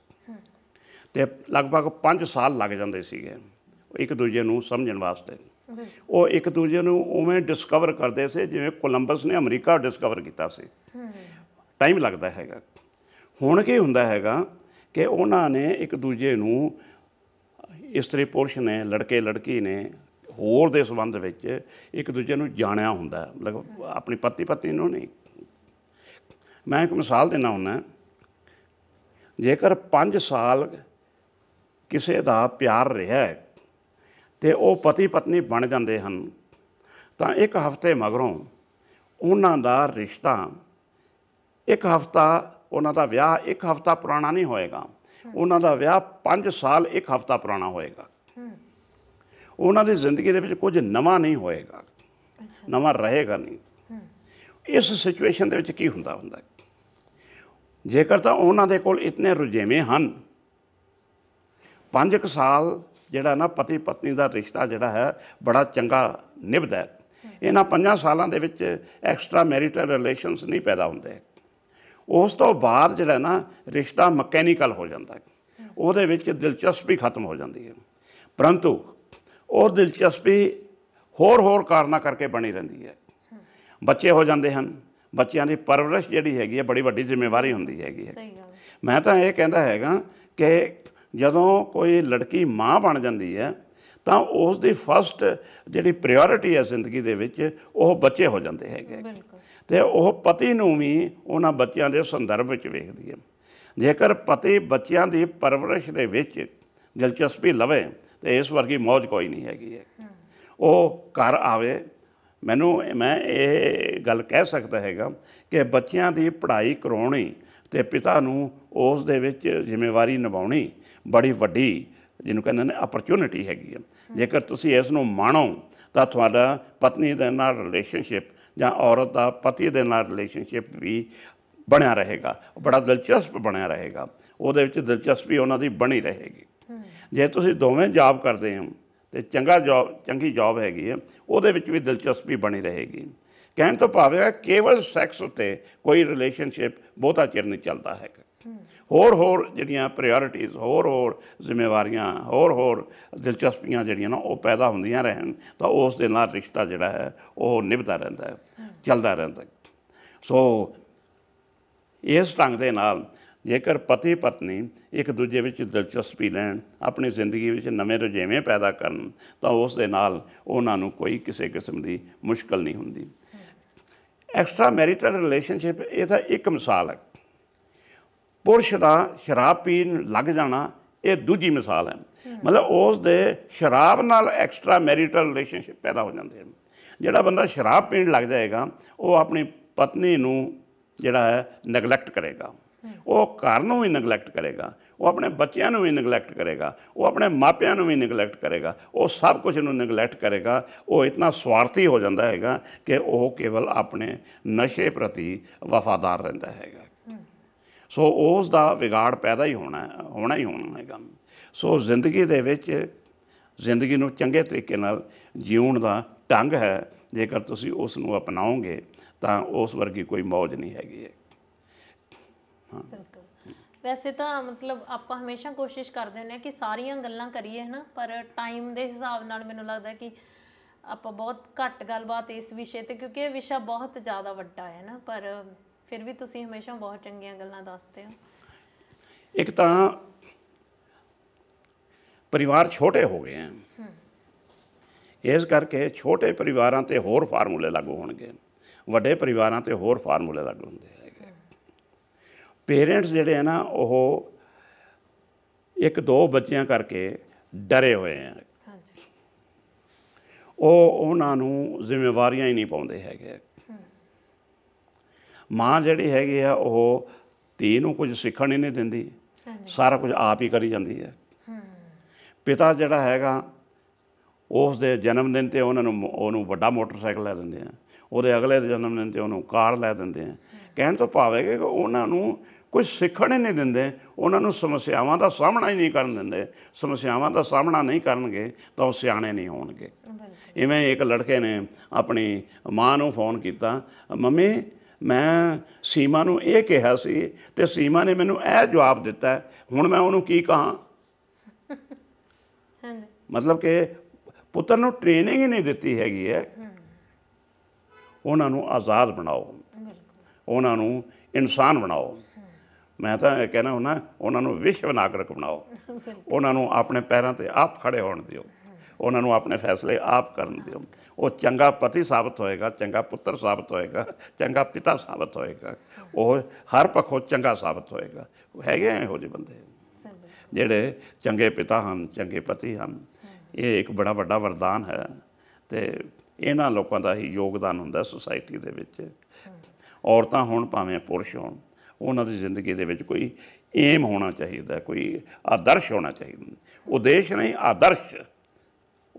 ਤੇ ਲਗਭਗ 5 ਸਾਲ ਲੱਗ ਜਾਂਦੇ ਸੀਗੇ ਇੱਕ ਦੂਜੇ ਨੂੰ ਸਮਝਣ ਵਾਸਤੇ ਉਹ ਇੱਕ ਦੂਜੇ ਨੂੰ ਉਵੇਂ ਡਿਸਕਵਰ ਕਰਦੇ ਸੀ ਜਿਵੇਂ ਕੋਲੰਬਸ ਨੇ ਅਮਰੀਕਾ ਡਿਸਕਵਰ ਕੀਤਾ ਸੀ ਟਾਈਮ ਲੱਗਦਾ ਹੈਗਾ ਹੁਣ ਕੀ ਹੁੰਦਾ ਹੈਗਾ ਕਿ ਉਹਨਾਂ ਨੇ ਇੱਕ ਦੂਜੇ ਨੂੰ ਇਸਤਰੀ ਪੁਰਸ਼ ਨੇ ਲੜਕੇ ਲੜਕੀ ਨੇ ਹੋਰ ਦੇ ਸੰਬੰਧ ਵਿੱਚ ਇੱਕ ਦੂਜੇ ਨੂੰ ਜਾਣਿਆ ਹੁੰਦਾ ਮਤਲਬ ਆਪਣੀ ਪਤੀ ਪਤਨੀ ਨੂੰ ਨਹੀਂ ਮੈਂ ਇੱਕ ਮਿਸਾਲ ਦੇਣਾ ਹੁੰਦਾ ਜੇਕਰ 5 ਸਾਲ ਕਿਸੇ ਦਾ ਪਿਆਰ ਰਿਹਾ ਹੈ ਤੇ ਉਹ ਪਤੀ ਪਤਨੀ ਬਣ ਜਾਂਦੇ ਹਨ ਤਾਂ ਇੱਕ ਹਫ਼ਤੇ ਮਗਰੋਂ ਉਹਨਾਂ ਦਾ ਰਿਸ਼ਤਾ ਇੱਕ ਹਫ਼ਤਾ ਉਹਨਾਂ ਦਾ ਵਿਆਹ ਇੱਕ ਹਫ਼ਤਾ ਪੁਰਾਣਾ ਨਹੀਂ ਹੋਏਗਾ ਉਹਨਾਂ ਦਾ ਵਿਆਹ 5 ਸਾਲ ਇੱਕ ਹਫ਼ਤਾ ਪੁਰਾਣਾ ਹੋਏਗਾ ਉਹਨਾਂ ਦੀ ਜ਼ਿੰਦਗੀ ਦੇ ਵਿੱਚ ਕੁਝ ਨਵਾਂ ਨਹੀਂ ਹੋਏਗਾ ਨਵਾਂ ਰਹੇਗਾ ਨਹੀਂ ਇਸ ਸਿਚੁਏਸ਼ਨ ਦੇ ਵਿੱਚ ਕੀ ਹੁੰਦਾ ਹੁੰਦਾ ਜੇਕਰ ਤਾਂ ਉਹਨਾਂ ਦੇ ਕੋਲ ਇਤਨੇ ਰੁਝੇਵੇਂ ਹਨ 5 ਸਾਲ ਜਿਹੜਾ ਨਾ ਪਤੀ ਪਤਨੀ ਦਾ ਰਿਸ਼ਤਾ ਜਿਹੜਾ ਹੈ ਬੜਾ ਚੰਗਾ ਨਿਭਦਾ ਹੈ ਇਹਨਾਂ 5 ਸਾਲਾਂ ਦੇ ਵਿੱਚ ਐਕਸਟਰਾ ਮੈਰਿਟਲ ਰਿਲੇਸ਼ਨਸ ਨਹੀਂ ਪੈਦਾ ਹੁੰਦੇ ਉਸ ਤੋਂ ਬਾਅਦ ਜਿਹੜਾ ਨਾ ਰਿਸ਼ਤਾ ਮਕੈਨੀਕਲ ਹੋ ਜਾਂਦਾ ਹੈ ਉਹਦੇ ਵਿੱਚ ਦਿਲਚਸਪੀ ਖਤਮ ਹੋ ਜਾਂਦੀ ਹੈ ਪਰੰਤੂ ਉਹ ਦਿਲਚਸਪੀ ਹੋਰ ਹੋਰ ਕਾਰਨਾ ਕਰਕੇ ਬਣੀ ਰਹਿੰਦੀ ਹੈ ਬੱਚੇ ਹੋ ਜਾਂਦੇ ਹਨ ਬੱਚਿਆਂ ਦੀ ਪਰਵਰਿਸ਼ ਜਿਹੜੀ ਹੈਗੀ ਹੈ ਬੜੀ ਵੱਡੀ ਜ਼ਿੰਮੇਵਾਰੀ ਹੁੰਦੀ ਹੈਗੀ ਹੈ ਮੈਂ ਤਾਂ ਇਹ ਕਹਿੰਦਾ ਹੈਗਾ ਕਿ ਜਦੋਂ ਕੋਈ ਲੜਕੀ ਮਾਂ ਬਣ ਜਾਂਦੀ ਹੈ ਤਾਂ ਉਸ ਦੀ ਫਸਟ ਜਿਹੜੀ ਪ੍ਰਾਇੋਰਟੀ ਹੈ ਜ਼ਿੰਦਗੀ ਦੇ ਵਿੱਚ ਉਹ ਬੱਚੇ ਹੋ ਜਾਂਦੇ ਹੈਗੇ ਤੇ ਉਹ ਪਤੀ ਨੂੰ ਵੀ ਉਹਨਾਂ ਬੱਚਿਆਂ ਦੇ ਸੰਦਰਭ ਵਿੱਚ ਵੇਖਦੀ ਹੈ ਜੇਕਰ ਪਤੀ ਬੱਚਿਆਂ ਦੀ ਪਰਵਰਿਸ਼ ਦੇ ਵਿੱਚ ਦਿਲਚਸਪੀ ਲਵੇ ਤੇ ਇਸ ਵਰਗੀ ਮੌਜ ਕੋਈ ਨਹੀਂ ਹੈਗੀ ਹੈ ਉਹ ਘਰ ਆਵੇ ਮੈਨੂੰ ਮੈਂ ਇਹ ਗੱਲ ਕਹਿ ਸਕਦਾ ਹੈਗਾ ਕਿ ਬੱਚਿਆਂ ਦੀ ਪੜ੍ਹਾਈ ਕਰਾਉਣੀ ਤੇ ਪਿਤਾ ਨੂੰ ਉਸ ਦੇ ਵਿੱਚ ਜ਼ਿੰਮੇਵਾਰੀ ਨਿਭਾਉਣੀ ਬੜੀ ਵੱਡੀ ਜਿਹਨੂੰ ਕਹਿੰਦੇ ਨੇ ਅਪਰਚੂਨਿਟੀ ਹੈਗੀ ਹੈ ਜੇਕਰ ਤੁਸੀਂ ਇਸ ਨੂੰ ਮਾਣੋ ਤਾਂ ਤੁਹਾਡਾ ਪਤਨੀ ਦੇ ਨਾਲ ਰਿਲੇਸ਼ਨਸ਼ਿਪ ਜਾਂ ਔਰਤ ਦਾ ਪਤੀ ਦੇ ਨਾਲ ਰਿਲੇਸ਼ਨਸ਼ਿਪ ਵੀ ਬਣਿਆ ਰਹੇਗਾ ਬੜਾ ਦਿਲਚਸਪ ਬਣਿਆ ਰਹੇਗਾ ਉਹਦੇ ਵਿੱਚ ਦਿਲਚਸਪੀ ਉਹਨਾਂ ਦੀ ਬਣੀ ਰਹੇਗੀ ਜੇ ਤੁਸੀਂ ਦੋਵੇਂ ਜੌਬ ਕਰਦੇ ਹੋ ਤੇ ਚੰਗਾ ਜੌਬ ਚੰਗੀ ਜੌਬ ਹੈਗੀ ਹੈ ਉਹਦੇ ਵਿੱਚ ਵੀ ਦਿਲਚਸਪੀ ਬਣੀ ਰਹੇਗੀ ਕਹਿਣ ਤੋਂ ਭਾਵ ਹੈ ਕੇਵਲ ਸੈਕਸ ਉੱਤੇ ਕੋਈ ਰਿਲੇਸ਼ਨਸ਼ਿਪ ਬਹੁਤਾ ਚਿਰ ਨਹੀਂ ਚੱਲਦਾ ਹੈਗਾ ਹੋਰ ਹੋਰ ਜਿਹੜੀਆਂ ਪ੍ਰਾਇੋਰਟੀਆਂ ਹੋਰ ਹੋਰ ਜ਼ਿੰਮੇਵਾਰੀਆਂ ਹੋਰ ਹੋਰ ਦਿਲਚਸਪੀਆਂ ਜਿਹੜੀਆਂ ਨਾ ਉਹ ਪੈਦਾ ਹੁੰਦੀਆਂ ਰਹਿਣ ਤਾਂ ਉਸ ਦੇ ਨਾਲ ਰਿਸ਼ਤਾ ਜਿਹੜਾ ਹੈ ਉਹ ਨਿਭਦਾ ਰਹਿੰਦਾ ਹੈ ਚੱਲਦਾ ਰਹਿੰਦਾ ਸੋ ਇਸ ਢੰਗ ਦੇ ਨਾਲ ਜੇਕਰ ਪਤੀ ਪਤਨੀ ਇੱਕ ਦੂਜੇ ਵਿੱਚ ਦਿਲਚਸਪੀ ਲੈਣ ਆਪਣੀ ਜ਼ਿੰਦਗੀ ਵਿੱਚ ਨਵੇਂ ਰੁਝੇਵੇਂ ਪੈਦਾ ਕਰਨ ਤਾਂ ਉਸ ਦੇ ਨਾਲ ਉਹਨਾਂ ਨੂੰ ਕੋਈ ਕਿਸੇ ਕਿਸਮ ਦੀ ਮੁਸ਼ਕਲ ਨਹੀਂ ਹੁੰਦੀ ਐਕਸਟਰਾ ਮੈਰਿਟਲ ਰਿਲੇਸ਼ਨਸ਼ਿਪ ਇਹ ਤਾਂ ਇੱਕ ਮਿਸਾਲ ਹੈ ਪੁਰਸ਼ ਦਾ ਸ਼ਰਾਬ ਪੀਣ ਲੱਗ ਜਾਣਾ ਇਹ ਦੂਜੀ ਮਿਸਾਲ ਹੈ ਮਤਲਬ ਉਸ ਦੇ ਸ਼ਰਾਬ ਨਾਲ ਐਕਸਟਰਾ ਮੈਰਿਟਲ ਰਿਲੇਸ਼ਨਸ਼ਿਪ ਪੈਦਾ ਹੋ ਜਾਂਦੇ ਹਨ ਜਿਹੜਾ ਬੰਦਾ ਸ਼ਰਾਬ ਪੀਣ ਲੱਗ ਜਾਏਗਾ ਉਹ ਆਪਣੀ ਪਤਨੀ ਨੂੰ ਜਿਹੜਾ ਹੈ ਨੈਗਲੈਕਟ ਕਰੇਗਾ ਉਹ ਘਰ ਨੂੰ ਵੀ ਨੈਗਲੈਕਟ ਕਰੇਗਾ ਉਹ ਆਪਣੇ ਬੱਚਿਆਂ ਨੂੰ ਵੀ ਨੈਗਲੈਕਟ ਕਰੇਗਾ ਉਹ ਆਪਣੇ ਮਾਪਿਆਂ ਨੂੰ ਵੀ ਨੈਗਲੈਕਟ ਕਰੇਗਾ ਉਹ ਸਭ ਕੁਝ ਨੂੰ ਨੈਗਲੈਕਟ ਕਰੇਗਾ ਉਹ ਇਤਨਾ ਸਵਾਰਥੀ ਹੋ ਜਾਂਦਾ ਹੈਗਾ ਕਿ ਉਹ ਕੇਵਲ ਆਪਣੇ ਨਸ਼ੇ ਪ੍ਰਤੀ ਵਫਾਦਾਰ ਰਹਿੰਦਾ ਹੈਗਾ ਸੋ ਉਸ ਦਾ ਵਿਗਾੜ ਪੈਦਾ ਹੀ ਹੋਣਾ ਹੋਣਾ ਹੀ ਹੋਣਾ ਹੈਗਾ ਸੋ ਜ਼ਿੰਦਗੀ ਦੇ ਵਿੱਚ ਜ਼ਿੰਦਗੀ ਨੂੰ ਚੰਗੇ ਤਰੀਕੇ ਨਾਲ ਜੀਉਣ ਦਾ ਢੰਗ ਹੈ ਜੇਕਰ ਤੁਸੀਂ ਉਸ ਨੂੰ ਅਪਣਾਓਗੇ ਤਾਂ ਉਸ ਵਰਗੀ ਕੋਈ ਮੌਜ ਨਹੀਂ ਹੈਗੀ ਹੈ ਹਾਂ ਵੈਸੇ ਤਾਂ ਮਤਲਬ ਆਪਾਂ ਹਮੇਸ਼ਾ ਕੋਸ਼ਿਸ਼ ਕਰਦੇ ਹੁੰਦੇ ਆ ਕਿ ਸਾਰੀਆਂ ਗੱਲਾਂ ਕਰੀਏ ਹਨਾ ਪਰ ਟਾਈਮ ਦੇ ਹਿਸਾਬ ਨਾਲ ਮੈਨੂੰ ਲੱਗਦਾ ਕਿ ਆਪਾਂ ਬਹੁਤ ਘੱਟ ਗੱਲਬਾਤ ਇਸ ਵਿਸ਼ੇ ਤੇ ਕਿਉਂਕਿ ਇਹ ਵਿਸ਼ਾ ਬਹੁਤ ਜ਼ਿਆਦਾ ਵੱਡਾ ਹੈ ਨਾ ਪਰ ਫਿਰ ਵੀ ਤੁਸੀਂ ਹਮੇਸ਼ਾ ਬਹੁਤ ਚੰਗੀਆਂ ਗੱਲਾਂ ਦੱਸਦੇ ਹੋ ਇੱਕ ਤਾਂ ਪਰਿਵਾਰ ਛੋਟੇ ਹੋ ਗਏ ਹਨ ਇਸ ਕਰਕੇ ਛੋਟੇ ਪਰਿਵਾਰਾਂ ਤੇ ਹੋਰ ਫਾਰਮੂਲੇ ਲਾਗੂ ਹੋਣਗੇ ਵੱਡੇ ਪਰਿਵਾਰਾਂ ਤੇ ਹੋਰ ਫਾਰਮੂਲੇ ਲਾਗੂ ਹੁੰਦੇ ਹੈਗੇ ਪੇਰੈਂਟਸ ਜਿਹੜੇ ਹਨ ਨਾ ਉਹ ਇੱਕ ਦੋ ਬੱਚਿਆਂ ਕਰਕੇ ਡਰੇ ਹੋਏ ਹਨ ਉਹ ਉਹਨਾਂ ਨੂੰ ਜ਼ਿੰਮੇਵਾਰੀਆਂ ਹੀ ਨਹੀਂ ਪਾਉਂਦੇ ਹੈਗੇ ਮਾਂ ਜਿਹੜੀ ਹੈਗੀ ਆ ਉਹ ਧੀ ਨੂੰ ਕੁਝ ਸਿੱਖਣ ਹੀ ਨਹੀਂ ਦਿੰਦੀ ਸਾਰਾ ਕੁਝ ਆਪ ਹੀ ਕਰੀ ਜਾਂਦੀ ਹੈ ਪਿਤਾ ਜਿਹੜਾ ਹੈਗਾ ਉਸ ਦੇ ਜਨਮ ਦਿਨ ਤੇ ਉਹਨਾਂ ਨੂੰ ਉਹਨੂੰ ਵੱਡਾ ਮੋਟਰਸਾਈਕਲ ਲੈ ਦਿੰਦੇ ਆ ਉਹਦੇ ਅਗਲੇ ਜਨਮ ਦਿਨ ਤੇ ਉਹਨੂੰ ਕਾਰ ਲੈ ਦਿੰਦੇ ਆ ਕਹਿਣ ਤੋਂ ਭਾਵ ਹੈ ਕਿ ਉਹਨਾਂ ਨੂੰ ਕੁਝ ਸਿੱਖਣ ਹੀ ਨਹੀਂ ਦਿੰਦੇ ਉਹਨਾਂ ਨੂੰ ਸਮੱਸਿਆਵਾਂ ਦਾ ਸਾਹਮਣਾ ਹੀ ਨਹੀਂ ਕਰਨ ਦਿੰਦੇ ਸਮੱਸਿਆਵਾਂ ਦਾ ਸਾਹਮਣਾ ਨਹੀਂ ਕਰਨਗੇ ਤਾਂ ਉਹ ਸਿਆਣੇ ਨਹੀਂ ਹੋਣਗੇ ਇਵੇਂ ਇੱਕ ਲੜਕੇ ਨੇ ਆਪਣੀ ਮਾਂ ਨੂੰ ਫੋਨ ਕੀਤਾ ਮੰਮੀ ਮੈਂ ਸੀਮਾ ਨੂੰ ਇਹ ਕਿਹਾ ਸੀ ਤੇ ਸੀਮਾ ਨੇ ਮੈਨੂੰ ਇਹ ਜਵਾਬ ਦਿੱਤਾ ਹੁਣ ਮੈਂ ਉਹਨੂੰ ਕੀ ਕਹਾਂ ਹਾਂਜੀ ਮਤਲਬ ਕਿ ਪੁੱਤਰ ਨੂੰ ਟ੍ਰੇਨਿੰਗ ਹੀ ਨਹੀਂ ਦਿੱਤੀ ਹੈਗੀ ਹੈ ਉਹਨਾਂ ਨੂੰ ਆਜ਼ਾਦ ਬਣਾਓ ਉਹਨਾਂ ਨੂੰ ਇਨਸਾਨ ਬਣਾਓ ਮੈਂ ਤਾਂ ਇਹ ਕਹਿਣਾ ਹੁਣਾ ਉਹਨਾਂ ਨੂੰ ਵਿਸ਼ਵ ਨਾਗਰਿਕ ਬਣਾਓ ਉਹਨਾਂ ਨੂੰ ਆਪਣੇ ਪੈਰਾਂ ਤੇ ਆਪ ਖੜੇ ਹੋਣ ਦਿਓ ਉਹਨਾਂ ਨੂੰ ਆਪਣੇ ਫੈਸਲੇ ਆਪ ਕਰਨ ਦਿਓ ਉਹ ਚੰਗਾ ਪਤੀ ਸਾਬਤ ਹੋਏਗਾ ਚੰਗਾ ਪੁੱਤਰ ਸਾਬਤ ਹੋਏਗਾ ਚੰਗਾ ਪਿਤਾ ਸਾਬਤ ਹੋਏਗਾ ਉਹ ਹਰ ਪੱਖੋਂ ਚੰਗਾ ਸਾਬਤ ਹੋਏਗਾ ਹੈਗੇ ਐ ਹੋਜੇ ਬੰਦੇ ਜਿਹੜੇ ਚੰਗੇ ਪਿਤਾ ਹਨ ਚੰਗੇ ਪਤੀ ਹਨ ਇਹ ਇੱਕ ਬੜਾ ਵੱਡਾ ਵਰਦਾਨ ਹੈ ਤੇ ਇਹਨਾਂ ਲੋਕਾਂ ਦਾ ਹੀ ਯੋਗਦਾਨ ਹੁੰਦਾ ਸੋਸਾਇਟੀ ਦੇ ਵਿੱਚ ਔਰਤਾਂ ਹੋਣ ਭਾਵੇਂ ਪੁਰਸ਼ ਹੋਣ ਉਹਨਾਂ ਦੀ ਜ਼ਿੰਦਗੀ ਦੇ ਵਿੱਚ ਕੋਈ ਏਮ ਹੋਣਾ ਚਾਹੀਦਾ ਕੋਈ ਆਦਰਸ਼ ਹੋਣਾ ਚਾਹੀਦਾ ਉਦੇਸ਼ ਨਹੀਂ ਆਦਰਸ਼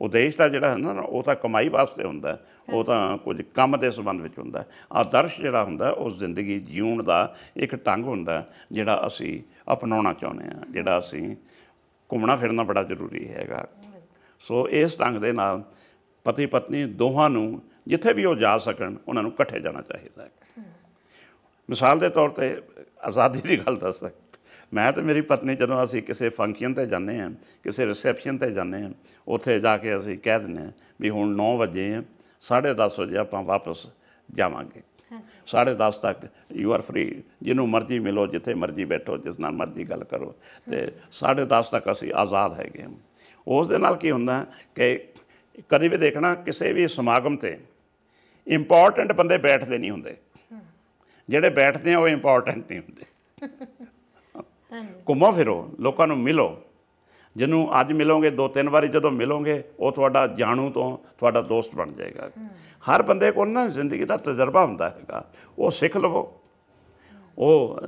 ਉਦੇਸ਼ ਦਾ ਜਿਹੜਾ ਹੁੰਦਾ ਨਾ ਉਹ ਤਾਂ ਕਮਾਈ ਵਾਸਤੇ ਹੁੰਦਾ ਉਹ ਤਾਂ ਕੁਝ ਕੰਮ ਦੇ ਸੰਬੰਧ ਵਿੱਚ ਹੁੰਦਾ ਆਦਰਸ਼ ਜਿਹੜਾ ਹੁੰਦਾ ਉਹ ਜ਼ਿੰਦਗੀ ਜੀਉਣ ਦਾ ਇੱਕ ਢੰਗ ਹੁੰਦਾ ਜਿਹੜਾ ਅਸੀਂ ਅਪਣਾਉਣਾ ਚਾਹੁੰਦੇ ਆ ਜਿਹੜਾ ਅਸੀਂ ਘੁੰਮਣਾ ਫਿਰਨਾ ਬੜਾ ਜ਼ਰੂਰੀ ਹੈਗਾ ਸੋ ਇਸ ਢੰਗ ਦੇ ਨਾਲ ਪਤੀ ਪਤਨੀ ਦੋਹਾਂ ਨੂੰ ਜਿੱਥੇ ਵੀ ਉਹ ਜਾ ਸਕਣ ਉਹਨਾਂ ਨੂੰ ਇਕੱਠੇ ਜਾਣਾ ਚਾਹੀਦਾ ਹੈ ਮਿਸਾਲ ਦੇ ਤੌਰ ਤੇ ਆਜ਼ਾਦੀ ਦੀ ਗੱਲ ਦੱਸਦਾ ਮੈਂ ਤੇ ਮੇਰੀ ਪਤਨੀ ਜਦੋਂ ਅਸੀਂ ਕਿਸੇ ਫੰਕਸ਼ਨ ਤੇ ਜਾਂਦੇ ਆਂ ਕਿਸੇ ਰਿਸੈਪਸ਼ਨ ਤੇ ਜਾਂਦੇ ਆਂ ਉੱਥੇ ਜਾ ਕੇ ਅਸੀਂ ਕਹਿ ਦਿੰਨੇ ਆ ਵੀ ਹੁਣ 9 ਵਜੇ ਆ 10:30 ਵਜੇ ਆਪਾਂ ਵਾਪਸ ਜਾਵਾਂਗੇ 10:30 ਤੱਕ ਯੂ ਆਰ ਫ੍ਰੀ ਜਿਹਨੂੰ ਮਰਜ਼ੀ ਮਿਲੋ ਜਿੱਥੇ ਮਰਜ਼ੀ ਬੈਠੋ ਜਿਸ ਨਾਲ ਮਰਜ਼ੀ ਗੱਲ ਕਰੋ ਤੇ 10:30 ਤੱਕ ਅਸੀਂ ਆਜ਼ਾਦ ਹੈਗੇ ਉਸ ਦੇ ਨਾਲ ਕੀ ਹੁੰਦਾ ਕਿ ਕਦੇ ਵੀ ਦੇਖਣਾ ਕਿਸੇ ਵੀ ਸਮਾਗਮ ਤੇ ਇੰਪੋਰਟੈਂਟ ਬੰਦੇ ਬੈਠਦੇ ਨਹੀਂ ਹੁੰਦੇ ਜਿਹੜੇ ਬੈਠਦੇ ਆ ਉਹ ਇੰਪੋਰਟੈਂਟ ਨਹੀਂ ਹੁੰਦੇ ਘੁੰਮੋ ਫਿਰੋ ਲੋਕਾਂ ਨੂੰ ਮਿਲੋ ਜਿਹਨੂੰ ਅੱਜ ਮਿਲੋਗੇ ਦੋ ਤਿੰਨ ਵਾਰੀ ਜਦੋਂ ਮਿਲੋਗੇ ਉਹ ਤੁਹਾਡਾ ਜਾਣੂ ਤੋਂ ਤੁਹਾਡਾ ਦੋਸਤ ਬਣ ਜਾਏਗਾ ਹਰ ਬੰਦੇ ਕੋਲ ਨਾ ਜ਼ਿੰਦਗੀ ਦਾ ਤਜਰਬਾ ਹੁੰਦਾ ਹੈਗਾ ਉਹ ਸਿੱਖ ਲਵੋ ਉਹ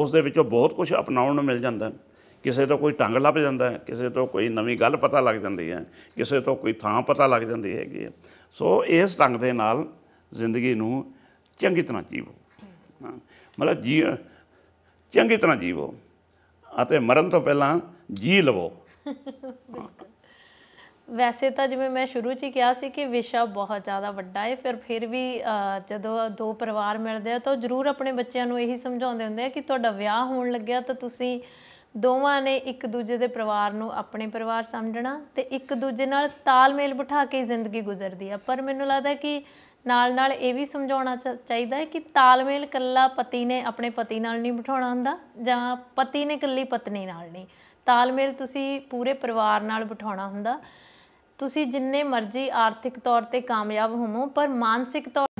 ਉਸ ਦੇ ਵਿੱਚੋਂ ਬਹੁਤ ਕੁਝ ਅਪਣਾਉਣ ਨੂੰ ਮਿਲ ਜਾਂਦਾ ਕਿਸੇ ਤੋਂ ਕੋਈ ਟੰਗ ਲੱਭ ਜਾਂਦਾ ਹੈ ਕਿਸੇ ਤੋਂ ਕੋਈ ਨਵੀਂ ਗੱਲ ਪਤਾ ਲੱਗ ਜਾਂਦੀ ਹੈ ਕਿਸੇ ਤੋਂ ਕੋਈ ਥਾਂ ਪਤਾ ਲੱਗ ਜਾਂਦੀ ਹੈਗੀ ਸੋ ਇਸ ਢੰਗ ਦੇ ਨਾਲ ਜ਼ਿੰਦਗੀ ਨੂੰ ਚੰਗੀ ਤਰ੍ਹਾਂ ਜੀਵੋ ਮਤਲਬ ਜੀ ਚੰਗੀ ਤਰ੍ਹਾਂ ਜੀਵੋ ਅਤੇ ਮਰਨ ਤੋਂ ਪਹਿਲਾਂ ਜੀ ਲਵੋ ਵੈਸੇ ਤਾਂ ਜਿਵੇਂ ਮੈਂ ਸ਼ੁਰੂ 'ਚ ਹੀ ਕਿਹਾ ਸੀ ਕਿ ਵਿਸ਼ਾ ਬਹੁਤ ਜ਼ਿਆਦਾ ਵੱਡਾ ਹੈ ਫਿਰ ਫਿਰ ਵੀ ਜਦੋਂ ਦੋ ਪਰਿਵਾਰ ਮਿਲਦੇ ਆ ਤਾਂ ਜ਼ਰੂਰ ਆਪਣੇ ਬੱਚਿਆਂ ਨੂੰ ਇਹੀ ਸਮਝਾਉਂਦੇ ਹੁੰਦੇ ਆ ਕਿ ਤੁਹਾਡਾ ਵਿਆਹ ਹੋਣ ਲੱਗਿਆ ਤਾਂ ਤੁਸੀਂ ਦੋਵਾਂ ਨੇ ਇੱਕ ਦੂਜੇ ਦੇ ਪਰਿਵਾਰ ਨੂੰ ਆਪਣੇ ਪਰਿਵਾਰ ਸਮਝਣਾ ਤੇ ਇੱਕ ਦੂਜੇ ਨਾਲ ਤਾਲਮੇਲ ਬਿਠਾ ਕੇ ਜ਼ਿੰਦਗੀ ਗੁਜ਼ਰਦੀ ਆ ਪਰ ਮੈਨੂੰ ਲੱਗਦਾ ਕਿ ਨਾਲ ਨਾਲ ਇਹ ਵੀ ਸਮਝਾਉਣਾ ਚਾਹੀਦਾ ਹੈ ਕਿ ਤਾਲਮੇਲ ਕੱਲਾ ਪਤੀ ਨੇ ਆਪਣੇ ਪਤੀ ਨਾਲ ਨਹੀਂ ਬਿਠਾਉਣਾ ਹੁੰਦਾ ਜਾਂ ਪਤੀ ਨੇ ਕੱਲੀ ਪਤਨੀ ਨਾਲ ਨਹੀਂ ਤਾਲਮੇਲ ਤੁਸੀਂ ਪੂਰੇ ਪਰਿਵਾਰ ਨਾਲ ਬਿਠਾਉਣਾ ਹੁੰਦਾ ਤੁਸੀਂ ਜਿੰਨੇ ਮਰਜ਼ੀ ਆਰਥਿਕ ਤੌਰ ਤੇ ਕਾਮਯਾਬ ਹੋਵੋ ਪਰ ਮਾਨਸਿਕ ਤੌਰ